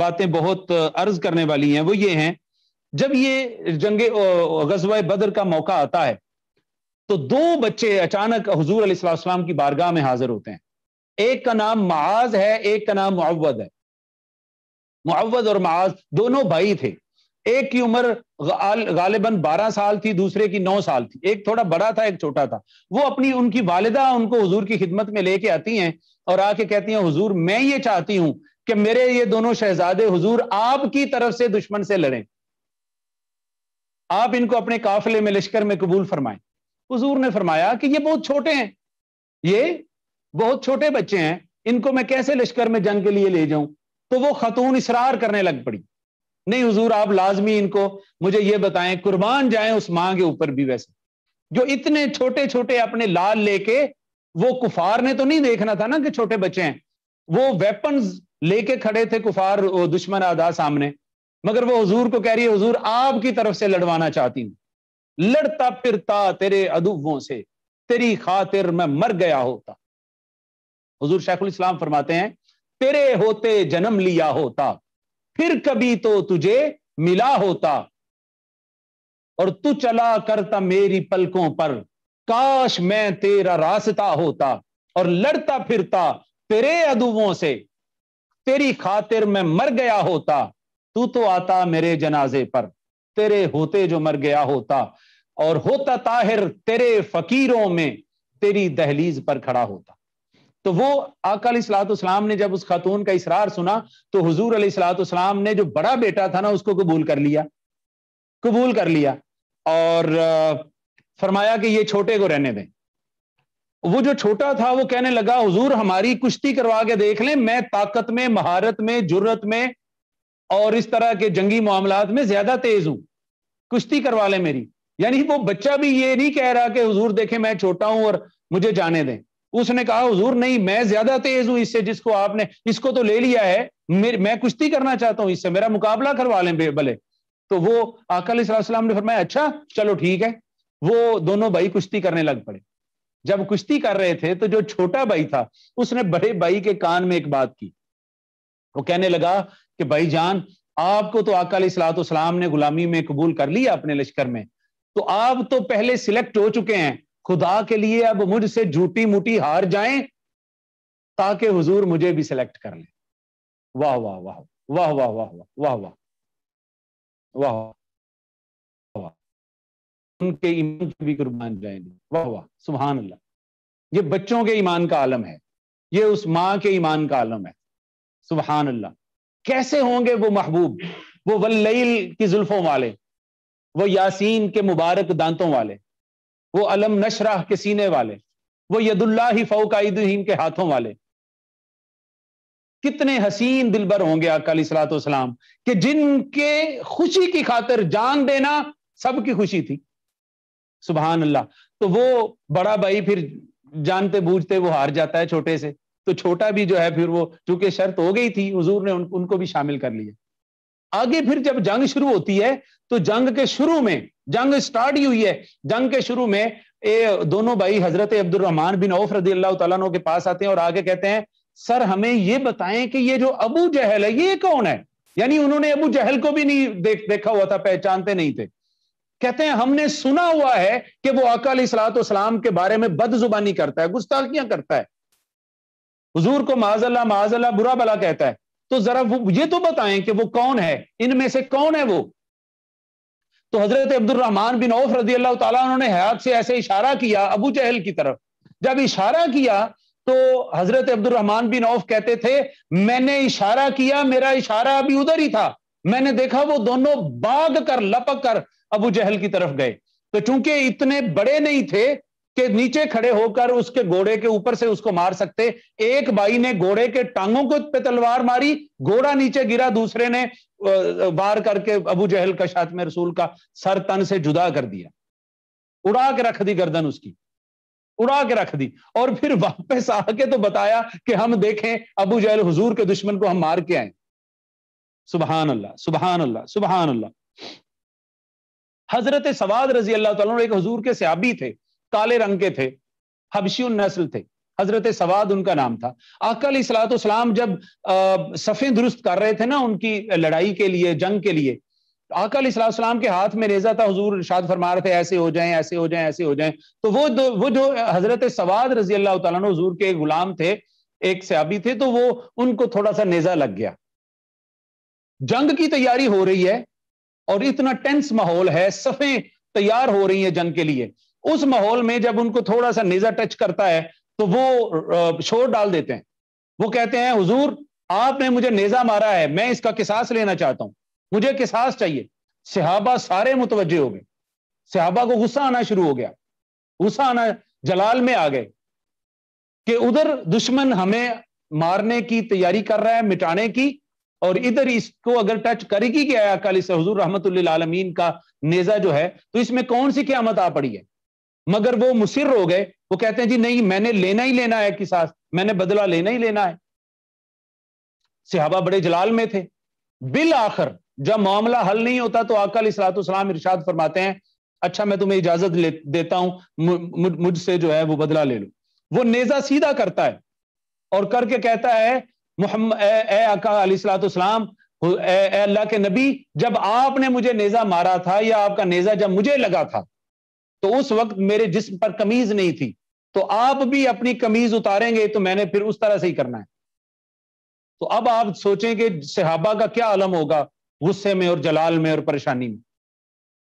बातें बहुत अर्ज करने वाली हैं वो ये हैं जब ये जंग गजवा बदर का मौका आता है तो दो बच्चे अचानक हजूर अलीसलाम की बारगाह में हाजिर होते हैं एक का नाम माज है एक का नाम मुआवद है मुआवद और माज दोनों भाई थे एक की उम्र गालिबन बारह साल थी दूसरे की नौ साल थी एक थोड़ा बड़ा था एक छोटा था वो अपनी उनकी वालिदा उनको हुजूर की खिदमत में लेके आती हैं और आके कहती हैं हुजूर मैं ये चाहती हूं कि मेरे ये दोनों शहजादे हुजूर आपकी तरफ से दुश्मन से लड़ें आप इनको अपने काफिले में लश्कर में कबूल फरमाएं हुजूर ने फरमाया कि ये बहुत छोटे हैं ये बहुत छोटे बच्चे हैं इनको मैं कैसे लश्कर में जंग के लिए ले जाऊं तो वो खतून इसरार करने लग पड़ी नहीं हुजूर आप लाजमी इनको मुझे ये बताएं कुर्बान जाए उस माँ के ऊपर भी वैसे जो इतने छोटे छोटे अपने लाल लेके वो कुफार ने तो नहीं देखना था ना कि छोटे बच्चे हैं वो वेपन लेके खड़े थे कुफार दुश्मन आदा सामने मगर वो हजूर को कह रही है हजूर आपकी तरफ से लड़वाना चाहती हूं लड़ता फिरता तेरे अदुबों से तेरी खातिर मैं मर गया होता हजूर शेखुल इस्लाम फरमाते हैं तेरे होते जन्म लिया होता फिर कभी तो तुझे मिला होता और तू चला करता मेरी पलकों पर काश मैं तेरा रास्ता होता और लड़ता फिरता तेरे अदुबों से तेरी खातिर मैं मर गया होता तू तो आता मेरे जनाजे पर तेरे होते जो मर गया होता और होता ताहिर तेरे फकीरों में तेरी दहलीज पर खड़ा होता तो वो अकल सलाम ने जब उस खातून का इसरार सुना तो हजूर अली सलाम ने जो बड़ा बेटा था ना उसको कबूल कर लिया कबूल कर लिया और फरमाया कि ये छोटे को रहने दें वो जो छोटा था वो कहने लगा हुजूर हमारी कुश्ती करवा के देख लें मैं ताकत में महारत में जुर्रत में और इस तरह के जंगी मामला में ज्यादा तेज हूं कुश्ती करवा लें मेरी यानी वो बच्चा भी ये नहीं कह रहा कि हुजूर देखें मैं छोटा हूं और मुझे जाने दें उसने कहा हुजूर नहीं मैं ज्यादा तेज हूं इससे जिसको आपने इसको तो ले लिया है मैं कुश्ती करना चाहता हूं इससे मेरा मुकाबला करवा लें भले तो वो आकलम ने फरमाया अच्छा चलो ठीक है वो दोनों भाई कुश्ती करने लग पड़े जब कुश्ती कर रहे थे तो जो छोटा भाई था उसने बड़े भाई के कान में एक बात की वो कहने लगा कि भाई जान आपको तो अकाल ने गुलामी में कबूल कर लिया अपने लश्कर में तो आप तो पहले सिलेक्ट हो चुके हैं खुदा के लिए अब मुझसे झूठी मूठी हार जाएं ताकि हुजूर मुझे भी सिलेक्ट कर लें वाह वाह
वाह वाह वाह वाह वाह वाह वाह
वाह उनके ईमान की भी कुर्बान जाएंगे वाह वाह सुबहान अल्लाह ये बच्चों के ईमान का आलम है ये उस माँ के ईमान का आलम है सुबहान अल्लाह कैसे होंगे वो महबूब वो वल्लैल की जुल्फों वाले वो यासीन के मुबारक दांतों वाले वो अलम नशराह के सीने वाले वो यदुल्ला ही फ़ौकाईदीन के हाथों वाले कितने हसीन दिलबर होंगे अकाली सलाम कि जिनके खुशी की खातिर जान देना सबकी खुशी थी सुबहान अल्लाह तो वो बड़ा भाई फिर जानते बूझते वो हार जाता है छोटे से तो छोटा भी जो है फिर वो चूंकि शर्त हो गई थी हजूर ने उन, उनको भी शामिल कर लिया आगे फिर जब जंग शुरू होती है तो जंग के शुरू में जंग स्टार्ट ही हुई है जंग के शुरू में ए, दोनों भाई हजरत अब्दुलरहमान बिन औफ रदी अल्लाह तला के पास आते हैं और आगे कहते हैं सर हमें ये बताएं कि ये जो अबू जहल है ये कौन है यानी उन्होंने अबू जहल को भी नहीं देख देखा हुआ था पहचानते नहीं थे कहते हैं हमने सुना हुआ है कि वो अकाल सलाम के बारे में बदजुबानी करता है गुस्ताखियां करता है हुजूर को माजल्ला माजल्ला बुरा भला कहता है तो जरा वो ये तो बताएं कि वो कौन है इनमें से कौन है वो तो हजरत अब्दुलरहमान बिन औफ रजी अल्लाह उन्होंने हयात से ऐसे इशारा किया अबू जहल की तरफ जब इशारा किया तो हजरत अब्दुलरहमान बिन औफ कहते थे मैंने इशारा किया मेरा इशारा अभी उधर ही था मैंने देखा वो दोनों बाग कर लपक कर अबू जहल की तरफ गए तो चूंकि इतने बड़े नहीं थे के नीचे खड़े होकर उसके घोड़े के ऊपर से उसको मार सकते एक बाई ने घोड़े के टांगों को पे तलवार मारी घोड़ा नीचे गिरा दूसरे ने वार करके अबू जहल का शात में रसूल का सर तन से जुदा कर दिया उड़ा के रख दी गर्दन उसकी उड़ा के रख दी और फिर वापस आके तो बताया कि हम देखें अबू जहल हुजूर के दुश्मन को हम मार के आए सुबहान अल्लाह सुबहान अल्लाह सुबहान अल्लाह हजरत सवाद रजी अल्लाह तुम एक हजूर के सयाबी थे काले रंग के थे हबशी नस्ल थे हजरत सवाद उनका नाम था अकल सलाम जब सफ़े दुरुस्त कर रहे थे ना उनकी लड़ाई के लिए जंग के लिए अकल सलाम के हाथ में रेजा था हजूर शाद फरमा रहे थे ऐसे हो जाएं ऐसे हो जाएं ऐसे हो जाएं तो वो दो, वो जो हजरत सवाद रजी अल्लाह तजूर के गुलाम थे एक सयाबी थे तो वो उनको थोड़ा सा नेजा लग गया जंग की तैयारी हो रही है और इतना टेंस माहौल है सफ़े तैयार हो रही है जंग के लिए उस माहौल में जब उनको थोड़ा सा नेजा टच करता है तो वो शोर डाल देते हैं वो कहते हैं हुजूर आपने मुझे नेजा मारा है मैं इसका किसास लेना चाहता हूं मुझे किसास चाहिए सिहाबा सारे मुतवजे हो गए सिहाबा को गुस्सा आना शुरू हो गया गुस्सा आना जलाल में आ गए कि उधर दुश्मन हमें मारने की तैयारी कर रहा है मिटाने की और इधर इसको अगर टच करेगी क्या अकाली से हजूर रहमत आलमीन का नेजा जो है तो इसमें कौन सी क्यामत आ पड़ी है मगर वो मुसिर हो गए वो कहते हैं जी नहीं मैंने लेना ही लेना है किसास मैंने बदला लेना ही लेना है सिहाबा बड़े जलाल में थे बिल आखिर जब मामला हल नहीं होता तो आकल सलाम इरशाद फरमाते हैं अच्छा मैं तुम्हें इजाजत देता हूं मुझसे जो है वो बदला ले लो वो नेजा सीधा करता है और करके कहता है मोहम्मद अल्लाह के नबी जब आपने मुझे नेजा मारा था या आपका नेजा जब मुझे लगा था तो उस वक्त मेरे जिस्म पर कमीज नहीं थी तो आप भी अपनी कमीज उतारेंगे तो मैंने फिर उस तरह से ही करना है तो अब आप सोचें कि सहाबा का क्या आलम होगा गुस्से में और जलाल में और परेशानी में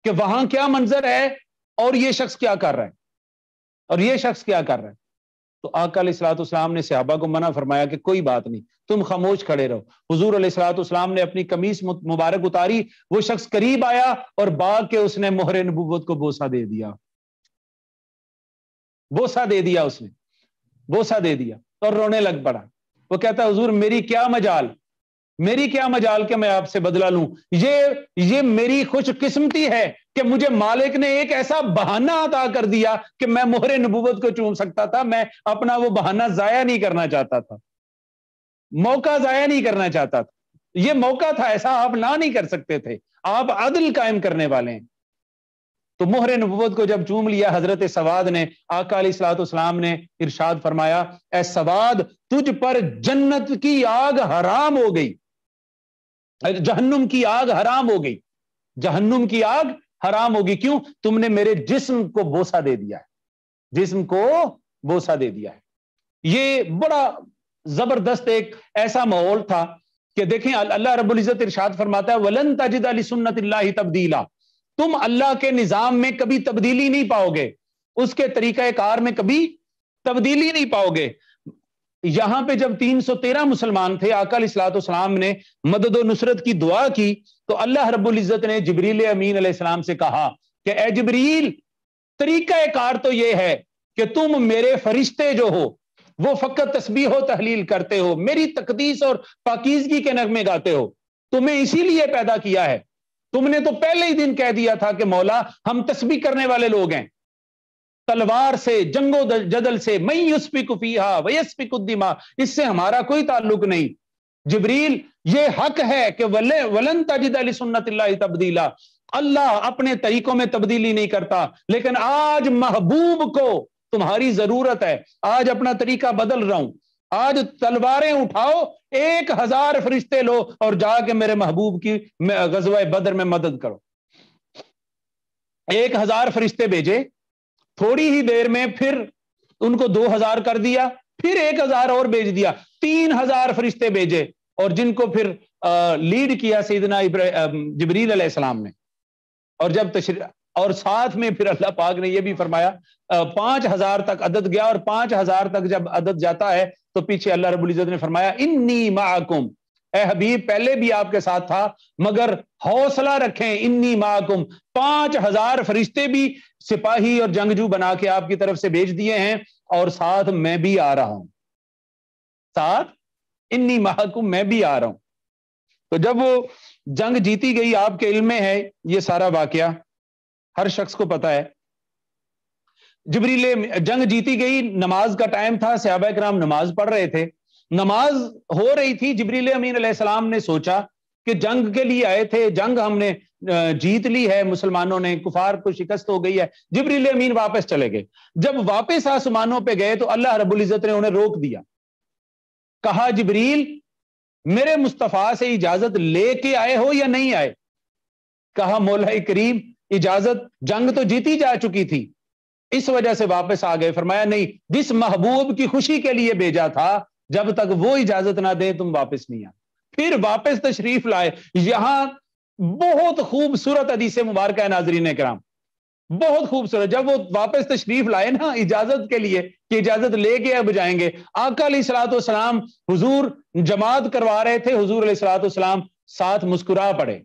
कि वहां क्या मंजर है और ये शख्स क्या कर रहा है और ये शख्स क्या कर रहा है तो आकाल सलाम ने सहाबा को मना फरमाया कि कोई बात नहीं तुम खामोश खड़े रहो हजूर सलाम ने अपनी कमीज मुबारक उतारी वो शख्स करीब आया और बाग के उसने मोहर नबूबत को बोसा दे दिया बोसा दे दिया उसने बोसा दे दिया और रोने लग पड़ा वो कहता हजूर मेरी क्या मजाल मेरी क्या मजाल के मैं आपसे बदला लू ये ये मेरी खुशकिस्मती है कि मुझे मालिक ने एक ऐसा बहाना अदा कर दिया कि मैं मोहरे नबूबत को चूम सकता था मैं अपना वो बहाना जाया नहीं करना चाहता था मौका जाया नहीं करना चाहता था ये मौका था ऐसा आप ना नहीं कर सकते थे आप अदल कायम करने वाले हैं तो मोहर नबूत को जब चूम लिया हजरत सवाद ने आका सलाम ने इरशाद फरमाया ए सवाद तुझ पर जन्नत की आग हराम हो गई जहन्नुम की आग हराम हो गई जहन्नुम की आग हराम होगी क्यों तुमने मेरे जिस्म को बोसा दे दिया है जिस्म को बोसा दे दिया है ये बड़ा जबरदस्त एक ऐसा माहौल था कि देखें अल्लाह रबुल्जत इर्शाद इरशाद फरमाता है वलन तजिद अली सुन्नत तब्दीला तुम अल्लाह के निजाम में कभी तब्दीली नहीं पाओगे उसके तरीक़ाकार में कभी तब्दीली नहीं पाओगे यहां पे जब 313 मुसलमान थे अकल इस्लाम ने मदद नुसरत की दुआ की तो अल्लाह रब्बुल इज़्ज़त ने जबरील अमीन अलैहिस्सलाम से कहा कि ए जबरील तरीक़ाकार तो ये है कि तुम मेरे फरिश्ते जो हो वो फ़कत तस्बीह तहलील करते हो मेरी तकदीस और पाकिजगी के नगमे गाते हो तुम्हें इसीलिए पैदा किया है तुमने तो पहले ही दिन कह दिया था कि मौला हम तस्बी करने वाले लोग हैं तलवार से जंगो जदल से मई युस्पिकुफीहा वयस्पिकुद्दिमा इससे हमारा कोई ताल्लुक नहीं जबरील ये हक है कि वले वलन तजिद अली सुन्नत तब्दीला अल्लाह अपने तरीकों में तब्दीली नहीं करता लेकिन आज महबूब को तुम्हारी जरूरत है आज अपना तरीका बदल रहा हूं आज तलवारें उठाओ एक हजार फरिश्ते लो और जाके मेरे महबूब की गजवा बदर में मदद करो एक हजार फरिश्ते भेजे थोड़ी ही देर में फिर उनको दो हजार कर दिया फिर एक हजार और भेज दिया तीन हजार फरिश्ते भेजे और जिनको फिर लीड किया सीदना जबरील अलैहिस्सलाम ने और जब तशरी और साथ में फिर अल्लाह पाक ने यह भी फरमाया पांच हजार तक अदद गया और पांच हजार तक जब अदद जाता है तो पीछे अल्लाह रबुल्जत ने फरमाया इन्नी माकुम ए हबीब पहले भी आपके साथ था मगर हौसला रखें इन्नी माकुम पांच हजार फरिश्ते भी सिपाही और जंगजू बना के आपकी तरफ से भेज दिए हैं और साथ मैं भी आ रहा हूं साथ इन्नी महाकुम मैं भी आ रहा हूं तो जब वो जंग जीती गई आपके इल्म में है ये सारा वाकया हर शख्स को पता है जबरीले जंग जीती गई नमाज का टाइम था सहाबा कराम नमाज पढ़ रहे थे नमाज हो रही थी जबरीले अमीन अलैहिस्सलाम ने सोचा कि जंग के लिए आए थे जंग हमने जीत ली है मुसलमानों ने कुफार को शिकस्त हो गई है जबरीले अमीन वापस चले गए जब वापस आसमानों पे गए तो अल्लाह रबुल इज़्ज़त ने उन्हें रोक दिया कहा जबरील मेरे मुस्तफ़ा से इजाजत लेके आए हो या नहीं आए कहा मौला करीम इजाजत जंग तो जीती जा चुकी थी इस वजह से वापस आ गए फरमाया नहीं जिस महबूब की खुशी के लिए भेजा था जब तक वो इजाजत ना दे तुम वापस नहीं आ फिर वापस तशरीफ लाए यहां बहुत खूबसूरत अदीस मुबारक है नाजरीन कराम बहुत खूबसूरत जब वो वापस तशरीफ लाए ना इजाजत के लिए कि इजाजत लेके अब जाएंगे आकाली सलात हजूर जमात करवा रहे थे हजूर सलात साथ मुस्कुरा पड़े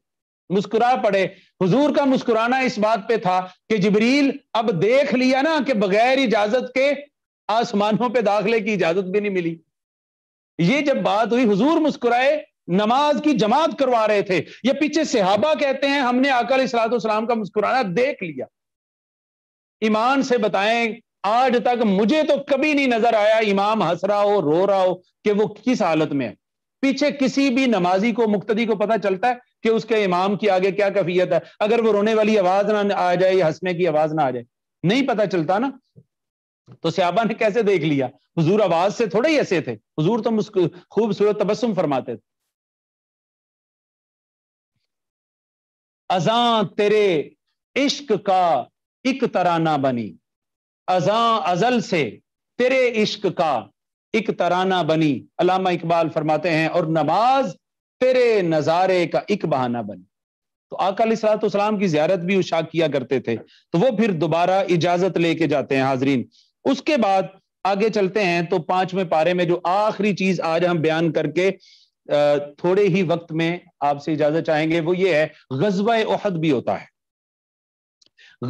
मुस्कुरा पड़े हुजूर का मुस्कुराना इस बात पे था कि जबरील अब देख लिया ना कि बगैर इजाजत के आसमानों पे दाखले की इजाजत भी नहीं मिली ये जब बात हुई हुजूर मुस्कुराए नमाज की जमात करवा रहे थे ये पीछे सिहाबा कहते हैं हमने आकल सलाम का मुस्कुराना देख लिया ईमान से बताएं आज तक मुझे तो कभी नहीं नजर आया इमाम हंस रहा हो रो रहा हो कि वो किस हालत में है पीछे किसी भी नमाजी को मुक्तदी को पता चलता है कि उसके इमाम की आगे क्या कफियत है अगर वो रोने वाली आवाज ना आ जाए या हंसने की आवाज ना आ जाए नहीं पता चलता ना तो सियाबा ने कैसे देख लिया हजूर आवाज से थोड़े ही ऐसे थे हजूर तो मुस्कु खूबसूरत तबस्सुम फरमाते थे अजा तेरे इश्क का इक तराना बनी अजा अजल से तेरे इश्क का इक तराना बनी अलामा इकबाल फरमाते हैं और नमाज तेरे नज़ारे का एक बहाना बने तो आकाम की जियारत भी उशा किया करते थे तो वो फिर दोबारा इजाजत लेके जाते हैं हाजरीन उसके बाद आगे चलते हैं तो पांचवें पारे में जो आखिरी चीज आज हम बयान करके थोड़े ही वक्त में आपसे इजाजत चाहेंगे वो ये है गजबा ओहद भी होता है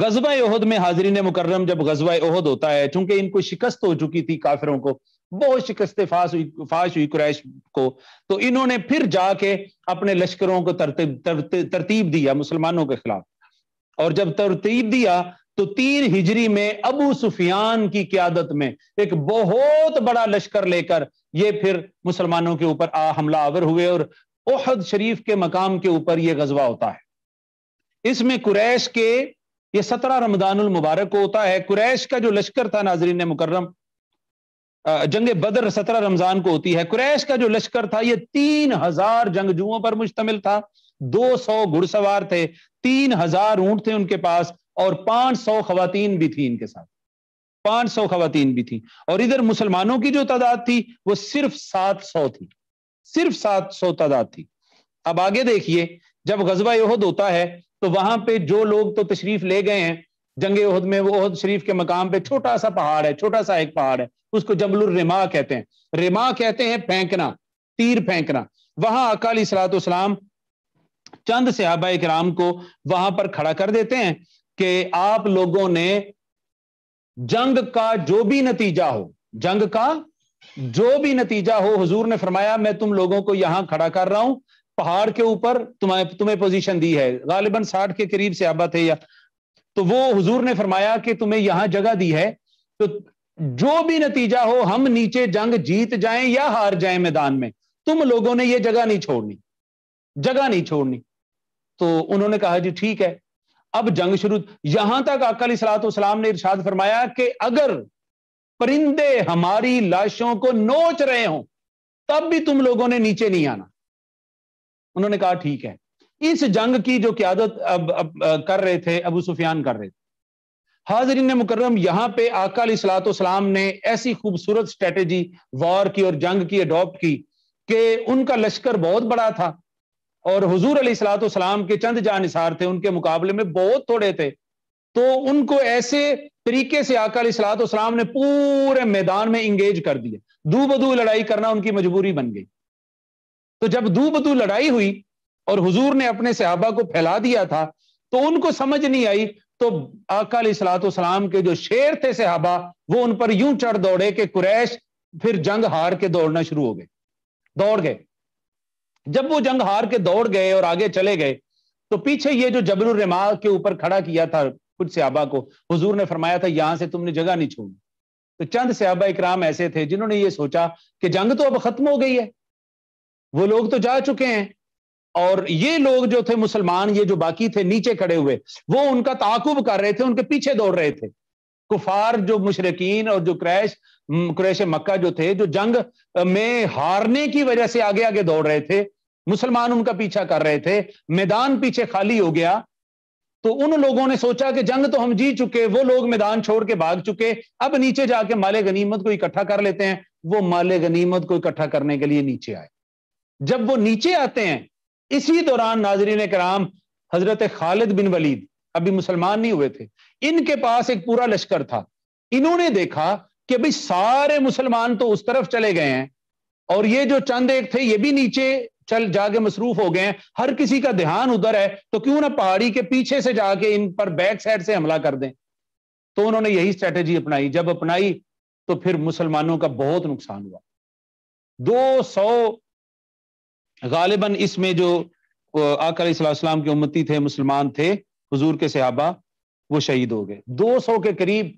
गजबा ओहद में हाजरीन मुकर्रम जब गजबा ओहद होता है चूंकि इनको शिकस्त हो चुकी थी काफिरों को बहुत शिकस्त फाश हुई फाश हुई कुरैश को तो इन्होंने फिर जाके अपने लश्करों को तरतीब तरतीब दिया मुसलमानों के खिलाफ और जब तरतीब दिया तो तीन हिजरी में अबू सुफियान की क्यादत में एक बहुत बड़ा लश्कर लेकर ये फिर मुसलमानों के ऊपर आ आवर हुए और ओहद शरीफ के मकाम के ऊपर यह गजवा होता है इसमें कुरैश के ये सत्रह रमदान मुबारक को होता है कुरैश का जो लश्कर था नाजरीन मुकर्रम जंग बदर सत्रह रमजान को होती है कुरैश का जो लश्कर था ये तीन हजार जंगजुओं पर मुश्तमिल था दो सौ घुड़सवार थे तीन हजार ऊंट थे उनके पास और पांच सौ खातन भी थी इनके साथ पांच सौ खातन भी थी और इधर मुसलमानों की जो तादाद थी वो सिर्फ सात सौ थी सिर्फ सात सौ तादाद थी अब आगे देखिए जब गजबा यहद होता है तो वहां पे जो लोग तो तशरीफ ले गए हैं जंगे उहद में वो उहद शरीफ के मकाम पे छोटा सा पहाड़ है छोटा सा एक पहाड़ है उसको जबल रिमा कहते हैं रिमा कहते हैं फेंकना तीर फेंकना वहां अकाली सलातम चंद सहाबा कराम को वहां पर खड़ा कर देते हैं कि आप लोगों ने जंग का जो भी नतीजा हो जंग का जो भी नतीजा हो हजूर ने फरमाया मैं तुम लोगों को यहां खड़ा कर रहा हूं पहाड़ के ऊपर तुम्हें तुम्हें पोजीशन दी है गालिबन साठ के करीब सहाबा थे या तो वो हुजूर ने फरमाया कि तुम्हें यहां जगह दी है तो जो भी नतीजा हो हम नीचे जंग जीत जाएं या हार जाएं मैदान में तुम लोगों ने ये जगह नहीं छोड़नी जगह नहीं छोड़नी तो उन्होंने कहा जी ठीक है अब जंग शुरू यहां तक अकाली उसम ने इरशाद फरमाया कि अगर परिंदे हमारी लाशों को नोच रहे हों तब भी तुम लोगों ने नीचे नहीं आना उन्होंने कहा ठीक है इस जंग की जो क्यादत अब, अब, अब कर रहे थे अबू सुफियान कर रहे थे हाजरीन मुकर्रम यहाँ पे आकाल सलाम ने ऐसी खूबसूरत स्ट्रेटेजी वॉर की और जंग की अडॉप्ट की कि उनका लश्कर बहुत बड़ा था और हजूर अली सलाम के चंद जानसार थे उनके मुकाबले में बहुत थोड़े थे तो उनको ऐसे तरीके से आकाल सलाम ने पूरे मैदान में इंगेज कर दिया दू बदू लड़ाई करना उनकी मजबूरी बन गई तो जब दू बदू लड़ाई हुई और हुजूर ने अपने सहाबा को फैला दिया था तो उनको समझ नहीं आई तो अकाल सलाम के जो शेर थे सहाबा वो उन पर यूं चढ़ दौड़े कि कुरैश फिर जंग हार के दौड़ना शुरू हो गए दौड़ गए जब वो जंग हार के दौड़ गए और आगे चले गए तो पीछे ये जो जबरुल रेमा के ऊपर खड़ा किया था कुछ सहाबा को हुजूर ने फरमाया था यहां से तुमने जगह नहीं छोड़ी तो चंद सहाबा इकराम ऐसे थे जिन्होंने ये सोचा कि जंग तो अब खत्म हो गई है वो लोग तो जा चुके हैं और ये लोग जो थे मुसलमान ये जो बाकी थे नीचे खड़े हुए वो उनका ताकुब कर रहे थे उनके पीछे दौड़ रहे थे कुफार जो मुशरकिन और जो क्रैश क्रैश मक्का जो थे जो जंग में हारने की वजह से आगे आगे दौड़ रहे थे मुसलमान उनका पीछा कर रहे थे मैदान पीछे खाली हो गया तो उन लोगों ने सोचा कि जंग तो हम जी चुके वो लोग मैदान छोड़ के भाग चुके अब नीचे जाके माले गनीमत को इकट्ठा कर लेते हैं वो माले गनीमत को इकट्ठा करने के लिए नीचे आए जब वो नीचे आते हैं इसी दौरान नाजरीन कराम हजरत खालिद बिन वलीद अभी मुसलमान नहीं हुए थे इनके पास एक पूरा लश्कर था इन्होंने देखा कि भाई सारे मुसलमान तो उस तरफ चले गए हैं और ये जो चंद एक थे ये भी नीचे चल जाके मसरूफ हो गए हैं हर किसी का ध्यान उधर है तो क्यों ना पहाड़ी के पीछे से जाके इन पर बैक साइड से हमला कर दें तो उन्होंने यही स्ट्रेटेजी अपनाई जब अपनाई तो फिर मुसलमानों का बहुत नुकसान हुआ दो सौ गालिबा इसमें जो आकर के उम्मती थे मुसलमान थे हजूर के सहाबा वो शहीद हो गए 200 के करीब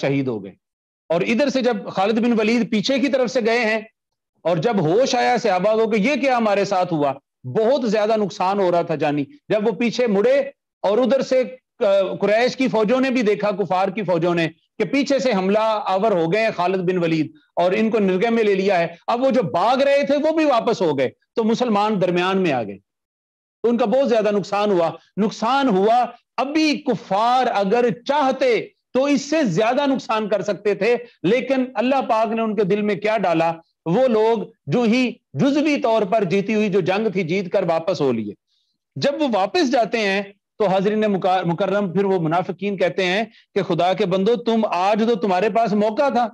शहीद हो गए और इधर से जब खालिद बिन वलीद पीछे की तरफ से गए हैं और जब होश आया सहाबा को कि ये क्या हमारे साथ हुआ बहुत ज्यादा नुकसान हो रहा था जानी जब वो पीछे मुड़े और उधर से कुरैश की फौजों ने भी देखा कुफार की फौजों ने कि पीछे से हमला आवर हो गए खालिद बिन वलीद और इनको निर्गय में ले लिया है अब वो जो भाग रहे थे वो भी वापस हो गए तो मुसलमान दरमियान में आ गए तो उनका बहुत ज्यादा नुकसान हुआ नुकसान हुआ अभी कुफार अगर चाहते तो इससे ज्यादा नुकसान कर सकते थे लेकिन अल्लाह पाक ने उनके दिल में क्या डाला वो लोग जो ही जुजवी तौर पर जीती हुई जो जंग थी जीत कर वापस हो लिए जब वो वापस जाते हैं तो हाजरीन ने मुकर्रम फिर वो मुनाफिकीन कहते हैं कि खुदा के बंदो तुम आज तो तुम्हारे पास मौका था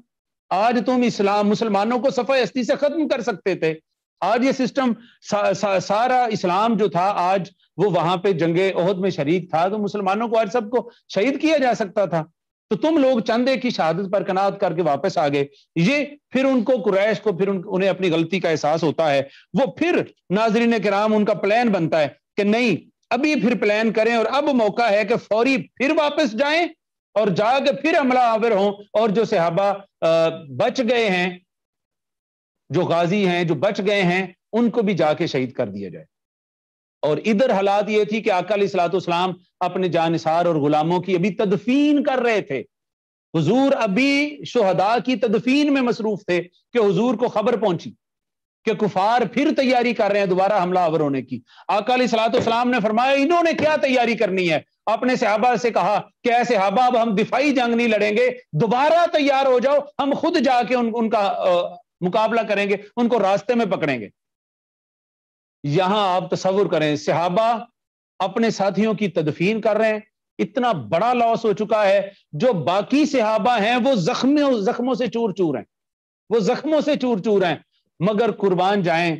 आज तुम इस्लाम मुसलमानों को सफा हस्ती से खत्म कर सकते थे आज ये सिस्टम सा, सा, सारा इस्लाम जो था आज वो वहां पे जंगे ओहद में शरीक था तो मुसलमानों को आज सबको शहीद किया जा सकता था तो तुम लोग चंदे की शहादत पर कनात करके वापस आ गए ये फिर उनको कुरैश को फिर उन, उन्हें अपनी गलती का एहसास होता है वो फिर नाजरीन कराम उनका प्लान बनता है कि नहीं अभी फिर प्लान करें और अब मौका है कि फौरी फिर वापस जाएं और जाके फिर हमला आवर हों और जो सहाबा बच गए हैं जो गाजी हैं जो बच गए हैं उनको भी जाके शहीद कर दिया जाए और इधर हालात ये थी कि अकाल सलाम अपने जानसार और गुलामों की अभी तदफीन कर रहे थे हुजूर अभी शुहदा की तदफीन में मसरूफ थे कि हुजूर को खबर पहुंची कि कुफार फिर तैयारी कर रहे हैं दोबारा हमला अवर होने की अकाली सलाम ने फरमाया इन्होंने क्या तैयारी करनी है अपने सहाबा से कहा कि ऐसे हाबा अब हम दिफाई जंग नहीं लड़ेंगे दोबारा तैयार हो जाओ हम खुद जाके उन, उनका आ, मुकाबला करेंगे उनको रास्ते में पकड़ेंगे यहां आप तस्वुर करें सहाबा अपने साथियों की तदफीन कर रहे हैं इतना बड़ा लॉस हो चुका है जो बाकी सहाबा हैं वो जख्मियों जख्मों से चूर चूर हैं वो जख्मों से चूर चूर हैं मगर कुर्बान जाए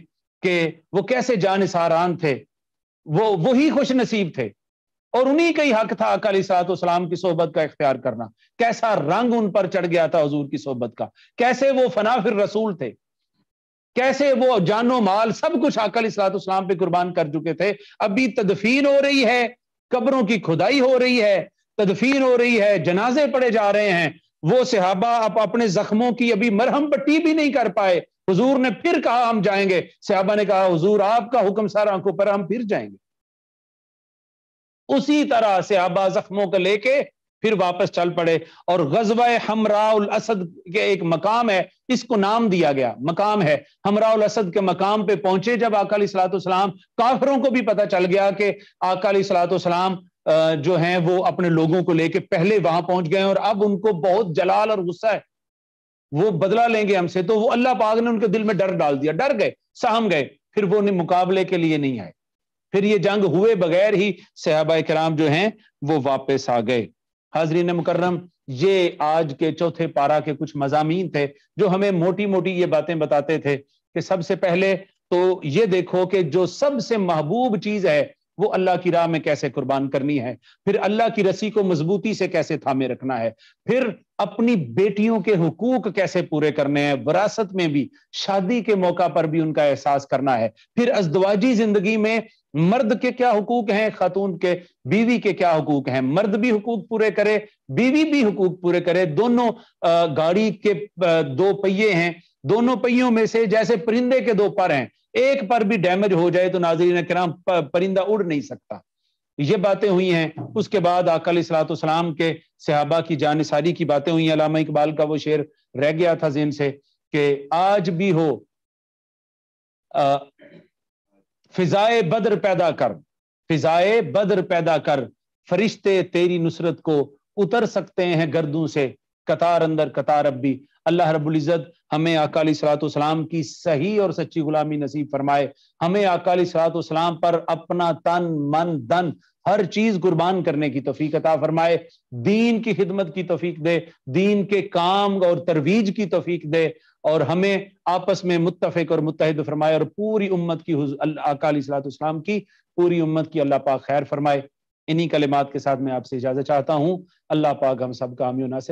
कि वो कैसे जान सारान थे वो वही खुश नसीब थे और उन्हीं का ही हक था अकाली उसम की सोहबत का इख्तियार करना कैसा रंग उन पर चढ़ गया था हजूर की सोहबत का कैसे वो फना फिर रसूल थे कैसे वो जानो माल सब कुछ अकाली सातम पे कुर्बान कर चुके थे अभी तदफीन हो रही है कब्रों की खुदाई हो रही है तदफीन हो रही है जनाजे पड़े जा रहे हैं वो सिहाबा आप अपने जख्मों की अभी मरहम पट्टी भी नहीं कर पाए हुजूर ने फिर कहा हम जाएंगे सहाबा ने कहा हुजूर आपका हुक्म सर आंखों पर हम फिर जाएंगे उसी तरह सहाबा जख्मों को लेके फिर वापस चल पड़े और गजवा हमराउल असद के एक मकाम है इसको नाम दिया गया मकाम है हमराउल असद के मकाम पे पहुंचे जब अकाली सलाम काफरों को भी पता चल गया कि अकाली सलाम जो हैं वो अपने लोगों को लेके पहले वहां पहुंच गए और अब उनको बहुत जलाल और गुस्सा है वो बदला लेंगे हमसे तो वो अल्लाह पाक ने उनके दिल में डर डाल दिया डर गए सहम गए फिर वो मुकाबले के लिए नहीं आए फिर ये जंग हुए बगैर ही सहाबा कराम जो हैं वो वापस आ गए हाजरीन मुकर्रम ये आज के चौथे पारा के कुछ मजामी थे जो हमें मोटी मोटी ये बातें बताते थे कि सबसे पहले तो ये देखो कि जो सबसे महबूब चीज है वो अल्लाह की राह में कैसे कुर्बान करनी है फिर अल्लाह की रसी को मजबूती से कैसे थामे रखना है फिर अपनी बेटियों के हकूक कैसे पूरे करने हैं वरासत में भी शादी के मौका पर भी उनका एहसास करना है फिर अजदवाजी जिंदगी में मर्द के क्या हकूक हैं खातून के बीवी के क्या हकूक हैं मर्द भी हकूक पूरे करे बीवी भी हकूक पूरे करे दोनों गाड़ी के दो पहिए हैं दोनों पहियों में से जैसे परिंदे के दो पर हैं एक पर भी डैमेज हो जाए तो नाजरीन कराम परिंदा उड़ नहीं सकता ये बातें हुई हैं उसके बाद आकल सलाम के सहाबा की जानसारी की बातें हुई अलामा इकबाल का वो शेर रह गया था जिन से कि आज भी हो फिजाए बद्र पैदा कर फिजाए बद्र पैदा कर फरिश्ते तेरी नुसरत को उतर सकते हैं गर्दों से कतार अंदर कतार अब भी अल्लाह रबुल्ज़त हमें अकाली सलातम की सही और सच्ची गुलामी नसीब फरमाए हमें अकाली सलातम पर अपना तन मन धन हर चीज कुर्बान करने की तोफीक अता फरमाए दीन की खिदमत की तोफीक दे दीन के काम और तरवीज की तोफीक दे और हमें आपस में मुतफिक और मुतहद फरमाए और पूरी उम्मत की अकाली सलातम की पूरी उम्मत की अल्लाह पाक खैर फरमाए इन्हीं कलिमात के साथ मैं आपसे इजाज़त चाहता हूँ अल्लाह पाक हम सब कामियों नासिर